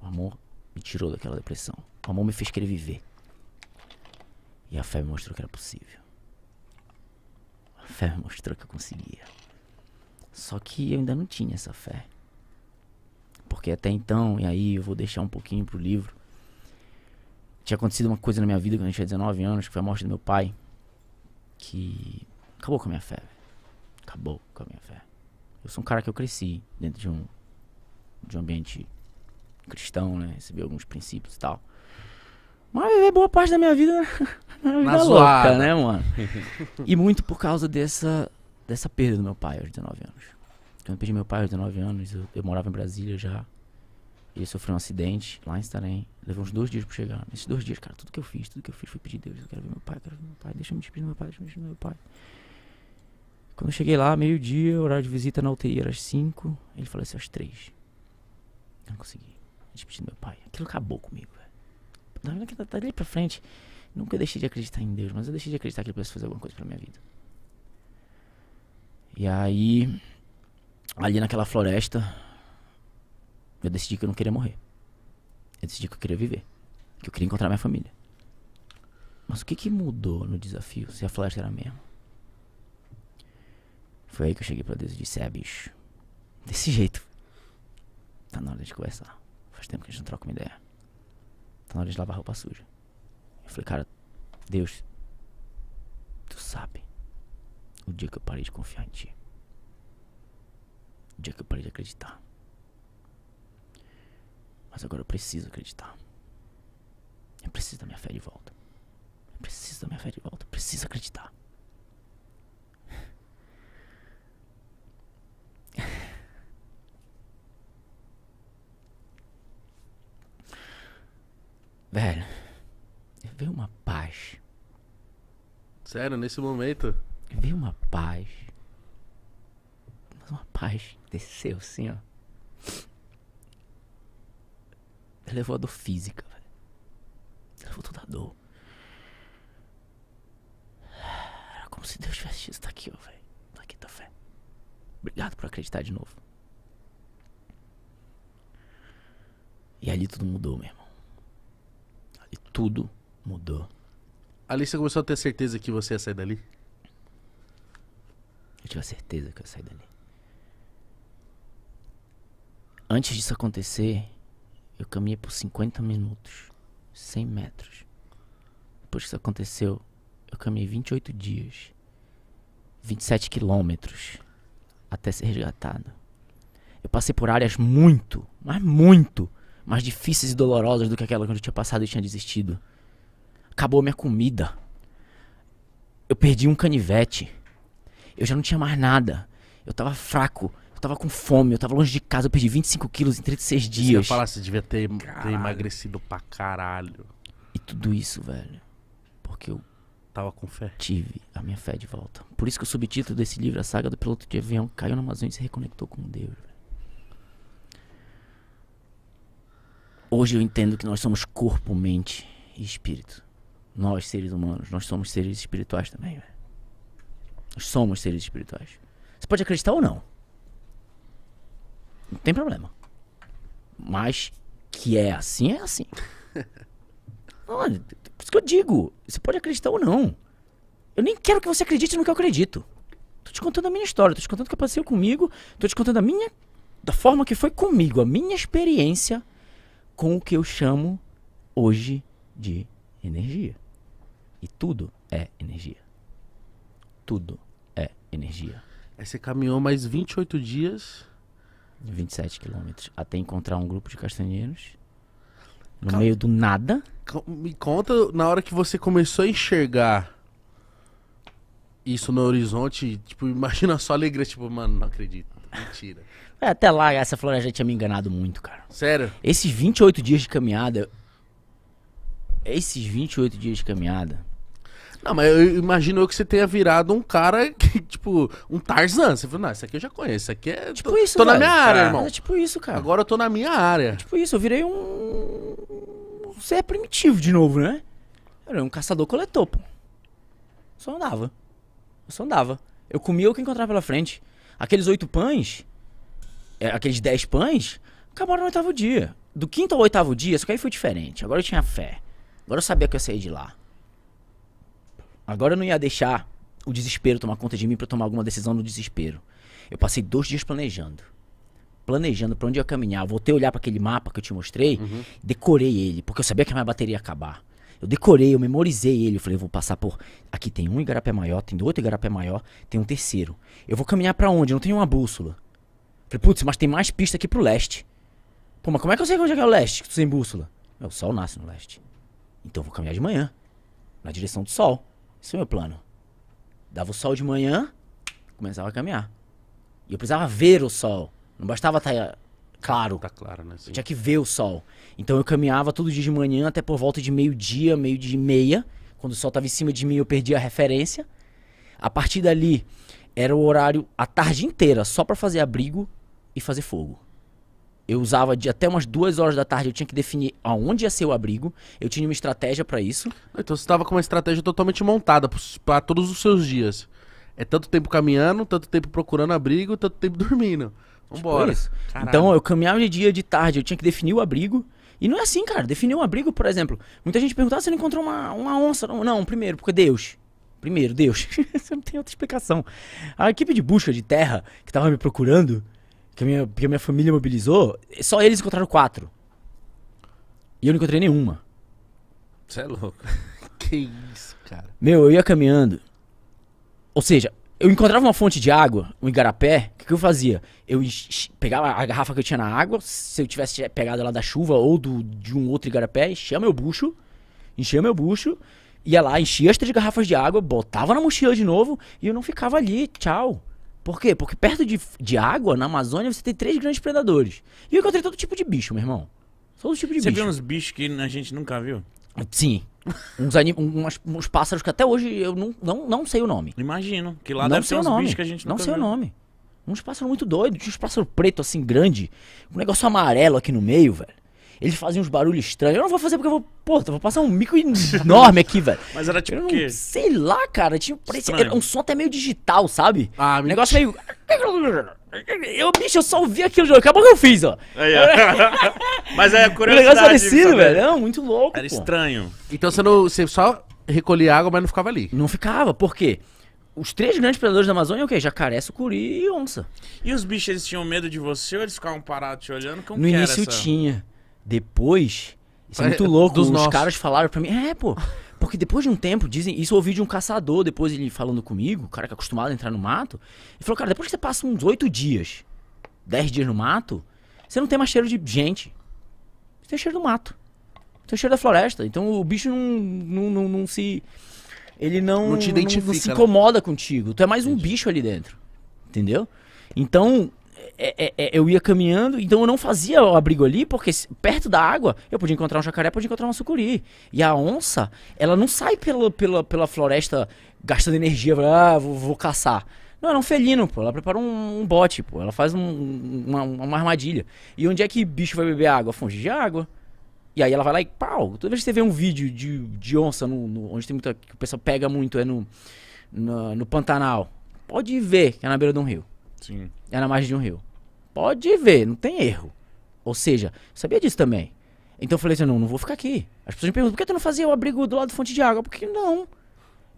O amor me tirou daquela depressão. Tua mão me fez querer viver. E a fé me mostrou que era possível. A fé me mostrou que eu conseguia. Só que eu ainda não tinha essa fé. Porque até então, e aí eu vou deixar um pouquinho pro livro. Tinha acontecido uma coisa na minha vida quando eu tinha 19 anos, que foi a morte do meu pai. Que acabou com a minha fé. Acabou com a minha fé. Eu sou um cara que eu cresci dentro de um, de um ambiente cristão, né? Recebi alguns princípios e tal. Mas viver boa parte da minha vida na vida na louca, né, mano? e muito por causa dessa, dessa perda do meu pai aos 19 anos. Quando eu perdi meu pai aos 19 anos, eu, eu morava em Brasília já. Ele sofreu um acidente lá em Estarém. Levou uns dois dias pra chegar. Nesses dois dias, cara, tudo que eu fiz, tudo que eu fiz foi pedir Deus. Eu quero ver meu pai, eu quero ver meu pai. Deixa eu me despedir do meu pai, deixa eu me despedir do meu pai. Quando eu cheguei lá, meio-dia, horário de visita na UTI era às 5. Ele faleceu às 3. Não consegui. Despedi do meu pai. Aquilo acabou comigo. Na verdade, dali pra frente, nunca deixei de acreditar em Deus, mas eu deixei de acreditar que ele pudesse fazer alguma coisa pra minha vida. E aí, ali naquela floresta, eu decidi que eu não queria morrer. Eu decidi que eu queria viver. Que eu queria encontrar minha família. Mas o que, que mudou no desafio, se a floresta era a mesma? Foi aí que eu cheguei pra Deus e disse: É, bicho, desse jeito. Tá na hora de conversar. Faz tempo que a gente não troca uma ideia. Tá então na hora de lavar roupa suja. Eu falei, cara, Deus, tu sabe o dia que eu parei de confiar em ti. O dia que eu parei de acreditar. Mas agora eu preciso acreditar. Eu preciso da minha fé de volta. Eu preciso da minha fé de volta. Eu preciso acreditar. Velho, veio uma paz. Sério, nesse momento? Veio uma paz. Mas uma paz desceu assim, ó. Levou a dor física, velho. Levou toda a dor. Era como se Deus tivesse dito, tá aqui, ó, velho. Tá aqui tua tá fé. Obrigado por acreditar de novo. E ali tudo mudou mesmo. E tudo mudou. Ali você começou a ter certeza que você ia sair dali? Eu tinha certeza que eu ia sair dali. Antes disso acontecer, eu caminhei por 50 minutos, 100 metros. Depois que isso aconteceu, eu caminhei 28 dias, 27 quilômetros, até ser resgatado. Eu passei por áreas muito, mas muito mais difíceis e dolorosas do que aquela que eu tinha passado e tinha desistido. Acabou minha comida. Eu perdi um canivete. Eu já não tinha mais nada. Eu tava fraco. Eu tava com fome. Eu tava longe de casa. Eu perdi 25 quilos em 36 dias. Se eu falasse, devia ter, ter emagrecido pra caralho. E tudo isso, velho. Porque eu Tava com fé. Tive a minha fé de volta. Por isso que o subtítulo desse livro, A Saga do Piloto de Avião, caiu na Amazônia e se reconectou com Deus. Hoje eu entendo que nós somos corpo, mente e espírito. Nós, seres humanos, nós somos seres espirituais também. Nós somos seres espirituais. Você pode acreditar ou não. Não tem problema. Mas que é assim, é assim. Olha, é por isso que eu digo. Você pode acreditar ou não. Eu nem quero que você acredite no que eu acredito. Tô te contando a minha história, tô te contando o que aconteceu comigo, tô te contando a minha. da forma que foi comigo, a minha experiência com o que eu chamo hoje de energia. E tudo é energia. Tudo é energia. Aí você caminhou mais 28 dias. 27 quilômetros. Até encontrar um grupo de castanheiros. No Cal... meio do nada. Me conta, na hora que você começou a enxergar isso no horizonte, tipo, imagina só alegria, tipo, mano, não acredito. Mentira. É, até lá, essa floresta tinha me enganado muito, cara. Sério? Esses 28 dias de caminhada. Esses 28 dias de caminhada. Não, mas eu imagino que você tenha virado um cara que, tipo, um Tarzan. Você falou, não, isso aqui eu já conheço, isso aqui é. Tipo tô, isso, Tô velho, na minha área, é irmão. É tipo isso, cara. Agora eu tô na minha área. É tipo isso, eu virei um. Você é primitivo de novo, né? Eu era um caçador-coletor, pô. Só andava. só andava. Eu comia o que encontrava pela frente. Aqueles oito pães, é, aqueles dez pães, acabaram no oitavo dia. Do quinto ao oitavo dia, só que aí foi diferente. Agora eu tinha fé. Agora eu sabia que eu ia sair de lá. Agora eu não ia deixar o desespero tomar conta de mim para tomar alguma decisão no desespero. Eu passei dois dias planejando. Planejando para onde eu ia caminhar. Eu voltei a olhar para aquele mapa que eu te mostrei, uhum. decorei ele, porque eu sabia que a minha bateria ia acabar. Eu decorei, eu memorizei ele. Eu falei, eu vou passar por. Aqui tem um igarapé maior, tem outro igarapé maior, tem um terceiro. Eu vou caminhar para onde? Eu não tenho uma bússola. Eu falei, putz, mas tem mais pista aqui pro leste. Pô, mas como é que eu sei onde é que é o leste? Sem bússola. Meu, o sol nasce no leste. Então eu vou caminhar de manhã, na direção do sol. Esse é o meu plano. Dava o sol de manhã, começava a caminhar. E eu precisava ver o sol. Não bastava estar tá claro. Tá claro, né? Sim. tinha que ver o sol. Então eu caminhava todo dia de manhã até por volta de meio-dia, meio-dia e meia. Quando o sol estava em cima de mim, eu perdia a referência. A partir dali, era o horário a tarde inteira, só para fazer abrigo e fazer fogo. Eu usava de até umas duas horas da tarde, eu tinha que definir aonde ia ser o abrigo, eu tinha uma estratégia para isso. Então você estava com uma estratégia totalmente montada para todos os seus dias. É tanto tempo caminhando, tanto tempo procurando abrigo, tanto tempo dormindo. Tipo Vambora. Tipo então eu caminhava de dia, de tarde, eu tinha que definir o abrigo. E não é assim, cara. Definir um abrigo, por exemplo. Muita gente perguntava ah, se ele encontrou uma, uma onça. Não, não, primeiro, porque Deus. Primeiro, Deus. Você não tem outra explicação. A equipe de busca de terra que tava me procurando, que a minha, que a minha família mobilizou, só eles encontraram quatro. E eu não encontrei nenhuma. Você é louco. que isso, cara. Meu, eu ia caminhando. Ou seja, eu encontrava uma fonte de água, um igarapé, o que, que, eu fazia? Eu pegava a garrafa que eu tinha na água, se eu tivesse pegado ela da chuva ou do, de um outro igarapé, enchia meu bucho, enchia meu bucho, ia lá, enchia as três garrafas de água, botava na mochila de novo e eu não ficava ali, tchau. Por quê? Porque perto de, de água, na Amazônia, você tem três grandes predadores. E eu encontrei todo tipo de bicho, meu irmão. Todo tipo de você bicho. Você viu uns bichos que a gente nunca viu? Sim. Uns, anim... uns, uns pássaros que até hoje eu não, não, não sei o nome. Imagino. Que lá não deve sei nome. que a gente não sei viu. o nome. Uns pássaros muito doidos. Tinha uns pássaros preto assim, grande. Um negócio amarelo aqui no meio, velho. Eles faziam uns barulhos estranhos. Eu não vou fazer porque eu vou. Pô, vou passar um mico enorme aqui, velho. Mas era tipo. Eu não, quê? Sei lá, cara. Tinha, parecia, era um som até meio digital, sabe? Ah, um negócio meio. Eu, bicho, eu só ouvi aquilo, acabou que eu fiz, ó. Aí, ó. Mas é curiosidade. O negócio parecido, velho. Não, muito louco. Era pô. estranho. Então você, não, você só recolhia água, mas não ficava ali. Não ficava, por quê? Os três grandes predadores da Amazônia é o quê? Jacaré, sucuri e onça. E os bichos, eles tinham medo de você ou eles ficavam parados te olhando? Como no início essa... tinha. Depois, isso é muito é, louco, dos os nossos. caras falaram pra mim, é, pô. Porque depois de um tempo, dizem, isso eu ouvi de um caçador, depois ele falando comigo, o cara que é acostumado a entrar no mato, ele falou, cara, depois que você passa uns oito dias, dez dias no mato, você não tem mais cheiro de gente. Você tem cheiro do mato. Você tem cheiro da floresta. Então o bicho não, não, não, não se. Ele não, não, te identifica, não, se né? incomoda né? contigo. Tu é mais um bicho ali dentro. Entendeu? Então, é, é, é, eu ia caminhando, então eu não fazia o abrigo ali, porque perto da água eu podia encontrar um jacaré, podia encontrar uma sucuri. E a onça, ela não sai pela, pela, pela floresta gastando energia, ah, vou, vou caçar. Não, era é um felino, pô. Ela prepara um, um bote, pô. Ela faz um, uma, uma, armadilha. E onde é que bicho vai beber água? Fonte de água. E aí ela vai lá e pau. Toda vez que você vê um vídeo de, de onça, no, no, onde tem muita. que o pessoal pega muito, é no, no, no Pantanal. Pode ver que é na beira de um rio. Sim. É na margem de um rio. Pode ver, não tem erro. Ou seja, sabia disso também. Então eu falei assim, não, não vou ficar aqui. As pessoas me perguntam, por que tu não fazia o abrigo do lado da fonte de água? Porque não.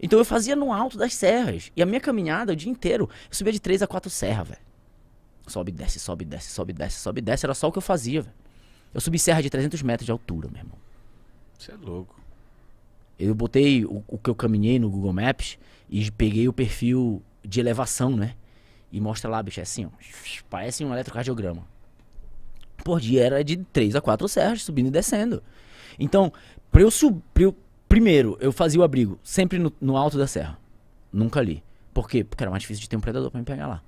Então eu fazia no alto das serras. E a minha caminhada o dia inteiro, eu subia de três a quatro serras, velho. Sobe, desce, sobe, desce, sobe, desce, sobe, desce. Era só o que eu fazia, velho. Eu subi serra de 300 metros de altura, meu irmão. Você é louco. Eu botei o, o que eu caminhei no Google Maps e peguei o perfil de elevação, né? E mostra lá, bicho, é assim, ó. Parece um eletrocardiograma. Por dia era de 3 a 4 serras, subindo e descendo. Então, pra eu subir. Primeiro, eu fazia o abrigo sempre no, no, alto da serra. Nunca ali. Por quê? Porque era mais difícil de ter um predador pra me pegar lá.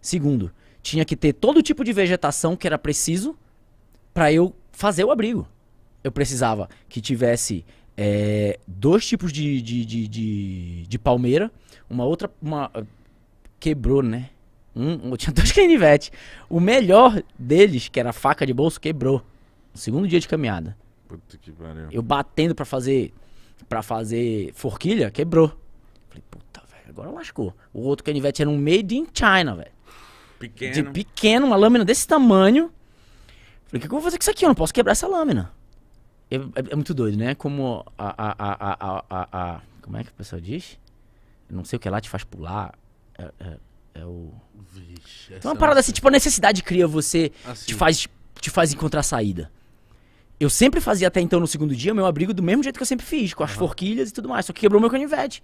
Segundo, tinha que ter todo tipo de vegetação que era preciso para eu fazer o abrigo. Eu precisava que tivesse é, dois tipos de, de, de, de, de palmeira, uma outra. Uma, quebrou, né? Um, eu tinha dois canivetes. O melhor deles, que era faca de bolso, quebrou. segundo dia de caminhada. Puta que pariu. Eu batendo para fazer para fazer forquilha, quebrou. Falei, puta, velho, agora lascou. O outro canivete era um made in China, velho. Pequeno. De pequeno, uma lâmina desse tamanho. Falei, o que, que eu vou fazer com isso aqui? Eu não posso quebrar essa lâmina. É, é, é muito doido, né? Como a, a, a, a, a, a, a, Como é que o pessoal diz? Eu não sei o que lá te faz pular. É, é, é o. Vixe, então, uma parada assim, tipo, a necessidade cria você, assim. te, faz, te faz encontrar saída. Eu sempre fazia até então no segundo dia meu abrigo do mesmo jeito que eu sempre fiz, com as uhum. forquilhas e tudo mais, só que quebrou meu canivete.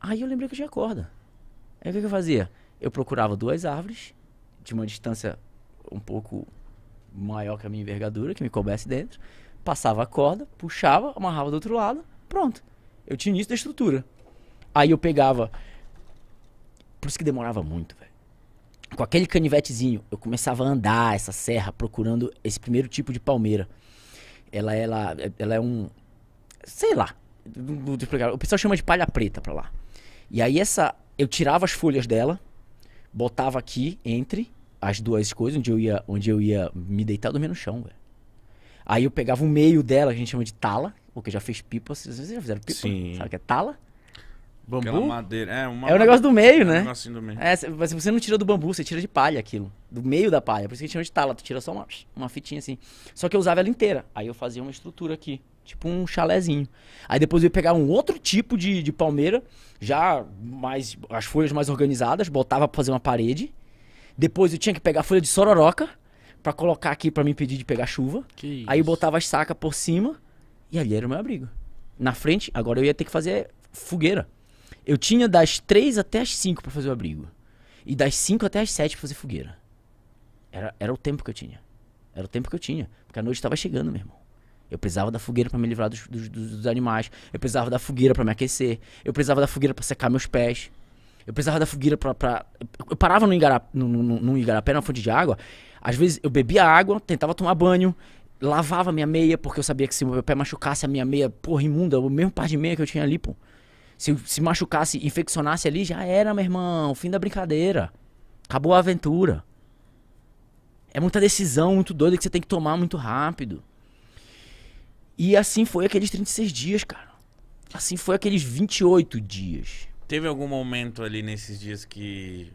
Aí eu lembrei que eu tinha corda. Aí o que, que eu fazia? Eu procurava duas árvores, de uma distância um pouco maior que a minha envergadura, que me coubesse dentro, passava a corda, puxava, amarrava do outro lado, pronto. Eu tinha início da estrutura. Aí eu pegava por isso que demorava muito, velho. Com aquele canivetezinho, eu começava a andar essa serra procurando esse primeiro tipo de palmeira. Ela, ela, ela é um. Sei lá. O pessoal chama de palha preta pra lá. E aí essa. Eu tirava as folhas dela, botava aqui entre as duas coisas, onde eu ia, onde eu ia me deitar dormir no chão, velho. Aí eu pegava o meio dela, que a gente chama de tala, porque já fez pipa, vocês já fizeram pipa, Sim. sabe o que é tala? Bambu? Aquela madeira. É, uma é o negócio do meio, né? É um negocinho do meio. É, mas você não tira do bambu, você tira de palha aquilo. Do meio da palha. Por isso que chama de tala. Tu tira só uma, uma fitinha assim. Só que eu usava ela inteira. Aí eu fazia uma estrutura aqui. Tipo um chalézinho. Aí depois eu ia pegar um outro tipo de, de palmeira. Já mais. As folhas mais organizadas. Botava pra fazer uma parede. Depois eu tinha que pegar a folha de sororoca. Pra colocar aqui pra me impedir de pegar chuva. Que Aí eu botava as sacas por cima. E ali era o meu abrigo. Na frente, agora eu ia ter que fazer fogueira. Eu tinha das 3 até as 5 para fazer o abrigo. E das 5 até as 7 pra fazer fogueira. Era, era o tempo que eu tinha. Era o tempo que eu tinha. Porque a noite estava chegando, meu irmão. Eu precisava da fogueira para me livrar dos, dos, dos, animais. Eu precisava da fogueira para me aquecer. Eu precisava da fogueira para secar meus pés. Eu precisava da fogueira pra. pra... Eu parava no igarapé, no, igarapé, na fonte de água. Às vezes eu bebia água, tentava tomar banho, lavava minha meia, porque eu sabia que se meu pé machucasse a minha meia, porra, imunda, o mesmo par de meia que eu tinha ali, pô. Se se machucasse, infeccionasse ali, já era, meu irmão. Fim da brincadeira. Acabou a aventura. É muita decisão muito doida que você tem que tomar muito rápido. E assim foi aqueles 36 dias, cara. Assim foi aqueles 28 dias. Teve algum momento ali nesses dias que.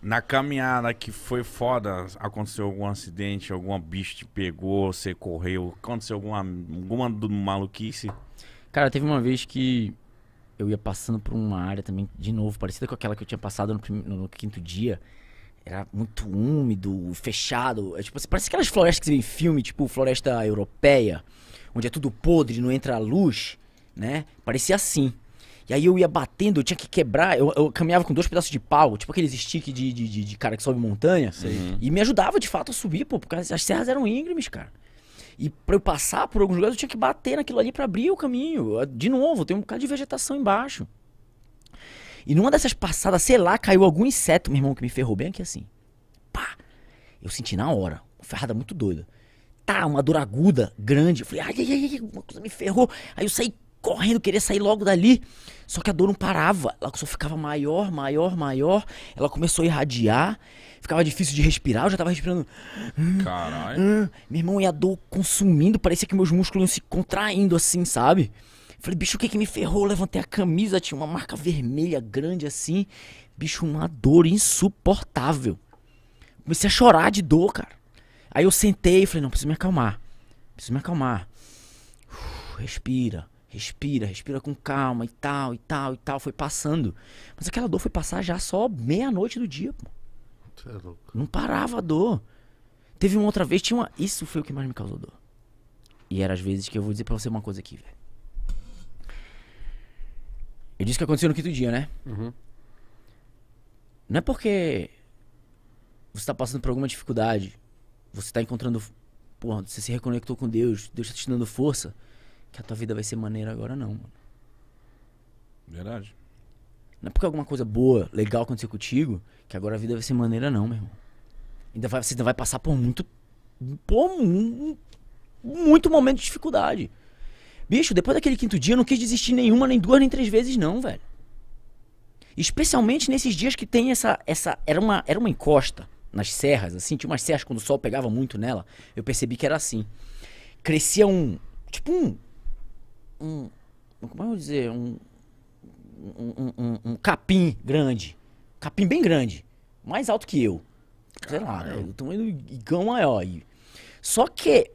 Na caminhada que foi foda, aconteceu algum acidente, alguma bicho te pegou, você correu, aconteceu alguma, alguma maluquice? Cara, teve uma vez que eu ia passando por uma área também, de novo, parecida com aquela que eu tinha passado no, no quinto dia. Era muito úmido, fechado. É, tipo, parece aquelas florestas que você vê em filme, tipo floresta europeia, onde é tudo podre, não entra luz, né? Parecia assim. E aí eu ia batendo, eu tinha que quebrar. Eu, eu caminhava com dois pedaços de pau, tipo aqueles stick de, de, de, de cara que sobe montanha. E me ajudava de fato a subir, pô, porque as serras eram íngremes, cara. E para eu passar por alguns lugares, eu tinha que bater naquilo ali para abrir o caminho. De novo, tem um bocado de vegetação embaixo. E numa dessas passadas, sei lá, caiu algum inseto, meu irmão, que me ferrou bem aqui assim. Pá! Eu senti na hora, uma ferrada muito doida. Tá, uma dor aguda, grande. Eu falei, ai, ai, ai, uma coisa me ferrou. Aí eu saí correndo, queria sair logo dali. Só que a dor não parava. Ela só ficava maior, maior, maior. Ela começou a irradiar ficava difícil de respirar, eu já tava respirando. Caralho. Hum, hum. Meu irmão, e a dor consumindo, parecia que meus músculos iam se contraindo assim, sabe? Falei, bicho, o que que me ferrou? Eu levantei a camisa, tinha uma marca vermelha grande assim. Bicho, uma dor insuportável. Comecei a chorar de dor, cara. Aí eu sentei e falei, não, preciso me acalmar. Preciso me acalmar. Uf, respira respira, respira com calma e tal, e tal, e tal. Foi passando. Mas aquela dor foi passar já só meia-noite do dia, pô. É não parava a dor. Teve uma outra vez, tinha uma. Isso foi o que mais me causou dor. E era às vezes que eu vou dizer pra você uma coisa aqui, velho. Eu disse que aconteceu no quinto dia, né? Uhum. Não é porque você tá passando por alguma dificuldade, você tá encontrando. Porra, você se reconectou com Deus, Deus tá te dando força, que a tua vida vai ser maneira agora, não, mano. Verdade. Não é porque alguma coisa boa, legal aconteceu contigo, que agora a vida vai ser maneira, não, meu irmão. Ainda vai, você ainda vai passar por muito. Por um, muito momento de dificuldade. Bicho, depois daquele quinto dia, eu não quis desistir nenhuma, nem duas, nem três vezes, não, velho. Especialmente nesses dias que tem essa. essa era, uma, era uma encosta nas serras, assim. Tinha umas serras quando o sol pegava muito nela. Eu percebi que era assim. Crescia um. Tipo um. Um. Como é que eu vou dizer? Um um, um. um, um capim grande capim bem grande, mais alto que eu. Sei lá, né? o tamanho do igão maior. E... Só que.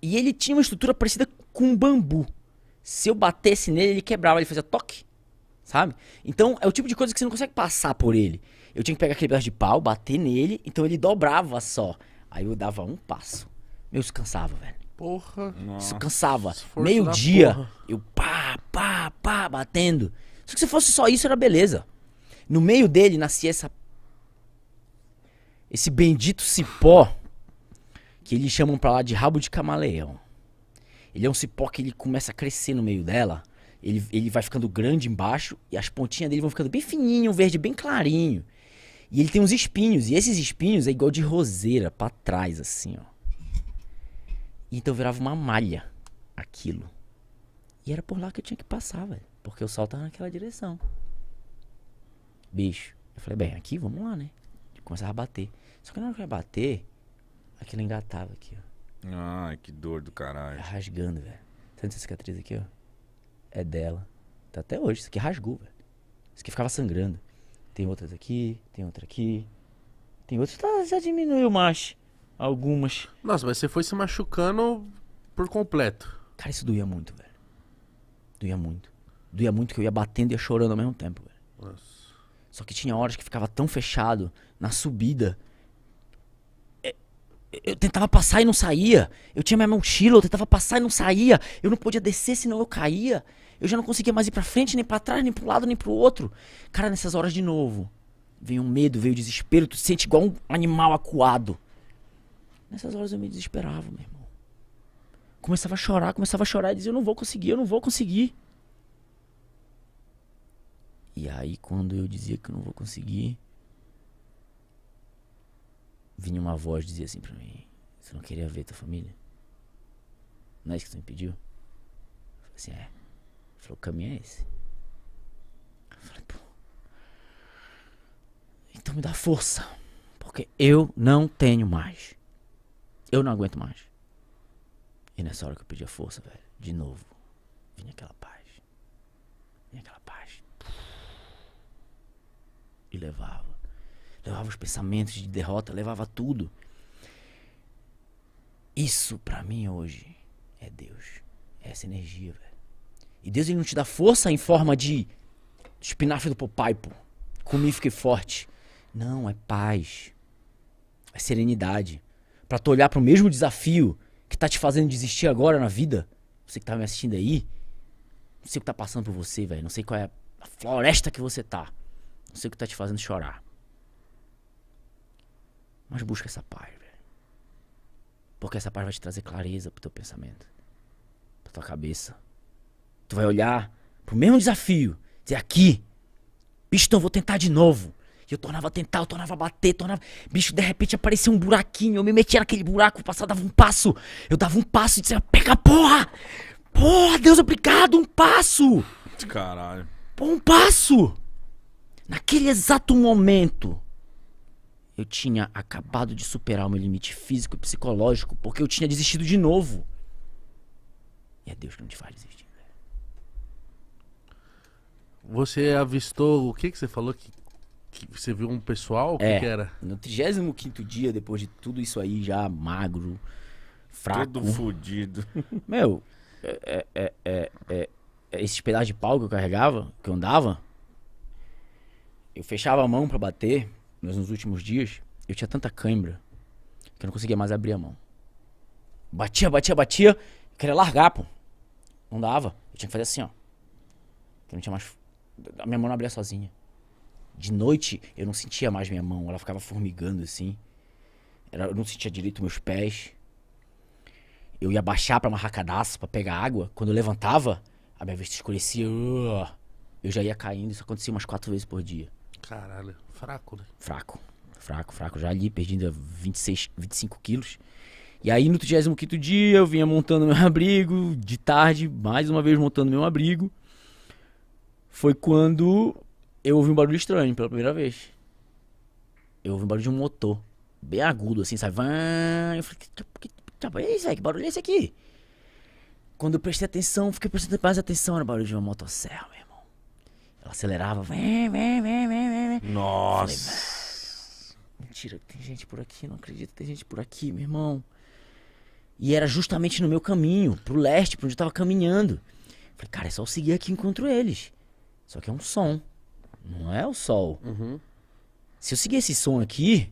E ele tinha uma estrutura parecida com um bambu. Se eu batesse nele, ele quebrava, ele fazia toque. Sabe? Então é o tipo de coisa que você não consegue passar por ele. Eu tinha que pegar aquele pedaço de pau, bater nele, então ele dobrava só. Aí eu dava um passo. Meu, isso cansava, velho. Porra. Isso cansava. Meio-dia, eu pá, pá, pá, batendo. Se fosse só isso, era beleza. No meio dele nascia essa. Esse bendito cipó. Que eles chamam pra lá de rabo de camaleão. Ele é um cipó que ele começa a crescer no meio dela. Ele, ele vai ficando grande embaixo e as pontinhas dele vão ficando bem fininho, verde bem clarinho. E ele tem uns espinhos, e esses espinhos é igual de roseira para trás, assim, ó. Então virava uma malha aquilo. E era por lá que eu tinha que passar, velho. Porque o sol tava naquela direção bicho. Eu falei, bem, aqui vamos lá, né? Começava a bater. Só que na hora que eu ia bater, aquilo engatava aqui, ó. Ai, que dor do caralho. Tá rasgando, velho. Sabe tá essa cicatriz aqui, ó? É dela. Tá até hoje. Isso aqui rasgou, velho. Isso aqui ficava sangrando. Tem outras aqui, tem outra aqui. Tem outras. Tá, já diminuiu mais. Algumas. Nossa, mas você foi se machucando por completo. Cara, isso doía muito, velho. Doía muito. Doía muito que eu ia batendo e ia chorando ao mesmo tempo, velho. Nossa. Só que tinha horas que ficava tão fechado na subida. É, eu tentava passar e não saía. Eu tinha minha mochila, eu tentava passar e não saía. Eu não podia descer, senão eu caía. Eu já não conseguia mais ir pra frente, nem para trás, nem pro lado, nem pro outro. Cara, nessas horas de novo. vem um medo, veio o desespero, tu se sente igual um animal acuado. Nessas horas eu me desesperava, meu irmão. Começava a chorar, começava a chorar e dizia: Eu não vou conseguir, eu não vou conseguir. E aí, quando eu dizia que não vou conseguir, vinha uma voz dizer assim pra mim: Você não queria ver tua família? Não é isso que tu me pediu? Eu falei assim: É. Ele falou: O caminho é esse. Eu falei: Pô. Então me dá força. Porque eu não tenho mais. Eu não aguento mais. E nessa hora que eu pedi a força, velho, de novo, vinha aquela paz. Vinha aquela paz e levava. Levava os pensamentos de derrota, levava tudo. Isso para mim hoje é Deus. É essa energia, velho. E Deus ele não te dá força em forma de espinafre do Popeye, pô. Comi, fiquei forte. Não, é paz. É serenidade. Para tu olhar para o mesmo desafio que tá te fazendo desistir agora na vida. Você que tá me assistindo aí, não sei o que tá passando por você, velho. Não sei qual é a floresta que você tá sei o que está te fazendo chorar. Mas busca essa paz, velho. Porque essa paz vai te trazer clareza pro teu pensamento, pra tua cabeça. Tu vai olhar pro mesmo desafio, dizer aqui, Bicho, então eu vou tentar de novo. E eu tornava a tentar, eu tornava a bater, tornava. Bicho, de repente apareceu um buraquinho, eu me metia naquele buraco, passava, dava um passo. Eu dava um passo e dizia, pega a porra! Porra, Deus obrigado, um passo! Caralho. Pô, um passo! Naquele exato momento, eu tinha acabado de superar o meu limite físico e psicológico porque eu tinha desistido de novo. E é Deus que não te faz desistir. Você avistou o que, que você falou que, que você viu um pessoal? O que, é, que era? No 35 dia, depois de tudo isso aí, já magro, fraco. Todo fodido Meu, é, é, é, é, esses pedaços de pau que eu carregava, que eu andava, eu fechava a mão para bater, mas nos últimos dias eu tinha tanta cãibra que eu não conseguia mais abrir a mão. Batia, batia, batia, eu queria largar, pô. Não dava. Eu tinha que fazer assim, ó. Eu não tinha mais. A minha mão não abria sozinha. De noite eu não sentia mais minha mão, ela ficava formigando assim. Eu não sentia direito meus pés. Eu ia baixar pra marracadaço, cadastro, pra pegar água. Quando eu levantava, a minha vista escurecia. Eu já ia caindo, isso acontecia umas quatro vezes por dia. Caralho, fraco, né? Fraco, fraco, fraco. Já ali, perdendo 26, 25 quilos. E aí, no 35 dia, eu vinha montando meu abrigo, de tarde, mais uma vez montando meu abrigo. Foi quando eu ouvi um barulho estranho pela primeira vez. Eu ouvi um barulho de um motor, bem agudo, assim, sabe? Eu falei, que, que, que, é que barulho é esse aqui? Quando eu prestei atenção, fiquei prestando mais atenção, era o barulho de uma motosserra mesmo acelerava. Vem, vem, vem, vem, vem. Nossa. Falei, Mentira, tem gente por aqui, não acredito, tem gente por aqui, meu irmão. E era justamente no meu caminho, pro leste, pra onde eu tava caminhando. Falei, cara, é só eu seguir aqui e encontro eles. Só que é um som. Não é o sol. Uhum. Se eu seguir esse som aqui,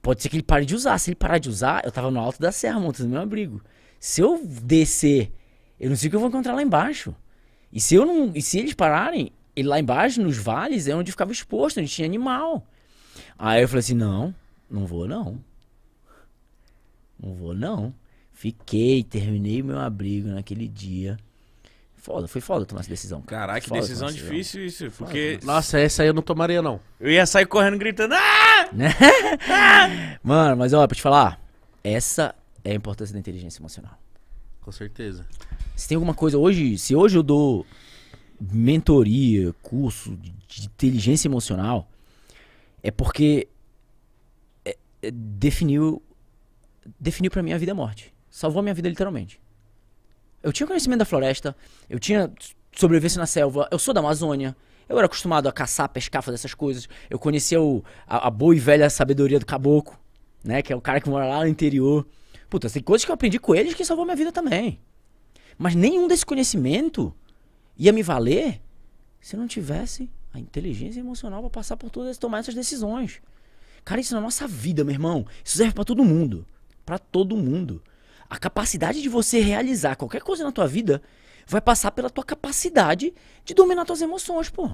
pode ser que ele pare de usar. Se ele parar de usar, eu tava no alto da serra montando meu abrigo. Se eu descer, eu não sei o que eu vou encontrar lá embaixo. E se eu não, e se eles pararem, e lá embaixo, nos vales, é onde ficava exposto, onde tinha animal. Aí eu falei assim: não, não vou não. Não vou não. Fiquei, terminei meu abrigo naquele dia. Foda, foi foda tomar essa decisão. Caraca, que decisão difícil isso, porque... Nossa, essa aí eu não tomaria, não. Eu ia sair correndo gritando... Ah! Né? Mano, mas ó, pra te falar, essa é a importância da inteligência emocional. Com certeza. Se tem alguma coisa hoje, se hoje eu dou mentoria, curso de inteligência emocional, é porque é, é, definiu definiu para mim a vida e a morte. Salvou a minha vida literalmente. Eu tinha conhecimento da floresta, eu tinha sobrevivência na selva, eu sou da Amazônia, eu era acostumado a caçar, pescar, fazer essas coisas. Eu conhecia o, a, a boa e velha sabedoria do caboclo, né? Que é o cara que mora lá no interior. Puta, tem coisas que eu aprendi com eles que salvou minha vida também. Mas nenhum desse conhecimento ia me valer se eu não tivesse a inteligência emocional para passar por todas, tomar essas decisões. Cara, isso na nossa vida, meu irmão. Isso serve para todo mundo, para todo mundo. A capacidade de você realizar qualquer coisa na tua vida vai passar pela tua capacidade de dominar tuas emoções, pô.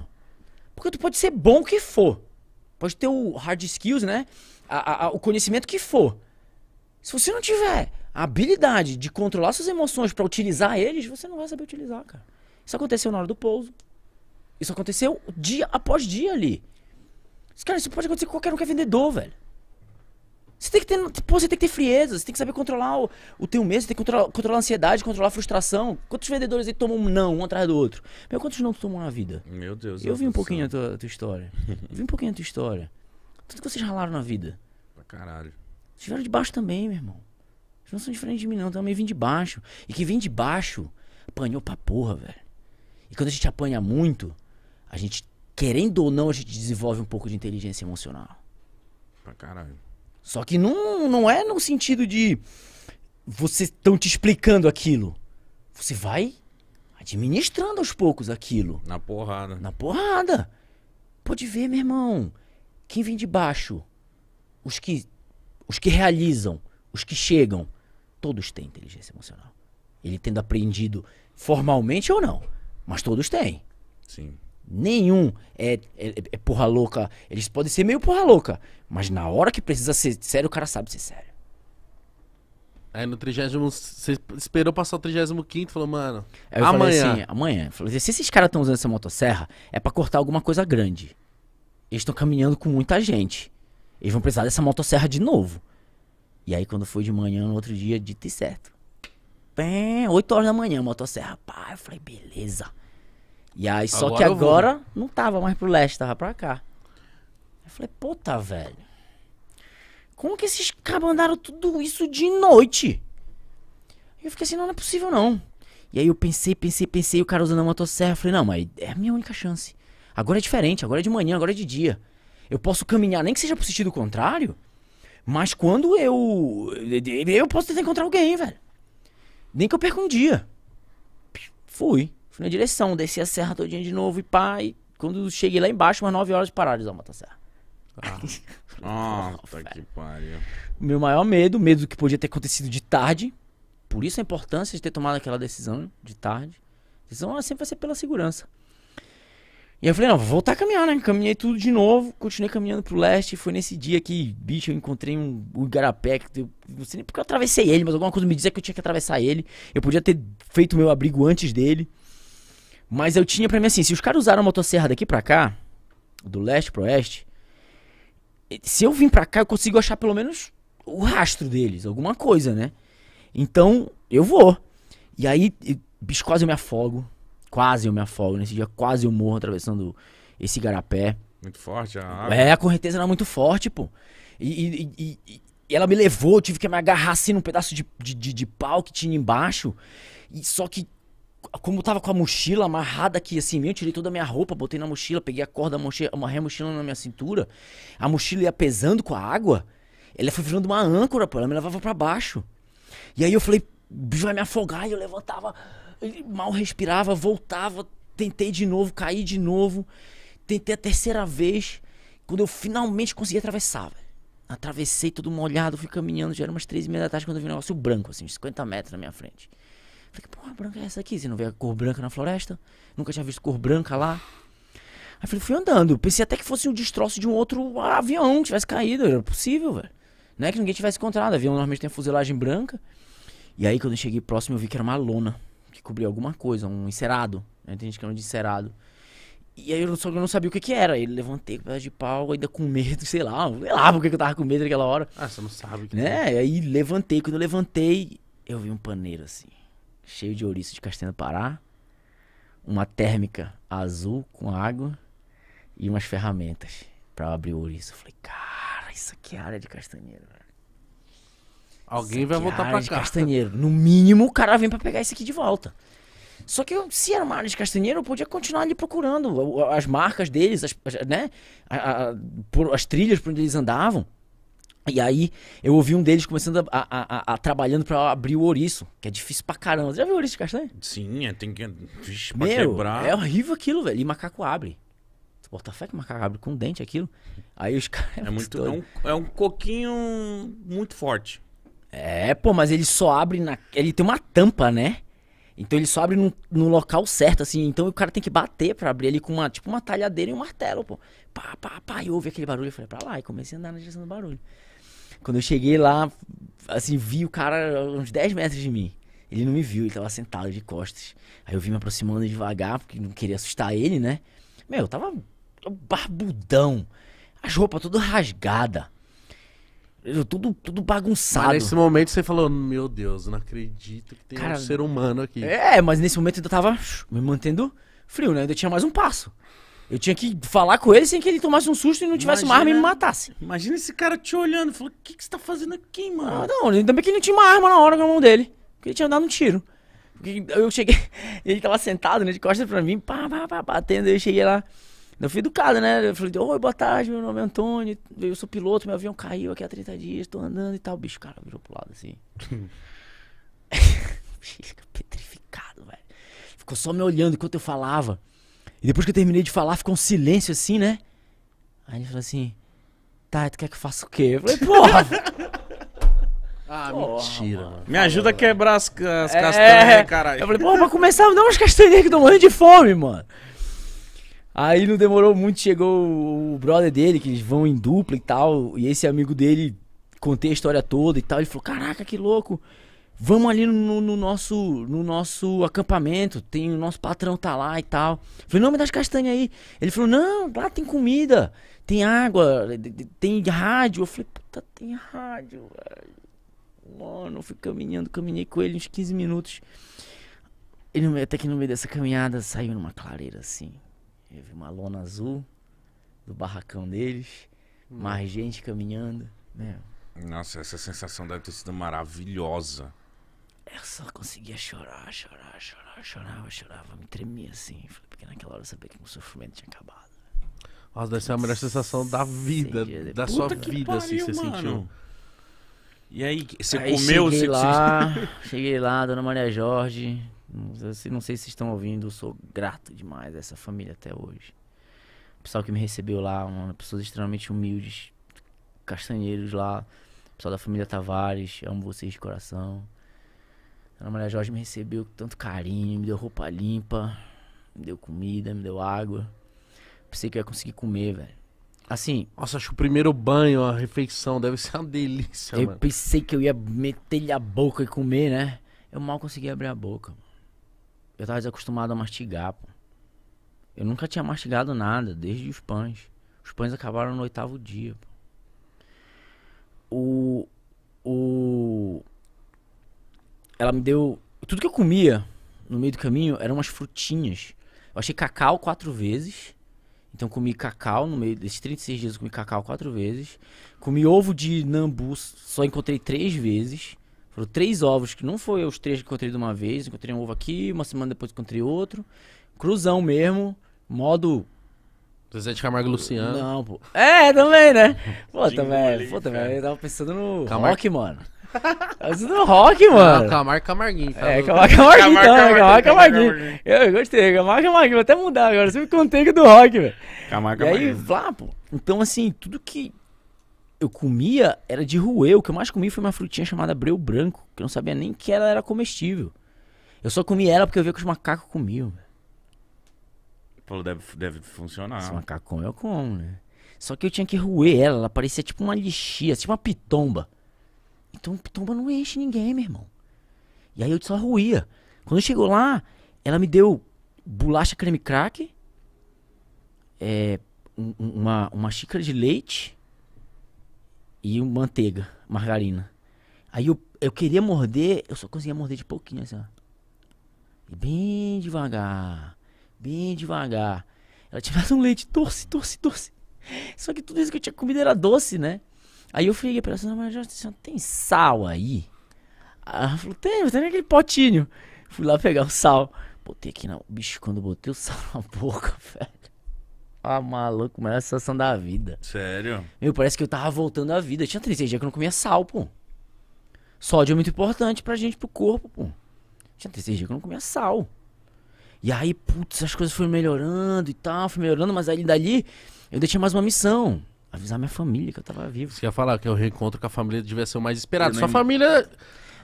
Porque tu pode ser bom que for. Pode ter o hard skills, né? A, a, a, o conhecimento que for. Se você não tiver a habilidade de controlar suas emoções para utilizar eles, você não vai saber utilizar, cara. Isso aconteceu na hora do pouso. Isso aconteceu dia após dia ali. Cara, isso pode acontecer com qualquer um que é vendedor, velho. Você tem que ter, pô, você tem que ter frieza, você tem que saber controlar o, o teu medo, você tem que controlar, controlar a ansiedade, controlar a frustração. Quantos vendedores aí tomam um não um atrás do outro? Meu, quantos não tu tomou na vida? Meu Deus. Eu é vi um pouquinho da tua, tua, história. vi um pouquinho da tua história. Tudo que vocês ralaram na vida. Pra caralho. Tiveram de baixo também, meu irmão. Vocês não são diferentes de mim, não. também vim de baixo. E que vem de baixo, apanhou pra porra, velho quando a gente apanha muito, a gente, querendo ou não, a gente desenvolve um pouco de inteligência emocional. Pra caralho. Só que não, não é no sentido de vocês estão te explicando aquilo. Você vai administrando aos poucos aquilo. Na porrada. Na porrada. Pode ver, meu irmão. Quem vem de baixo, os que, os que realizam, os que chegam, todos têm inteligência emocional. Ele tendo aprendido formalmente ou não. Mas todos têm. Sim. Nenhum é, é, é porra louca. Eles podem ser meio porra louca. Mas na hora que precisa ser sério, o cara sabe ser sério. Aí no 30 você esperou passar o 35 e falou, mano, eu amanhã. Falei assim, amanhã. Eu falei, assim, se esses caras estão usando essa motosserra, é para cortar alguma coisa grande. Eles estão caminhando com muita gente. Eles vão precisar dessa motosserra de novo. E aí, quando foi de manhã, no outro dia, dito e certo pé, 8 horas da manhã, motosserra. Pá, eu falei, beleza. E aí, só agora que agora não tava mais pro leste, tava pra cá. Eu falei, puta, velho. Como que esses cabos andaram tudo isso de noite? E eu fiquei assim, não, não é possível não. E aí eu pensei, pensei, pensei, o cara usando a motosserra. Eu falei, não, mas é a minha única chance. Agora é diferente, agora é de manhã, agora é de dia. Eu posso caminhar, nem que seja pro sentido contrário, mas quando eu. Eu posso tentar encontrar alguém, velho. Nem que eu perca um dia. Fui. Fui na direção, desci a serra todinha de novo e pá. E quando cheguei lá embaixo, umas 9 horas de parada de Mata Ah. Nossa, que pariu. Meu maior medo, medo do que podia ter acontecido de tarde. Por isso a importância de ter tomado aquela decisão de tarde. A decisão sempre vai ser pela segurança. E eu falei, não, vou voltar a caminhar, né? Caminhei tudo de novo, continuei caminhando pro leste. Foi nesse dia que, bicho, eu encontrei um, um igarapé. Que eu, não sei nem porque eu atravessei ele, mas alguma coisa me dizia que eu tinha que atravessar ele. Eu podia ter feito meu abrigo antes dele. Mas eu tinha pra mim assim: se os caras usaram a motosserra daqui pra cá, do leste pro oeste, se eu vim pra cá, eu consigo achar pelo menos o rastro deles, alguma coisa, né? Então, eu vou. E aí, eu, bicho, quase eu me afogo. Quase eu me afogo. Nesse dia quase eu morro atravessando esse garapé. Muito forte a água. É, a correnteza era muito forte, pô. E, e, e, e ela me levou, eu tive que me agarrar assim num pedaço de, de, de, de pau que tinha embaixo. E só que como eu tava com a mochila amarrada aqui assim, eu tirei toda a minha roupa, botei na mochila, peguei a corda, mochila, amarrei a mochila na minha cintura, a mochila ia pesando com a água, ela foi virando uma âncora, pô, ela me levava para baixo. E aí eu falei, bicho vai me afogar, e eu levantava, ele mal respirava, voltava, tentei de novo, caí de novo. Tentei a terceira vez. Quando eu finalmente consegui atravessar, Atravessei todo molhado, fui caminhando, já era umas três e meia da tarde quando eu vi um negócio branco, assim, 50 metros na minha frente. Falei, que porra branca é essa aqui? Você não vê a cor branca na floresta? Nunca tinha visto cor branca lá. Aí falei, fui andando. Pensei até que fosse um destroço de um outro avião que tivesse caído. Era possível, velho. Não é que ninguém tivesse encontrado. O avião normalmente tem a fuselagem branca. E aí, quando eu cheguei próximo, eu vi que era uma lona que cobria alguma coisa, um encerado. Né? Tem gente que chama de encerado. E aí eu só que eu não sabia o que que era. Ele levantei com pedaço de pau, ainda com medo, sei lá, sei lá porque eu tava com medo naquela hora. Ah, você não sabe. Que né? É. Aí levantei, quando eu levantei, eu vi um paneiro assim, cheio de ouriço de castanha do Pará, uma térmica azul com água e umas ferramentas para abrir o ouriço. Eu falei, cara, isso aqui é área de castanheiro, Alguém vai voltar pra cá. Castanheiro. No mínimo, o cara vem para pegar isso aqui de volta. Só que se era uma área de castanheiro, eu podia continuar ali procurando as marcas deles, as, né? A, a, por, as trilhas por onde eles andavam. E aí eu ouvi um deles começando a, a, a, a trabalhando para abrir o ouriço, que é difícil pra caramba. Você já viu o ouriço de castanheiro? Sim, é, tem que. Vixe, pra Meu, quebrar. É horrível aquilo, velho. E macaco abre. Tu bota fé que macaco abre com um dente aquilo. Aí os caras. É, é muito. é, um, é um coquinho muito forte. É, pô, mas ele só abre na. Ele tem uma tampa, né? Então ele só abre no, no local certo, assim. Então o cara tem que bater pra abrir ali com uma, tipo, uma talhadeira e um martelo, pô. Pá, pá, pá. E ouvi aquele barulho. Eu falei, pra lá. E comecei a andar na direção do barulho. Quando eu cheguei lá, assim, vi o cara uns 10 metros de mim. Ele não me viu, ele tava sentado de costas. Aí eu vim me aproximando devagar, porque não queria assustar ele, né? Meu, eu tava barbudão. As roupas toda rasgada. Eu, tudo, tudo bagunçado. Mas nesse momento você falou, meu Deus, não acredito que tem Cara, um ser humano aqui. É, mas nesse momento eu tava me mantendo frio, né? Eu ainda tinha mais um passo. Eu tinha que falar com ele sem que ele tomasse um susto e não tivesse imagina, uma arma e me matasse. Imagina esse cara te olhando, falou: O que, que você tá fazendo aqui, mano? Ah, não, ainda bem que ele não tinha uma arma na hora na mão dele. Porque ele tinha dado um tiro. Porque eu cheguei, ele tava sentado, né, de costas pra mim, pá, pá, pá, batendo. Eu cheguei lá, eu fui educado, né? Eu falei, oi, boa tarde, meu nome é Antônio, eu sou piloto, meu avião caiu aqui há 30 dias, tô andando e tal. O bicho, cara, virou pro lado assim. Fica petrificado, velho. Ficou só me olhando enquanto eu falava. E depois que eu terminei de falar, ficou um silêncio assim, né? Aí ele falou assim, tá, tu quer que eu faça o quê? Eu falei, porra! Ah, Porra, mentira, mano. Me ajuda a quebrar as, as é, castanhas, né, caralho. Eu falei, pô, pra começar, me dá umas castanhas que eu tô morrendo de fome, mano. Aí não demorou muito, chegou o brother dele, que eles vão em dupla e tal. E esse amigo dele, contei a história toda e tal. Ele falou: Caraca, que louco! Vamos ali no, no nosso, no nosso acampamento, tem o nosso patrão tá lá e tal. falei, não, me dá as castanhas aí. Ele falou, não, lá tem comida, tem água, tem rádio. Eu falei, puta, tem rádio, velho. Mano, eu fui caminhando, caminhei com ele uns 15 minutos. Ele, até que no meio dessa caminhada saiu numa clareira assim. Teve uma lona azul do barracão deles, hum. mais gente caminhando. Né? Nossa, essa sensação deve ter sido maravilhosa. Eu só conseguia chorar, chorar, chorar, chorava, chorava, me tremia assim. Porque naquela hora eu sabia que meu sofrimento tinha acabado. Nossa, deve ser a melhor sensação da vida, da Puta sua vida, pariu, assim, você sentiu. E aí, você aí comeu? Cheguei você... lá, cheguei lá, Dona Maria Jorge, não sei se estão ouvindo, eu sou grato demais a essa família até hoje. O pessoal que me recebeu lá, pessoas extremamente humildes, castanheiros lá, o pessoal da família Tavares, amo vocês de coração. A Ana Maria Jorge me recebeu com tanto carinho, me deu roupa limpa, me deu comida, me deu água. Pensei que eu ia conseguir comer, velho. Assim. Nossa, acho que o primeiro banho, a refeição, deve ser uma delícia, eu mano. Eu pensei que eu ia meter-lhe a boca e comer, né? Eu mal consegui abrir a boca, mano eu tava desacostumado a mastigar, pô. Eu nunca tinha mastigado nada, desde os pães. Os pães acabaram no oitavo dia, pô. O. O. Ela me deu. Tudo que eu comia no meio do caminho eram umas frutinhas. Eu achei cacau quatro vezes. Então comi cacau no meio desses 36 dias eu comi cacau quatro vezes. Comi ovo de nambu, só encontrei três vezes. Foram três ovos, que não foi os três que encontrei de uma vez. Encontrei um ovo aqui, uma semana depois encontrei outro. Cruzão mesmo, modo. Zezé de Camargo e Luciano. Não, pô. É, também, né? Pô, também. Pô, também. Eu tava pensando no Camar... rock, mano. pensando no rock, mano. Não, Camargo Camarguinho. Tá é, Camargo Camarguinho, então, né? Camargo Camarguinho. Eu gostei, Camargo Camarguinho. Vou até mudar agora, sempre contei do rock, velho. Camargo Camarguinho. E aí, vá, pô. Então, assim, tudo que, eu comia era de ruê. O que eu mais comi foi uma frutinha chamada breu branco, que eu não sabia nem que ela era comestível. Eu só comi ela porque eu via que os macacos comiam. Véio. deve, deve funcionar. Se macaco come, eu como, né? Só que eu tinha que roer ela, ela parecia tipo uma lixia, tipo uma pitomba. Então pitomba não enche ninguém, meu irmão. E aí eu só ruía. Quando chegou lá, ela me deu bolacha creme crack, é, um, uma, uma xícara de leite e manteiga, margarina. Aí eu, eu queria morder, eu só conseguia morder de pouquinho, assim, ó. E bem devagar, bem devagar. Ela tinha um leite doce, doce, doce. Só que tudo isso que eu tinha comido era doce, né? Aí eu falei pra ela assim, mas Jorge, tem sal aí? Ela falou, tem, tem aquele potinho. Fui lá pegar o sal. Botei aqui na... Bicho, quando botei o sal na boca, velho. Ah, maluco, melhor sensação da vida. Sério? Meu, parece que eu tava voltando à vida. tinha três dias que eu não comia sal, pô. Sódio é muito importante pra gente, pro corpo, pô. tinha três dias que eu não comia sal. E aí, putz, as coisas foram melhorando e tal, foi melhorando, mas aí dali eu deixei mais uma missão avisar minha família que eu tava vivo. Você ia falar que é o reencontro com a família devia ser o mais esperado. Sua família.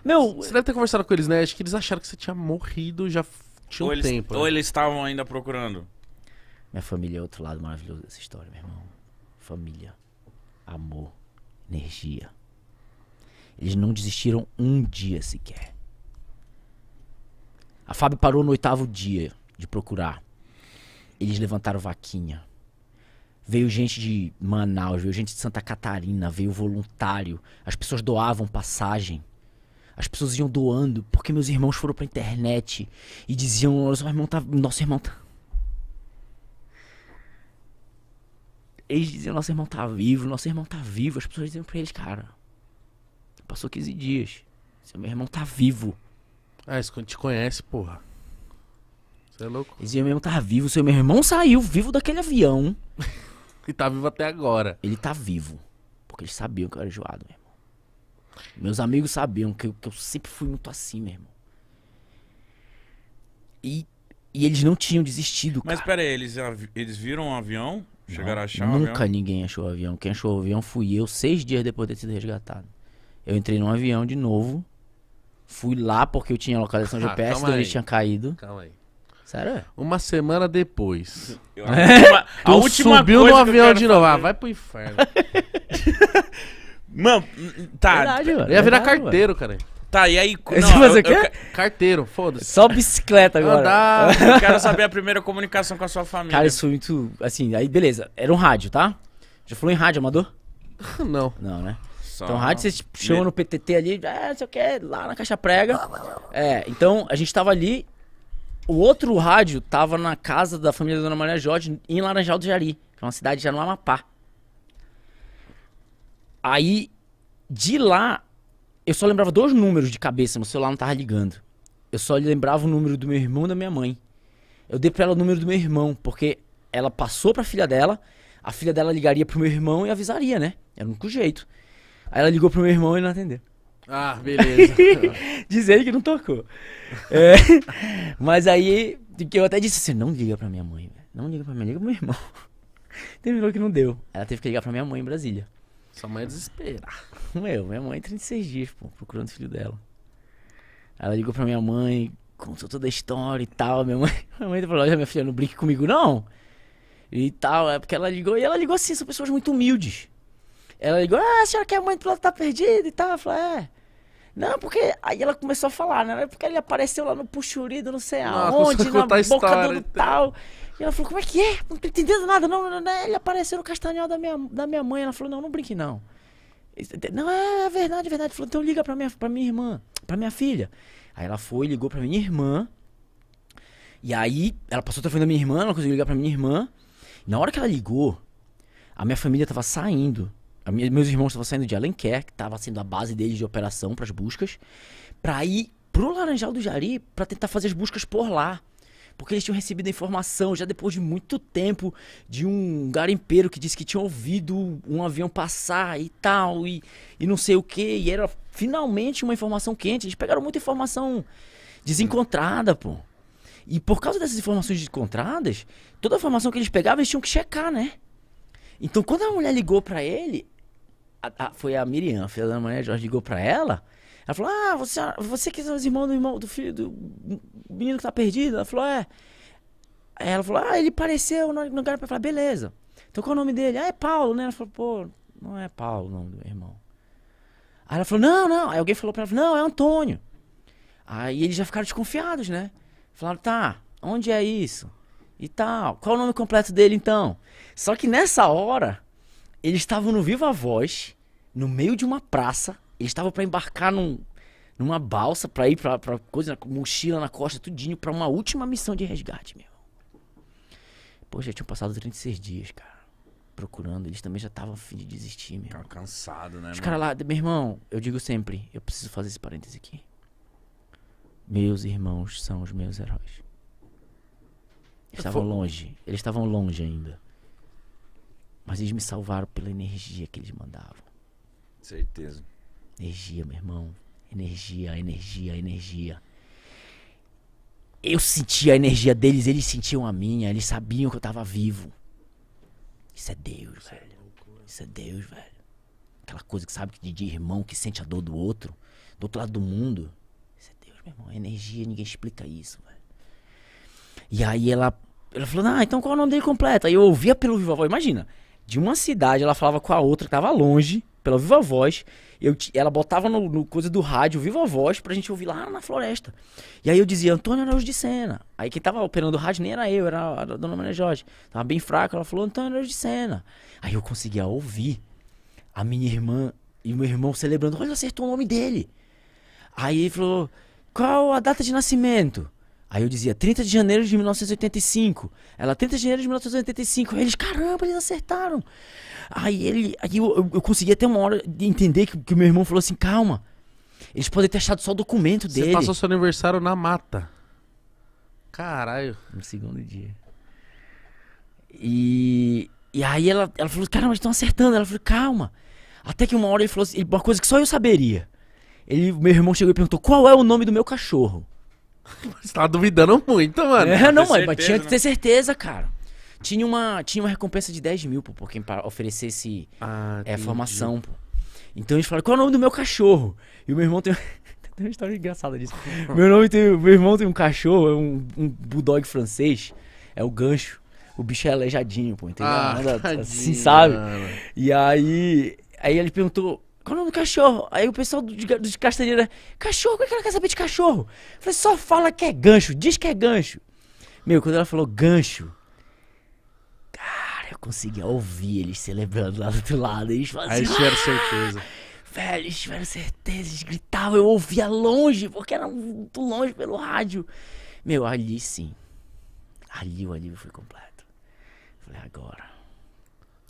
Meu. Você deve ter conversado com eles, né? Acho que eles acharam que você tinha morrido já tinha ou um eles, tempo. Ou né? eles estavam ainda procurando. Minha família é outro lado maravilhoso dessa história, meu irmão. Família, amor, energia. Eles não desistiram um dia sequer. A Fábio parou no oitavo dia de procurar. Eles levantaram vaquinha. Veio gente de Manaus, veio gente de Santa Catarina, veio voluntário. As pessoas doavam passagem. As pessoas iam doando, porque meus irmãos foram pra internet e diziam: nosso irmão tá, nosso irmão tá, eles diziam: nosso irmão tá vivo, nosso irmão tá vivo. As pessoas diziam pra eles: cara, passou 15 dias. Seu meu irmão tá vivo. Ah, isso quando te conhece, porra. Você é louco. Dizia, meu irmão tá vivo. Seu meu irmão saiu vivo daquele avião. e tá vivo até agora. Ele tá vivo. Porque eles sabiam que eu era enjoado, meu irmão. Meus amigos sabiam que eu, que eu sempre fui muito assim, meu irmão. E, e eles não tinham desistido, Mas cara. pera aí, eles, eles viram um avião Chegaram a achar Nunca avião? ninguém achou o avião. Quem achou o avião fui eu, seis dias depois de ter sido resgatado. Eu entrei num avião de novo. Fui lá porque eu tinha localização de GPS, então ele tinha caído. Calma aí. Sério? Uma semana depois. Eu, a última subiu no avião de novo. Ah, vai pro inferno. mano, tá. Verdade, tá, mano, ia virar verdade, carteiro, mano. cara. Tá, e aí. Não, Você eu, o quê? eu- Carteiro, foda-se. Só bicicleta agora. eu quero saber a primeira comunicação com a sua família. Cara, isso foi muito. Assim, aí beleza. Era um rádio, tá? Já falou em rádio, amador? Não. Não, né? Só- Então, rádio, vocês tipo, no PTT ali, é, não sei o que, lá na caixa prega. É, então a gente tava ali. O outro rádio tava na casa da família da Dona Maria Jorge, em Laranjal do Jari, que é uma cidade já no Amapá. Aí, de lá, eu só lembrava dois números de cabeça, meu celular não tava ligando. Eu só lembrava o número do meu irmão e da minha mãe. Eu dei pra ela o número do meu irmão, porque ela passou pra filha dela, a filha dela ligaria pro meu irmão e avisaria, né? Era o único jeito. Aí ela ligou pro meu irmão e não atendeu. Ah, beleza. Diz ele que não tocou. É, mas aí, que eu até disse assim, não liga pra minha mãe, velho. Não liga pra mãe, liga pro meu irmão. Terminou que não deu. Ela teve que ligar pra minha mãe em Brasília. Sua mãe é desesperada. Meu, minha mãe 36 é dias, pô, procurando o filho dela. Ela ligou pra minha mãe, contou toda a história e tal. Minha mãe, minha mãe falou: Olha, minha filha, não brinque comigo, não. E tal, é porque ela ligou. E ela ligou assim, são pessoas muito humildes. Ela ligou: Ah, a senhora quer a mãe do piloto tá perdida e tal. Eu falei: É. Não, porque. Aí ela começou a falar, né? Porque ele apareceu lá no Puxurido, não sei aonde, na boca do, do tal. E ela falou, como é que é? Não tô entendendo nada, não, não, não. Ele apareceu no castanhal da minha, da minha mãe. Ela falou, não, não brinque não. Não, é, é, verdade, é verdade. Ela falou, então liga pra minha, pra minha irmã, pra minha filha. Aí ela foi, ligou pra minha irmã. E aí, ela passou o telefone da minha irmã, ela conseguiu ligar pra minha irmã. Na hora que ela ligou, a minha família tava saindo. Minha, meus irmãos estavam saindo de Alenquer, que tava sendo a base deles de operação para as buscas, pra ir pro Laranjal do Jari pra tentar fazer as buscas por lá. Porque eles tinham recebido a informação já depois de muito tempo de um garimpeiro que disse que tinha ouvido um avião passar e tal, e, e não sei o que. E era finalmente uma informação quente. Eles pegaram muita informação desencontrada, pô. E por causa dessas informações desencontradas, toda a informação que eles pegavam, eles tinham que checar, né? Então, quando a mulher ligou para ele, a, a, foi a Miriam, a filha da mulher, Jorge ligou para ela, ela falou: Ah, você, é, você que são os irmãos do irmão do filho, do menino que tá perdido? Ela falou: É. Aí ela falou: Ah, ele apareceu não lugar pra falar, beleza. Então qual é o nome dele? Ah, é Paulo, né? Ela falou: Pô, não é Paulo o nome do irmão. Aí ela falou: Não, não. Aí alguém falou pra ela: Não, é Antônio. Aí eles já ficaram desconfiados, né? Falaram: Tá, onde é isso? E tal. Qual é o nome completo dele então? Só que nessa hora, eles estavam no Viva Voz, no meio de uma praça eles estavam para embarcar num, numa balsa para ir pra, coisa, mochila na costa, tudinho, para uma última missão de resgate, meu. Poxa, já tinham passado 36 dias, cara. Procurando, eles também já estavam fim de desistir, meu. Tava cansado, né? Os caras lá, meu irmão, eu digo sempre, eu preciso fazer esse parêntese aqui. Meus irmãos são os meus heróis. Eles estavam longe, eles estavam longe ainda. Mas eles me salvaram pela energia que eles mandavam. Certeza. Energia, meu irmão. Energia, energia, energia. Eu sentia a energia deles, eles sentiam a minha, eles sabiam que eu tava vivo. Isso é Deus, é velho. Isso é Deus, velho. Aquela coisa que sabe que de irmão que sente a dor do outro, do outro lado do mundo. Isso é Deus, meu irmão. É energia, ninguém explica isso, velho. E aí ela, ela falou, ah, então qual é o nome dele completo? Aí eu ouvia pelo viva voz, imagina. De uma cidade, ela falava com a outra que tava longe, pela viva voz. Eu, ela botava no, no, coisa do rádio, viva voz, pra gente ouvir lá na floresta. E aí eu dizia, Antônio Araújo de Sena. Aí quem tava operando o rádio nem era eu, era a dona Maria Jorge. Tava bem fraca, ela falou, Antônio Araújo de Sena. Aí eu conseguia ouvir a minha irmã e o meu irmão celebrando, olha, acertou o nome dele. Aí ele falou, qual a data de nascimento? Aí eu dizia, 30 de janeiro de 1985. Ela, 30 de janeiro de 1985. Aí eles, caramba, eles acertaram. Aí ele. Aí eu, eu, eu consegui até uma hora de entender que, o meu irmão falou assim, calma. Eles podem ter achado só o documento dele. Você passou seu aniversário na mata. Caralho. No segundo dia. E. E aí ela, ela falou, caramba, eles estão acertando. Ela falou, calma. Até que uma hora ele falou assim, uma coisa que só eu saberia. Ele, meu irmão chegou e perguntou, qual é o nome do meu cachorro? Você tá duvidando muito, mano. É, não, mano, mas tinha que né? ter certeza, cara. Tinha uma, tinha uma recompensa de 10 mil, pô, por quem oferecesse ah, é, formação, pô. Então eles falaram, qual é o nome do meu cachorro? E o meu irmão tem. tem uma história engraçada disso. meu, nome tem, meu irmão tem um cachorro, é um, um bulldog francês, é o gancho. O bicho é aleijadinho, pô, entendeu? É ah, Nada, assim, sabe? E aí. Aí ele perguntou, qual o nome do cachorro? Aí o pessoal do, de, Castanheira, cachorro, como é que ela quer saber de cachorro? Eu falei, só fala que é gancho, diz que é gancho. Meu, quando ela falou gancho, cara, eu conseguia ouvir eles celebrando lá do outro lado. Eles faziam, Aí tiveram ah! certeza. Velho, eles tiveram certeza, eles gritavam, eu ouvia longe, porque era muito longe pelo rádio. Meu, ali sim. Ali o alívio foi completo. Eu falei, agora.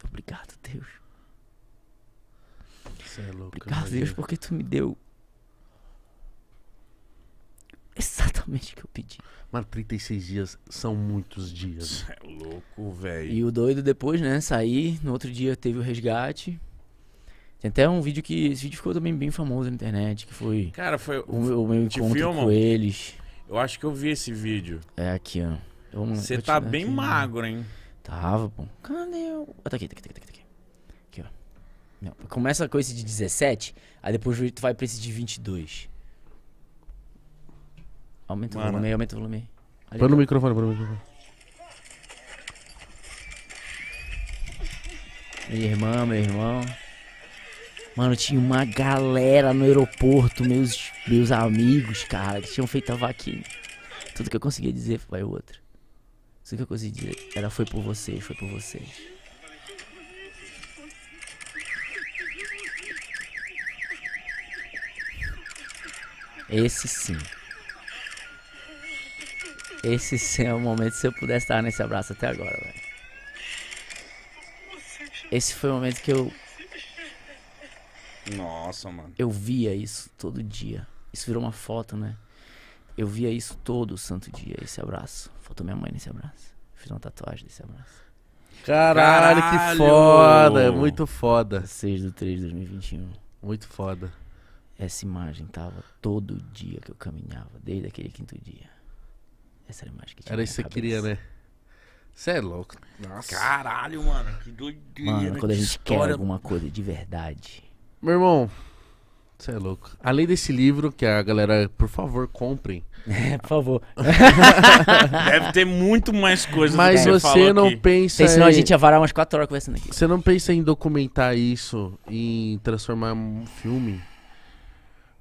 Obrigado, Deus. Você é louco. Obrigado, Deus, porque tu me deu exatamente o que eu pedi. Mano, 36 dias são muitos dias. Você é louco, velho. E o doido depois, né? Saí, no outro dia teve o resgate. Tem até um vídeo que. Esse vídeo ficou também bem famoso na internet, que foi. Cara, foi. O, o meu encontro com eles. Eu acho que eu vi esse vídeo. É aqui, ó. Você tá bem aqui, magro, hein? Tava, pô. Cadê o. tá aqui, tá aqui, tá aqui, tá aqui. Tá não, começa com esse de 17, aí depois tu vai pra esse de 22. Aumenta Mano. o volume aí, aumenta o volume aí. Ali, Põe no microfone, põe no microfone. Minha irmã, meu irmão. Mano, tinha uma galera no aeroporto, meus, meus amigos, cara, que tinham feito a vaquinha. Tudo que eu conseguia dizer foi outro. Tudo que eu consegui dizer era foi por vocês, foi por vocês. Esse sim. Esse sim é o momento se eu pudesse estar nesse abraço até agora, velho. Esse foi o momento que eu. Nossa, mano. Eu via isso todo dia. Isso virou uma foto, né? Eu via isso todo santo dia, esse abraço. Faltou minha mãe nesse abraço. Fiz uma tatuagem desse abraço. Caralho, Caralho, que foda! É muito foda. 6 de 3 de 2021. Muito foda. Essa imagem tava todo dia que eu caminhava, desde aquele quinto dia. Essa era a imagem que tinha. Era isso que você queria, né? Você é louco. Nossa. Caralho, mano. Que doideira. Mano, quando a gente história... quer alguma coisa de verdade. Meu irmão, você é louco. Além desse livro, que a galera, por favor, comprem. É, por favor. Deve ter muito mais coisas Mas que você, você não aqui. pensa. senão a gente ia varar umas 4 horas conversando aqui. Você não pensa em documentar isso, em transformar um filme?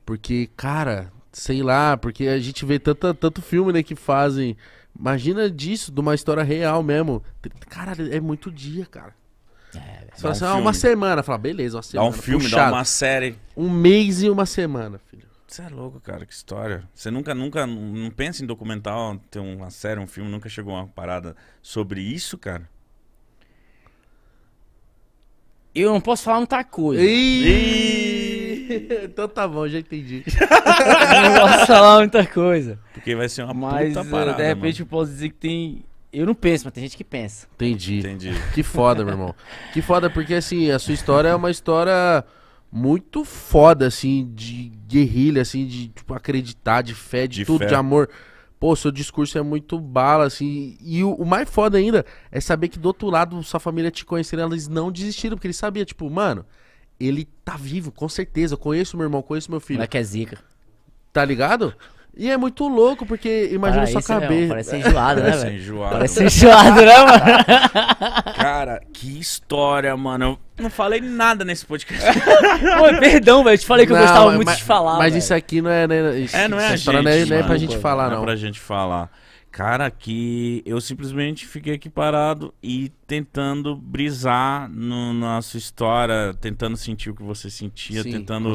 Porque, cara, sei lá, porque a gente vê tanta, tanto filme, né, que fazem. Imagina disso, de uma história real mesmo. Cara, é muito dia, cara. É, Você fala assim, um ah, uma semana. Fala, beleza, uma semana. Dá um filme, puxado. dá uma série. Um mês e uma semana, filho. Você é louco, cara, que história. Você nunca, nunca, não pensa em documental, ter uma série, um filme, nunca chegou a uma parada sobre isso, cara? Eu não posso falar muita coisa. Ih! então tá bom, já entendi. não posso falar muita coisa. Porque vai ser uma mas, puta eh, parada, de repente mano. eu posso dizer que tem... Eu não penso, mas tem gente que pensa. Entendi. Entendi. Que foda, meu irmão. Que foda, porque assim, a sua história é uma história muito foda, assim, de guerrilha, assim, de tipo, acreditar, de fé, de, de tudo, fé. de amor. Pô, seu discurso é muito bala, assim. E o, o, mais foda ainda é saber que do outro lado, sua família te conhecendo, elas não desistiram, porque eles sabiam, tipo, mano, ele tá vivo, com certeza. Eu conheço meu irmão, conheço meu filho. Não é que é zica. Tá ligado? E é muito louco, porque imagina ah, sua é cabeça. Parece enjoado, né, Parece enjoado. Parece enjoado, né, mano? Cara, que história, mano. Eu não falei nada nesse podcast. Pô, perdão, velho. Te falei que não, eu gostava mas, muito de falar. Mas isso aqui não é. Né, isso, é, não é a é gente. Não é, não é pra gente falar, não. Não é pra gente falar. Cara, que eu simplesmente fiquei aqui parado e tentando brisar no nossa história, tentando sentir o que você sentia, Sim, tentando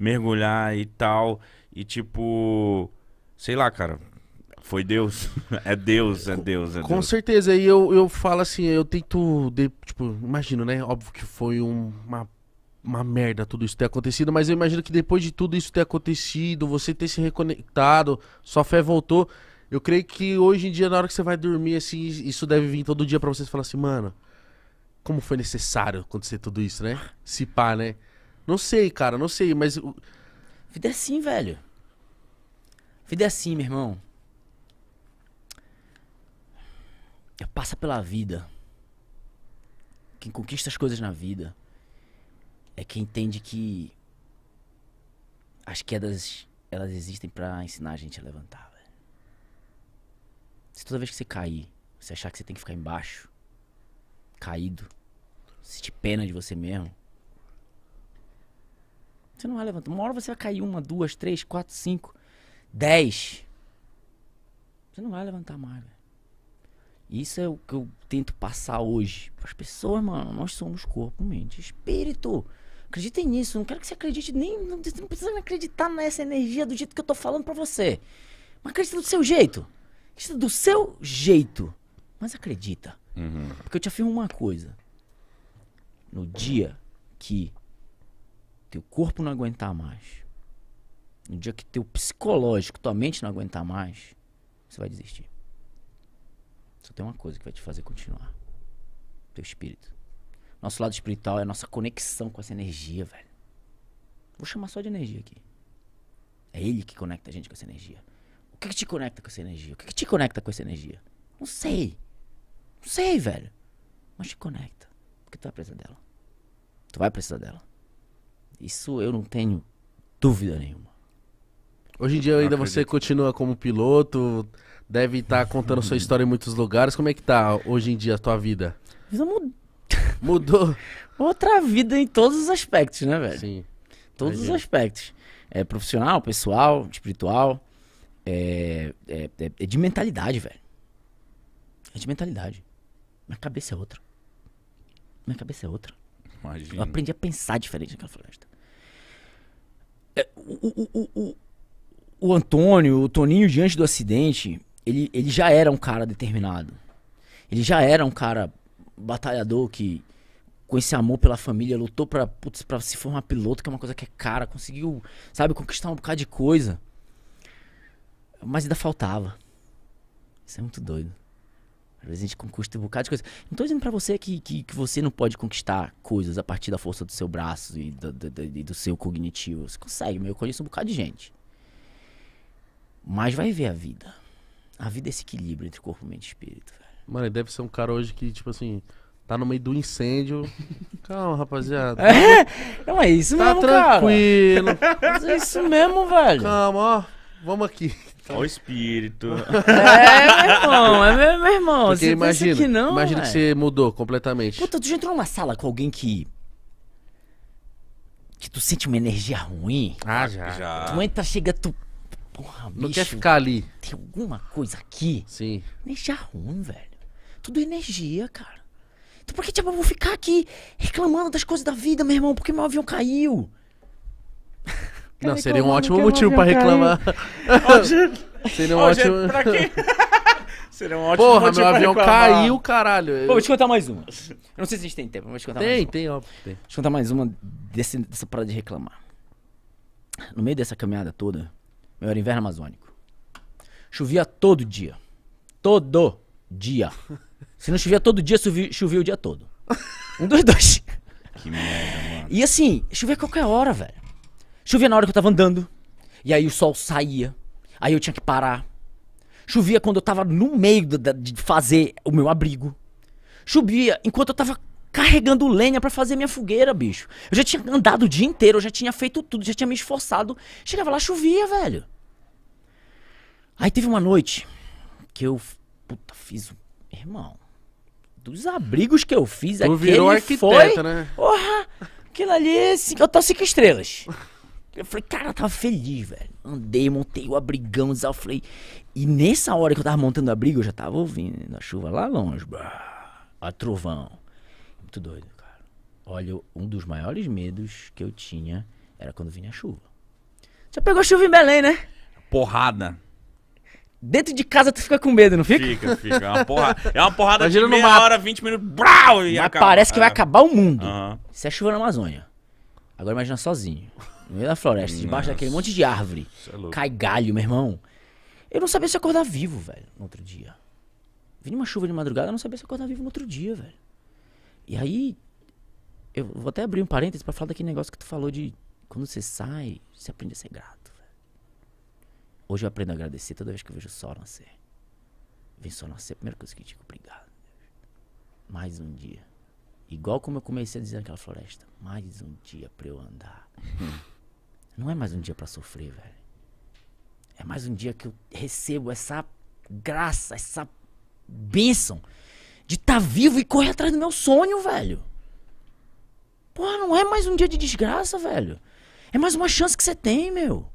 mergulhar e tal. E tipo, sei lá, cara, foi Deus. é Deus, é Deus, é Com é certeza, e eu, eu falo assim, eu tento, de, tipo, imagino, né? Óbvio que foi um, uma uma merda tudo isso ter acontecido, mas eu imagino que depois de tudo isso ter acontecido, você ter se reconectado, sua fé voltou. Eu creio que hoje em dia, na hora que você vai dormir, assim, isso deve vir todo dia para você falar assim, mano, como foi necessário acontecer tudo isso, né? Se pá, né? Não sei, cara, não sei, mas. Vida é assim, velho. Vida é assim, meu irmão. Passa pela vida. Quem conquista as coisas na vida é quem entende que as quedas elas existem para ensinar a gente a levantar. Se toda vez que você cair, você achar que você tem que ficar embaixo, caído, sentir pena de você mesmo, você não vai levantar. Uma hora você vai cair uma, duas, três, quatro, cinco, dez. Você não vai levantar mais, velho. Isso é o que eu tento passar hoje. As pessoas, mano, nós somos corpo, mente, espírito. Acreditem nisso. Não quero que você acredite nem. Não, não precisa acreditar nessa energia do jeito que eu tô falando pra você. Mas acredita do seu jeito do seu jeito. Mas acredita. Uhum. Porque eu te afirmo uma coisa. No dia que teu corpo não aguentar mais, no dia que teu psicológico, tua mente não aguentar mais, você vai desistir. Só tem uma coisa que vai te fazer continuar. Teu espírito. Nosso lado espiritual é a nossa conexão com essa energia, velho. Vou chamar só de energia aqui. É ele que conecta a gente com essa energia que, que te conecta com essa energia? O que, que te conecta com essa energia? Não sei. Não sei, velho. Mas te conecta. Porque tu vai precisar dela. Tu vai precisar dela. Isso eu não tenho dúvida nenhuma. Hoje em dia ainda você continua como piloto, deve estar tá contando sua história em muitos lugares. Como é que tá hoje em dia a tua vida? Vida mudou. mudou. Outra vida em todos os aspectos, né, velho? Sim. Todos Imagina. os aspectos. É profissional, pessoal, espiritual é, é, é de mentalidade, velho. É de mentalidade. Minha cabeça é outra. Minha cabeça é outra. Imagina. Eu aprendi a pensar diferente naquela floresta. o, o, o, o, o Antônio, o Toninho, diante do acidente, ele, ele já era um cara determinado. Ele já era um cara batalhador que, com esse amor pela família, lutou pra, putz, pra se formar piloto, que é uma coisa que é cara, conseguiu, sabe, conquistar um bocado de coisa. Mas ainda faltava. Isso é muito doido. Às vezes a gente conquista um bocado de coisa. Não tô dizendo pra você que, que, que, você não pode conquistar coisas a partir da força do seu braço e do, do, do, do seu cognitivo. Você consegue, meu. Eu conheço um bocado de gente. Mas vai ver a vida. A vida é esse equilíbrio entre corpo, mente e espírito, velho. Mano, deve ser um cara hoje que, tipo assim, tá no meio do incêndio. Calma, rapaziada. É, não é isso tá mesmo, cara. Tá tranquilo. É isso mesmo, velho. Calma, ó vamos aqui. Olha então. o espírito. É, meu irmão, é meu, irmão. Porque você imagina, que não, imagina véio. que você mudou completamente. Puta, tu já entrou numa sala com alguém que que tu sente uma energia ruim. Ah, já. já. Tu entra, chega, tu. Porra, bicho. Não quer ficar ali. Tem alguma coisa aqui? Sim. Energia ruim, velho. Tudo é energia, cara. Então por que tipo, eu vou ficar aqui reclamando das coisas da vida, meu irmão? Porque meu avião caiu. Não, seria um ótimo motivo pra reclamar. seria um ótimo. pra quê? seria um ótimo Porra, motivo meu avião caiu, caralho. Pô, vou te contar mais uma. Eu não sei se a gente tem tempo, mas vou te contar mais uma. tem, óbvio. Tem. Deixa eu contar mais uma desse, dessa parada de reclamar. No meio dessa caminhada toda, meu era é inverno amazônico. Chovia todo dia. Todo dia. Se não chovia todo dia, chovia, chovia o dia todo. Um dois, dois. Que merda, mano. E assim, chovia qualquer hora, velho. Chovia na hora que eu tava andando. E aí o sol saía. Aí eu tinha que parar. Chovia quando eu tava no meio de fazer o meu abrigo. Chovia enquanto eu tava carregando lenha para fazer minha fogueira, bicho. Eu já tinha andado o dia inteiro, eu já tinha feito tudo, já tinha me esforçado. Chegava lá, chovia, velho. Aí teve uma noite que eu. Puta, fiz. Irmão. Dos abrigos que eu fiz, tu aquele virou arquiteta, foi... né? Porra! Aquilo ali, é eu tô cinco estrelas. Eu falei, cara, eu tava feliz, velho. Andei, montei o abrigão, falei E nessa hora que eu tava montando o abrigo, eu já tava ouvindo a chuva lá longe. A trovão. Muito doido, cara. Olha, um dos maiores medos que eu tinha era quando vinha a chuva. Já pegou chuva em Belém, né? Porrada. Dentro de casa tu fica com medo, não fica? Fica, fica. É uma porrada, é uma porrada Imagina de meia hora, 20 minutos, brau, e Mas acaba. parece que vai é. acabar o mundo. Uhum. Isso é chuva na Amazônia. Agora imagina sozinho. No meio da floresta, Nossa. debaixo daquele monte de árvore. É cai galho, meu irmão. Eu não sabia se acordar vivo, velho, no outro dia. Vinha uma chuva de madrugada, eu não sabia se acordar vivo no outro dia, velho. E aí, eu vou até abrir um parênteses pra falar daquele negócio que tu falou de quando você sai, você aprende a ser grato, velho. Hoje eu aprendo a agradecer toda vez que eu vejo o sol nascer. Vem sol nascer, a primeira coisa que eu digo, obrigado. Mais um dia. Igual como eu comecei a dizer naquela floresta, mais um dia pra eu andar. Não é mais um dia para sofrer, velho. É mais um dia que eu recebo essa graça, essa bênção de estar tá vivo e correr atrás do meu sonho, velho. Porra, não é mais um dia de desgraça, velho. É mais uma chance que você tem, meu.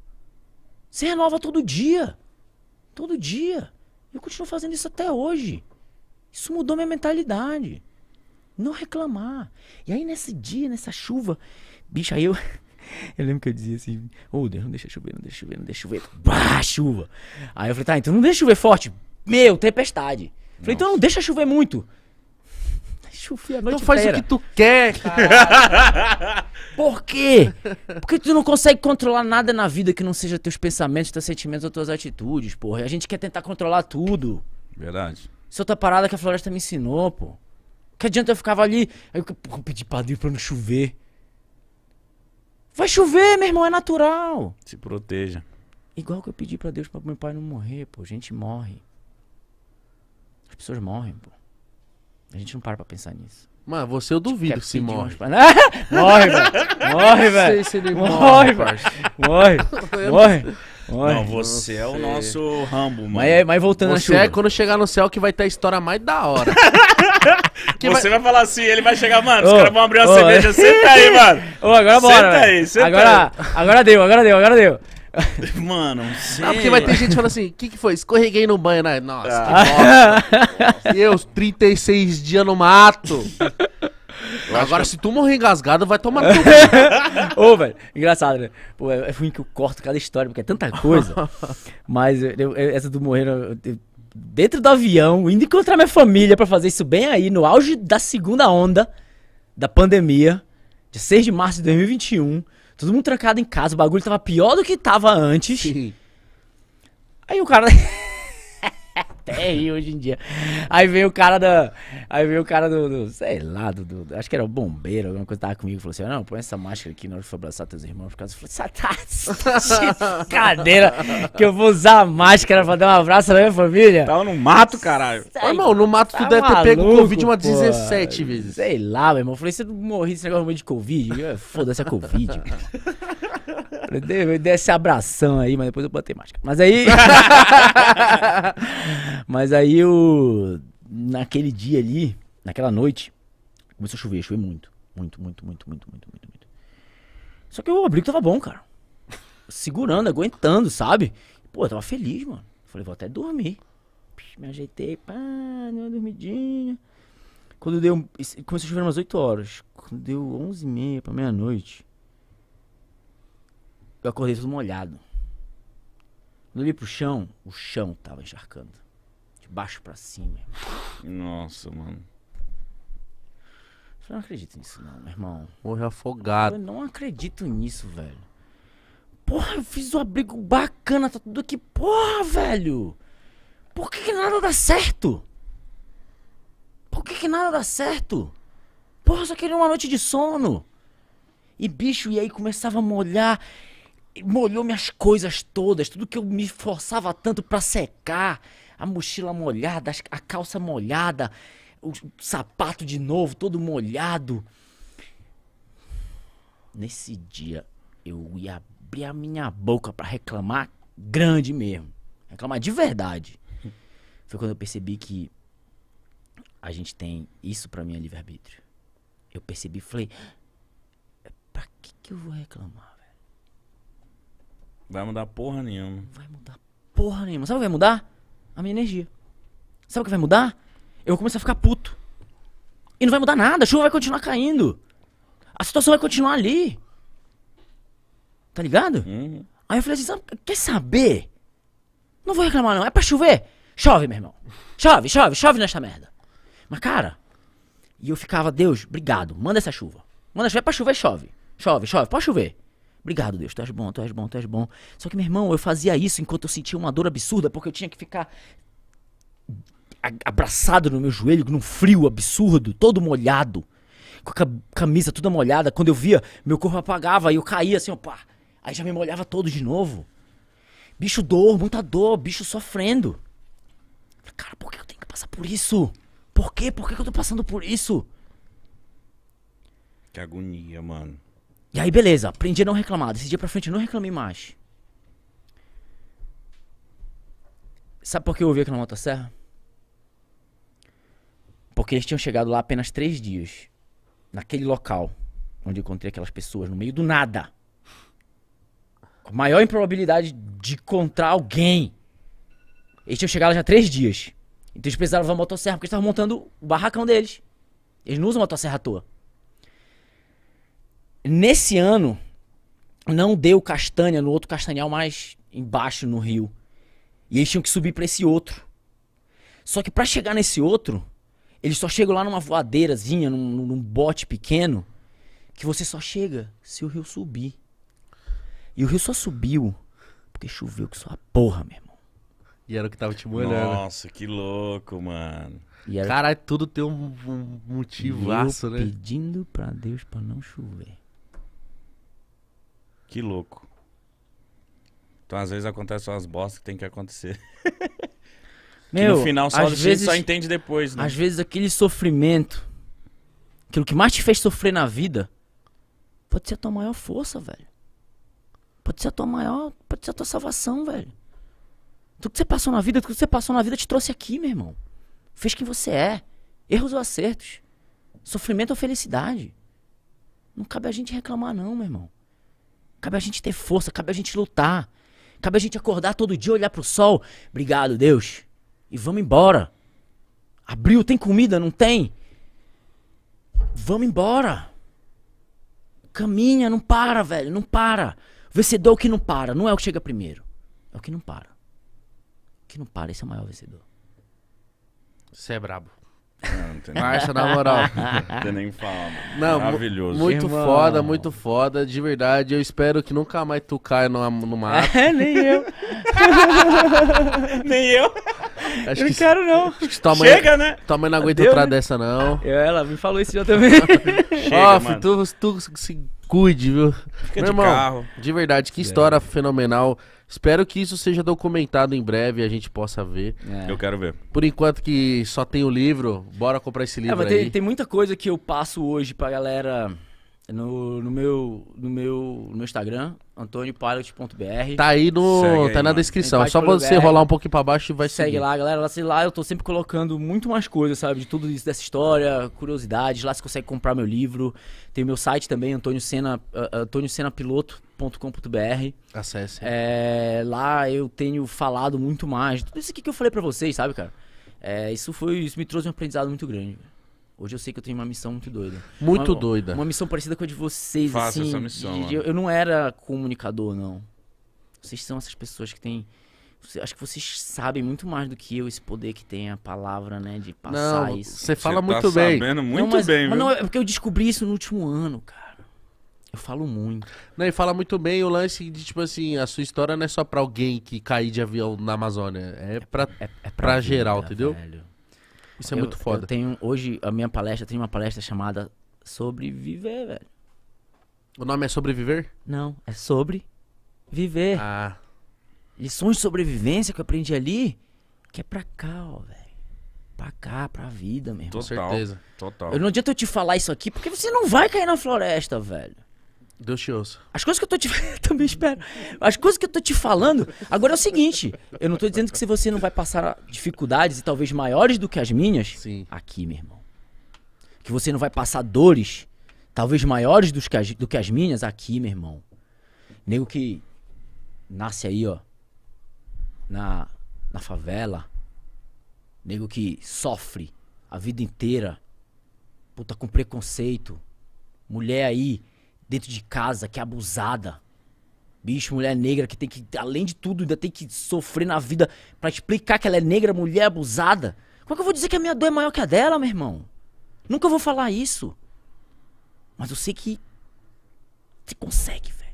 Você renova todo dia. Todo dia. Eu continuo fazendo isso até hoje. Isso mudou minha mentalidade. Não reclamar. E aí, nesse dia, nessa chuva, bicho, aí eu. Eu lembro que eu dizia assim: Ô oh, Deus, não deixa chover, não deixa chover, não deixa chover. Bah, chuva. Aí eu falei: Tá, então não deixa chover forte. Meu, tempestade. Nossa. Falei: Então não deixa chover muito. Chufia a então noite então faz o que tu quer, cara. Por quê? Porque tu não consegue controlar nada na vida que não seja teus pensamentos, teus sentimentos ou tuas atitudes, porra. A gente quer tentar controlar tudo. Verdade. Isso é outra parada que a floresta me ensinou, pô. Que adianta eu ficava ali. Aí eu pedi pra Deus pra não chover. Vai chover, meu irmão, é natural. Se proteja. Igual que eu pedi para Deus para meu pai não morrer, pô. A gente morre. As pessoas morrem, pô. A gente não para pra pensar nisso. Mano, você eu tipo, duvido se morre. Umas... morre, velho. Morre, velho. Se morre, morre, morre, morre, morre. Morre. Não, você é o nosso Rambo, mano. Mas, é, mas voltando você a chuva. é quando chegar no céu que vai ter tá a história mais da hora. Você vai... vai... falar assim, ele vai chegar, mano, os caras vão abrir uma oh, cerveja, senta aí, mano. Ô, agora bora. Senta aí, senta agora, aí. Agora deu, agora deu, agora deu. Mano, sim. Ah, porque vai ter gente falando assim: o que, que foi? Escorreguei no banho, né? Nossa, ah. que bosta. Deus, 36 dias no mato. Agora, que... se tu morrer engasgado, vai tomar tudo. Ô, velho, engraçado, né? Pô, é ruim que eu corto cada história, porque é tanta coisa. Mas eu, eu, essa do morrer, eu, dentro do avião, indo encontrar minha família para fazer isso bem aí, no auge da segunda onda da pandemia, de 6 de março de 2021. Todo mundo trancado em casa, o bagulho tava pior do que tava antes. Sim. Aí o cara. Até aí hoje em dia. Aí veio o cara da. Aí veio o cara do. do sei lá, do, do, Acho que era o bombeiro, alguma coisa tava comigo. Falou assim: não, põe essa máscara aqui na hora que for abraçar teus irmãos. Por causa. Eu falei: tá cadeira que eu vou usar a máscara pra dar um abraço na minha família. Tava no mato, caralho. Ô, irmão, no mato tá tu tá deve maluco, ter pego Covid umas 17 vezes. Sei lá, meu irmão. Eu falei: se eu morri desse negócio de Covid, foda-se a é Covid. Eu dei, esse abração aí, mas depois eu botei máscara. Mas aí. mas aí o. Naquele dia ali, naquela noite, começou a chover, choveu muito. Muito, muito, muito, muito, muito, muito, muito. Só que o abrigo tava bom, cara. Segurando, aguentando, sabe? Pô, eu tava feliz, mano. Falei, vou até dormir. Me ajeitei, pá, deu uma dormidinha. Quando deu. Começou a chover umas 8 horas. Quando deu 11 e meia pra meia-noite. Eu acordei tudo molhado. Quando eu olhei pro chão, o chão tava encharcando. De baixo para cima. Nossa, mano. Eu não acredito nisso, não, meu irmão. Morre é afogado. Eu não acredito nisso, velho. Porra, eu fiz um abrigo bacana, tá tudo aqui. Porra, velho! Por que, que nada dá certo? Por que, que nada dá certo? Porra, só queria uma noite de sono. E bicho, e aí começava a molhar molhou minhas coisas todas, tudo que eu me forçava tanto para secar, a mochila molhada, a calça molhada, o sapato de novo, todo molhado. Nesse dia eu ia abrir a minha boca para reclamar grande mesmo, reclamar de verdade. Foi quando eu percebi que a gente tem isso para mim é livre-arbítrio. Eu percebi, e falei, ah, pra que que eu vou reclamar? Vai mudar porra nenhuma. Vai mudar porra nenhuma. Sabe o que vai mudar? A minha energia. Sabe o que vai mudar? Eu vou começar a ficar puto. E não vai mudar nada, a chuva vai continuar caindo. A situação vai continuar ali. Tá ligado? Uhum. Aí eu falei assim, quer saber? Não vou reclamar não, é pra chover? Chove, meu irmão. Chove, chove, chove nesta merda. Mas cara, e eu ficava, Deus, obrigado, manda essa chuva. Manda chover, é pra chover, chove. Chove, chove, pode chover. Obrigado, Deus, tu és bom, tu és bom, tu és bom. Só que, meu irmão, eu fazia isso enquanto eu sentia uma dor absurda, porque eu tinha que ficar abraçado no meu joelho, num frio absurdo, todo molhado, com a camisa toda molhada. Quando eu via, meu corpo apagava e eu caía assim, opa, Aí já me molhava todo de novo. Bicho dor, muita dor, bicho sofrendo. Cara, por que eu tenho que passar por isso? Por quê? Por que eu tô passando por isso? Que agonia, mano. E aí, beleza, aprendi a não reclamar. Desse dia pra frente eu não reclamei mais. Sabe por que eu ouvi aquela motosserra? Porque eles tinham chegado lá apenas três dias. Naquele local onde eu encontrei aquelas pessoas, no meio do nada. Com maior improbabilidade de encontrar alguém. Eles tinham chegado já três dias. Então eles precisavam da motosserra porque eles estavam montando o barracão deles. Eles não usam motosserra à toa. Nesse ano, não deu castanha no outro castanhal mais embaixo no rio. E eles tinham que subir para esse outro. Só que para chegar nesse outro, eles só chegam lá numa voadeirazinha, num, num bote pequeno, que você só chega se o rio subir. E o rio só subiu porque choveu que só a porra, meu irmão. E era o que tava te molhando. Nossa, que louco, mano. E era... Caralho, tudo tem um, um motivo, né? pedindo pra Deus pra não chover. Que louco. Então, às vezes, acontecem umas bostas que tem que acontecer. Meu, que no final só, às vezes, só entende depois, né? Às vezes aquele sofrimento, aquilo que mais te fez sofrer na vida, pode ser a tua maior força, velho. Pode ser a tua maior, pode ser a tua salvação, velho. Tudo que você passou na vida, tudo que você passou na vida te trouxe aqui, meu irmão. Fez quem você é. Erros ou acertos. Sofrimento ou felicidade. Não cabe a gente reclamar, não, meu irmão. Cabe a gente ter força, cabe a gente lutar. Cabe a gente acordar todo dia, olhar pro sol. Obrigado, Deus. E vamos embora. Abril tem comida, não tem? Vamos embora. Caminha, não para, velho, não para. O vencedor é o que não para, não é o que chega primeiro. É o que não para. O que não para, esse é o maior vencedor. Você é brabo. Não, não Marcha, na moral. Não tem nem fala. Não, Maravilhoso. Muito Irmão. foda, muito foda. De verdade, eu espero que nunca mais tu caia no, no mar. É, nem eu. nem eu. Acho eu que, quero, não. que tua mãe, Chega, né? Tua mãe não aguenta entrar né? dessa, não. Eu, ela me falou isso já também. Chega, Off, mano. Tu, tu se cuide, viu? Fica Meu de irmão, carro. De verdade, que é. história fenomenal. Espero que isso seja documentado em breve e a gente possa ver. É. Eu quero ver. Por enquanto que só tem o livro, bora comprar esse livro é, mas aí. Tem, tem muita coisa que eu passo hoje pra galera no, no, meu, no meu no Instagram, antoniopilot.br. Tá aí no. Segue tá aí, na mano. descrição. É só você BR, rolar um pouquinho pra baixo e vai Segue seguir. lá, galera. Lá, sei lá, eu tô sempre colocando muito mais coisas, sabe? De tudo isso, dessa história, curiosidades. Lá você consegue comprar meu livro. Tem meu site também, Antônio uh, ah, ah, Acesse. É, lá eu tenho falado muito mais. Tudo isso aqui que eu falei para vocês, sabe, cara? É, isso foi. Isso me trouxe um aprendizado muito grande. Hoje eu sei que eu tenho uma missão muito doida. Muito uma, doida. Uma missão parecida com a de vocês, Faça assim, essa missão. De, de, eu não era comunicador, não. Vocês são essas pessoas que têm. Acho que vocês sabem muito mais do que eu esse poder que tem a palavra, né? De passar não, isso. Você fala você tá muito bem. sabendo muito não, mas, bem, mas não, é porque eu descobri isso no último ano, cara. Eu falo muito. Não, e fala muito bem o lance de, tipo assim, a sua história não é só pra alguém que cair de avião na Amazônia. É, é pra, é, é pra, pra vida, geral, entendeu? Velho. Isso é eu, muito foda. Eu tenho, hoje, a minha palestra, tem uma palestra chamada Sobreviver, velho. O nome é Sobreviver? Não, é sobre viver. Ah. Lições de sobrevivência que eu aprendi ali, que é pra cá, ó, velho. Pra cá, pra vida, mesmo. Com certeza, total. Eu não adianta eu te falar isso aqui, porque você não vai cair na floresta, velho. Deus te ouça. As coisas que eu tô te. também espero. As coisas que eu tô te falando. Agora é o seguinte: eu não tô dizendo que se você não vai passar dificuldades e talvez maiores do que as minhas. Sim. Aqui, meu irmão. Que você não vai passar dores, talvez maiores do que as, do que as minhas. Aqui, meu irmão. Nego que nasce aí, ó. Na, na favela. Nego que sofre a vida inteira. Puta, com preconceito. Mulher aí dentro de casa, que é abusada. Bicho, mulher negra que tem que, além de tudo, ainda tem que sofrer na vida para explicar que ela é negra, mulher abusada. Como é que eu vou dizer que a minha dor é maior que a dela, meu irmão? Nunca vou falar isso. Mas eu sei que você consegue, velho.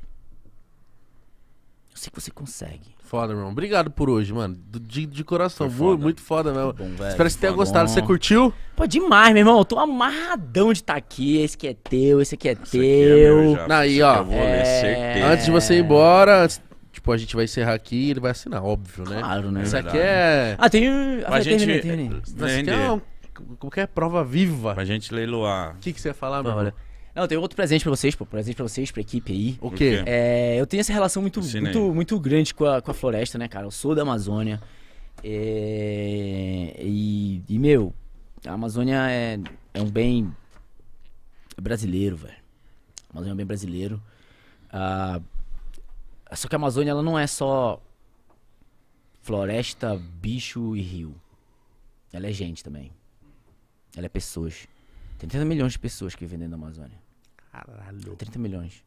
Eu sei que você consegue. Foda, irmão. Obrigado por hoje, mano. De, de coração. foda. Muito foda mesmo. Bom, velho. Espero que você tenha gostado. Você curtiu? Pô, demais, meu irmão. Eu tô amarradão de estar tá aqui. Esse aqui é teu, esse aqui é esse teu. Aqui é Aí, ó. Eu vou é... ler, certeza. Antes de você ir embora, Tipo, a gente vai encerrar aqui e ele vai assinar, óbvio, né? Claro, né? Isso aqui é. Ah, tem. Ah, a gente. tem, terminei. Isso aqui é uma... qualquer prova viva. Pra gente leiloar. O que, que você ia falar, irmão? Olha. Não, tem outro presente pra vocês, pô. Presente pra vocês, pra equipe aí. O quê? É, eu tenho essa relação muito, muito, muito grande com a, com a floresta, né, cara? Eu sou da Amazônia. É, e, e, meu, a Amazônia é, é um bem brasileiro, velho. A Amazônia é um bem brasileiro. Ah, só que a Amazônia, ela não é só floresta, bicho e rio. Ela é gente também. Ela é pessoas. Tem 30 milhões de pessoas que vivem dentro da Amazônia. Caralho. 30 milhões.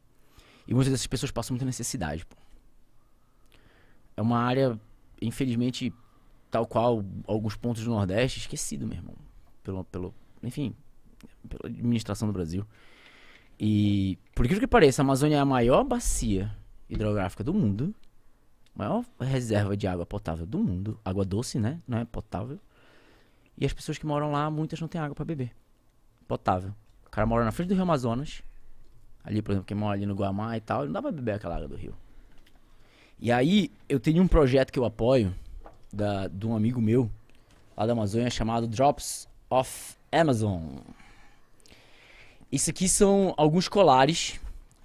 E muitas dessas pessoas passam muita necessidade, pô. É uma área, infelizmente, tal qual alguns pontos do Nordeste, esquecido, meu irmão. Pelo, pelo, enfim, pela administração do Brasil. E, por incrível que pareça, a Amazônia é a maior bacia hidrográfica do mundo, maior reserva de água potável do mundo, água doce, né? Não é potável. E as pessoas que moram lá, muitas não têm água para beber. Potável. O cara mora na frente do Rio Amazonas, ali, por exemplo, quem mora ali no Guamá e tal, não dá pra beber aquela água do rio. E aí, eu tenho um projeto que eu apoio, da, de um amigo meu, lá da Amazônia, chamado Drops of Amazon. Isso aqui são alguns colares.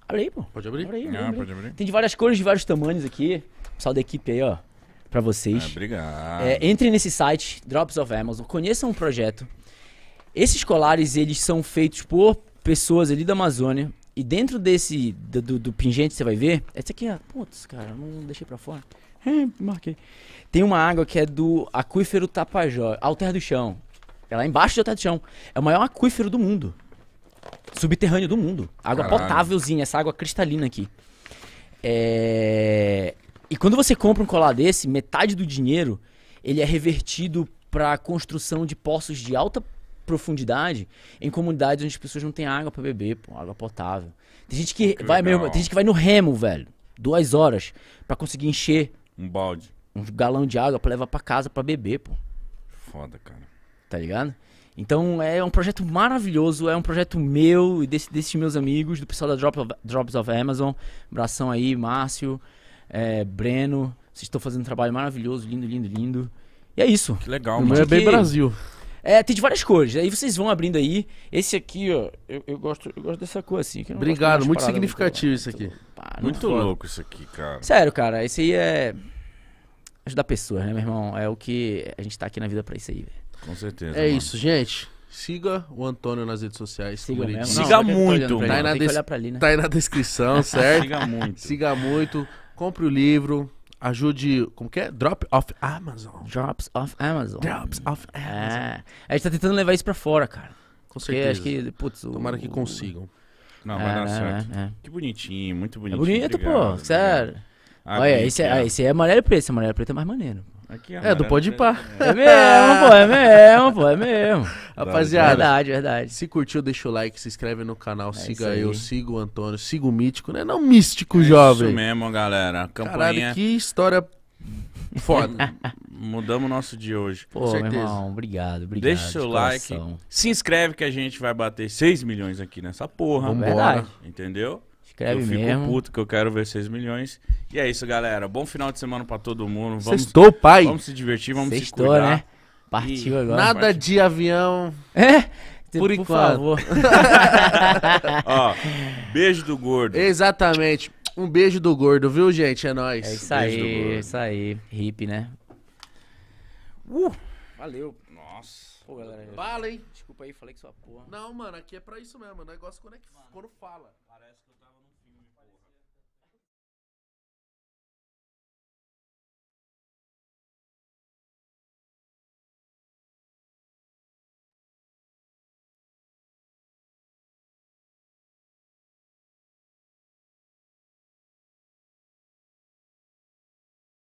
Abre aí, pô. Pode abrir? Abre aí, ah, abre. Pode abrir. Tem de várias cores, de vários tamanhos aqui. O pessoal da equipe aí, ó, pra vocês. Ah, obrigado. É, entrem nesse site, Drops of Amazon, conheçam o projeto. Esses colares, eles são feitos por pessoas ali da Amazônia, e dentro desse. Do, do, do pingente você vai ver. Essa aqui, ó. Putz, cara, não deixei pra fora. É, marquei. Tem uma água que é do aquífero Tapajós, Alter do Chão. É lá embaixo do Alter do Chão. É o maior aquífero do mundo. Subterrâneo do mundo. Água Caralho. potávelzinha, essa água cristalina aqui. É... E quando você compra um colar desse, metade do dinheiro ele é revertido para construção de poços de alta profundidade em comunidades onde as pessoas não têm água para beber, pô, água potável. Tem gente que, que vai legal. mesmo, tem gente que vai no remo, velho, duas horas para conseguir encher um balde, um galão de água para levar para casa para beber, pô. Foda, cara. Tá ligado? Então é um projeto maravilhoso, é um projeto meu e desse, desses meus amigos, do pessoal da Drops of, Drops of Amazon. Abração aí, Márcio, é, Breno. Vocês estão fazendo um trabalho maravilhoso, lindo, lindo, lindo. E é isso. Que legal, mano. É bem que... Brasil. É, tem de várias cores. Aí vocês vão abrindo aí. Esse aqui, ó, eu, eu gosto, eu gosto dessa cor assim. Obrigado, muito significativo muito, isso aqui. Muito, ah, muito louco isso aqui, cara. Sério, cara, esse aí é. Ajudar pessoas, né, meu irmão? É o que a gente tá aqui na vida pra isso aí, velho. Com certeza. É mano. isso, gente. Siga o Antônio nas redes sociais. Siga, mesmo. Siga muito. Tá aí, na des... ali, né? tá aí na descrição, certo? Siga muito. Siga muito. Compre o livro ajude. Como que é? Drop off Amazon. Drops off Amazon. Drops off é. Amazon. É. A gente tá tentando levar isso pra fora, cara. Com certeza. Porque acho que, putz, Tomara que consigam. Não, vai é, dar certo. É, é, que bonitinho, muito é bonitinho. Ah, é bonito, obrigado, pô. Sério. Olha, esse é, esse é amarelo e preto. Esse amarelo e preto é mais maneiro. Aqui, é, é do Pode né? Pá. É. é mesmo, pô, é mesmo, pô, é mesmo. Rapaziada. Verdade, verdade. Se curtiu, deixa o like, se inscreve no canal, é siga eu, siga o Antônio, siga o Mítico, né? Não místico, é jovem. Isso mesmo, galera. Campanha... Caralho, que história Foda. Mudamos o nosso dia hoje. Pô, Com certeza. Irmão, obrigado, obrigado. Deixa o seu like. Se inscreve que a gente vai bater 6 milhões aqui nessa porra. Vambora. Verdade. Entendeu? Escreve eu fico puto que eu quero ver 6 milhões. E é isso, galera. Bom final de semana pra todo mundo. Vamos, Sextou, pai. Vamos se divertir, vamos Sextou, se cuidar. né? Partiu e agora. Nada partiu. de avião. É? Por, por enquanto. favor. Ó, beijo do gordo. Exatamente. Um beijo do gordo, viu, gente? É nóis. É isso aí, é isso aí. Hip, né? Uh, valeu. Nossa. Pô, galera. hein? Desculpa aí, falei que sua porra. Não, mano, aqui é pra isso mesmo. O negócio quando, é que, mano. quando fala.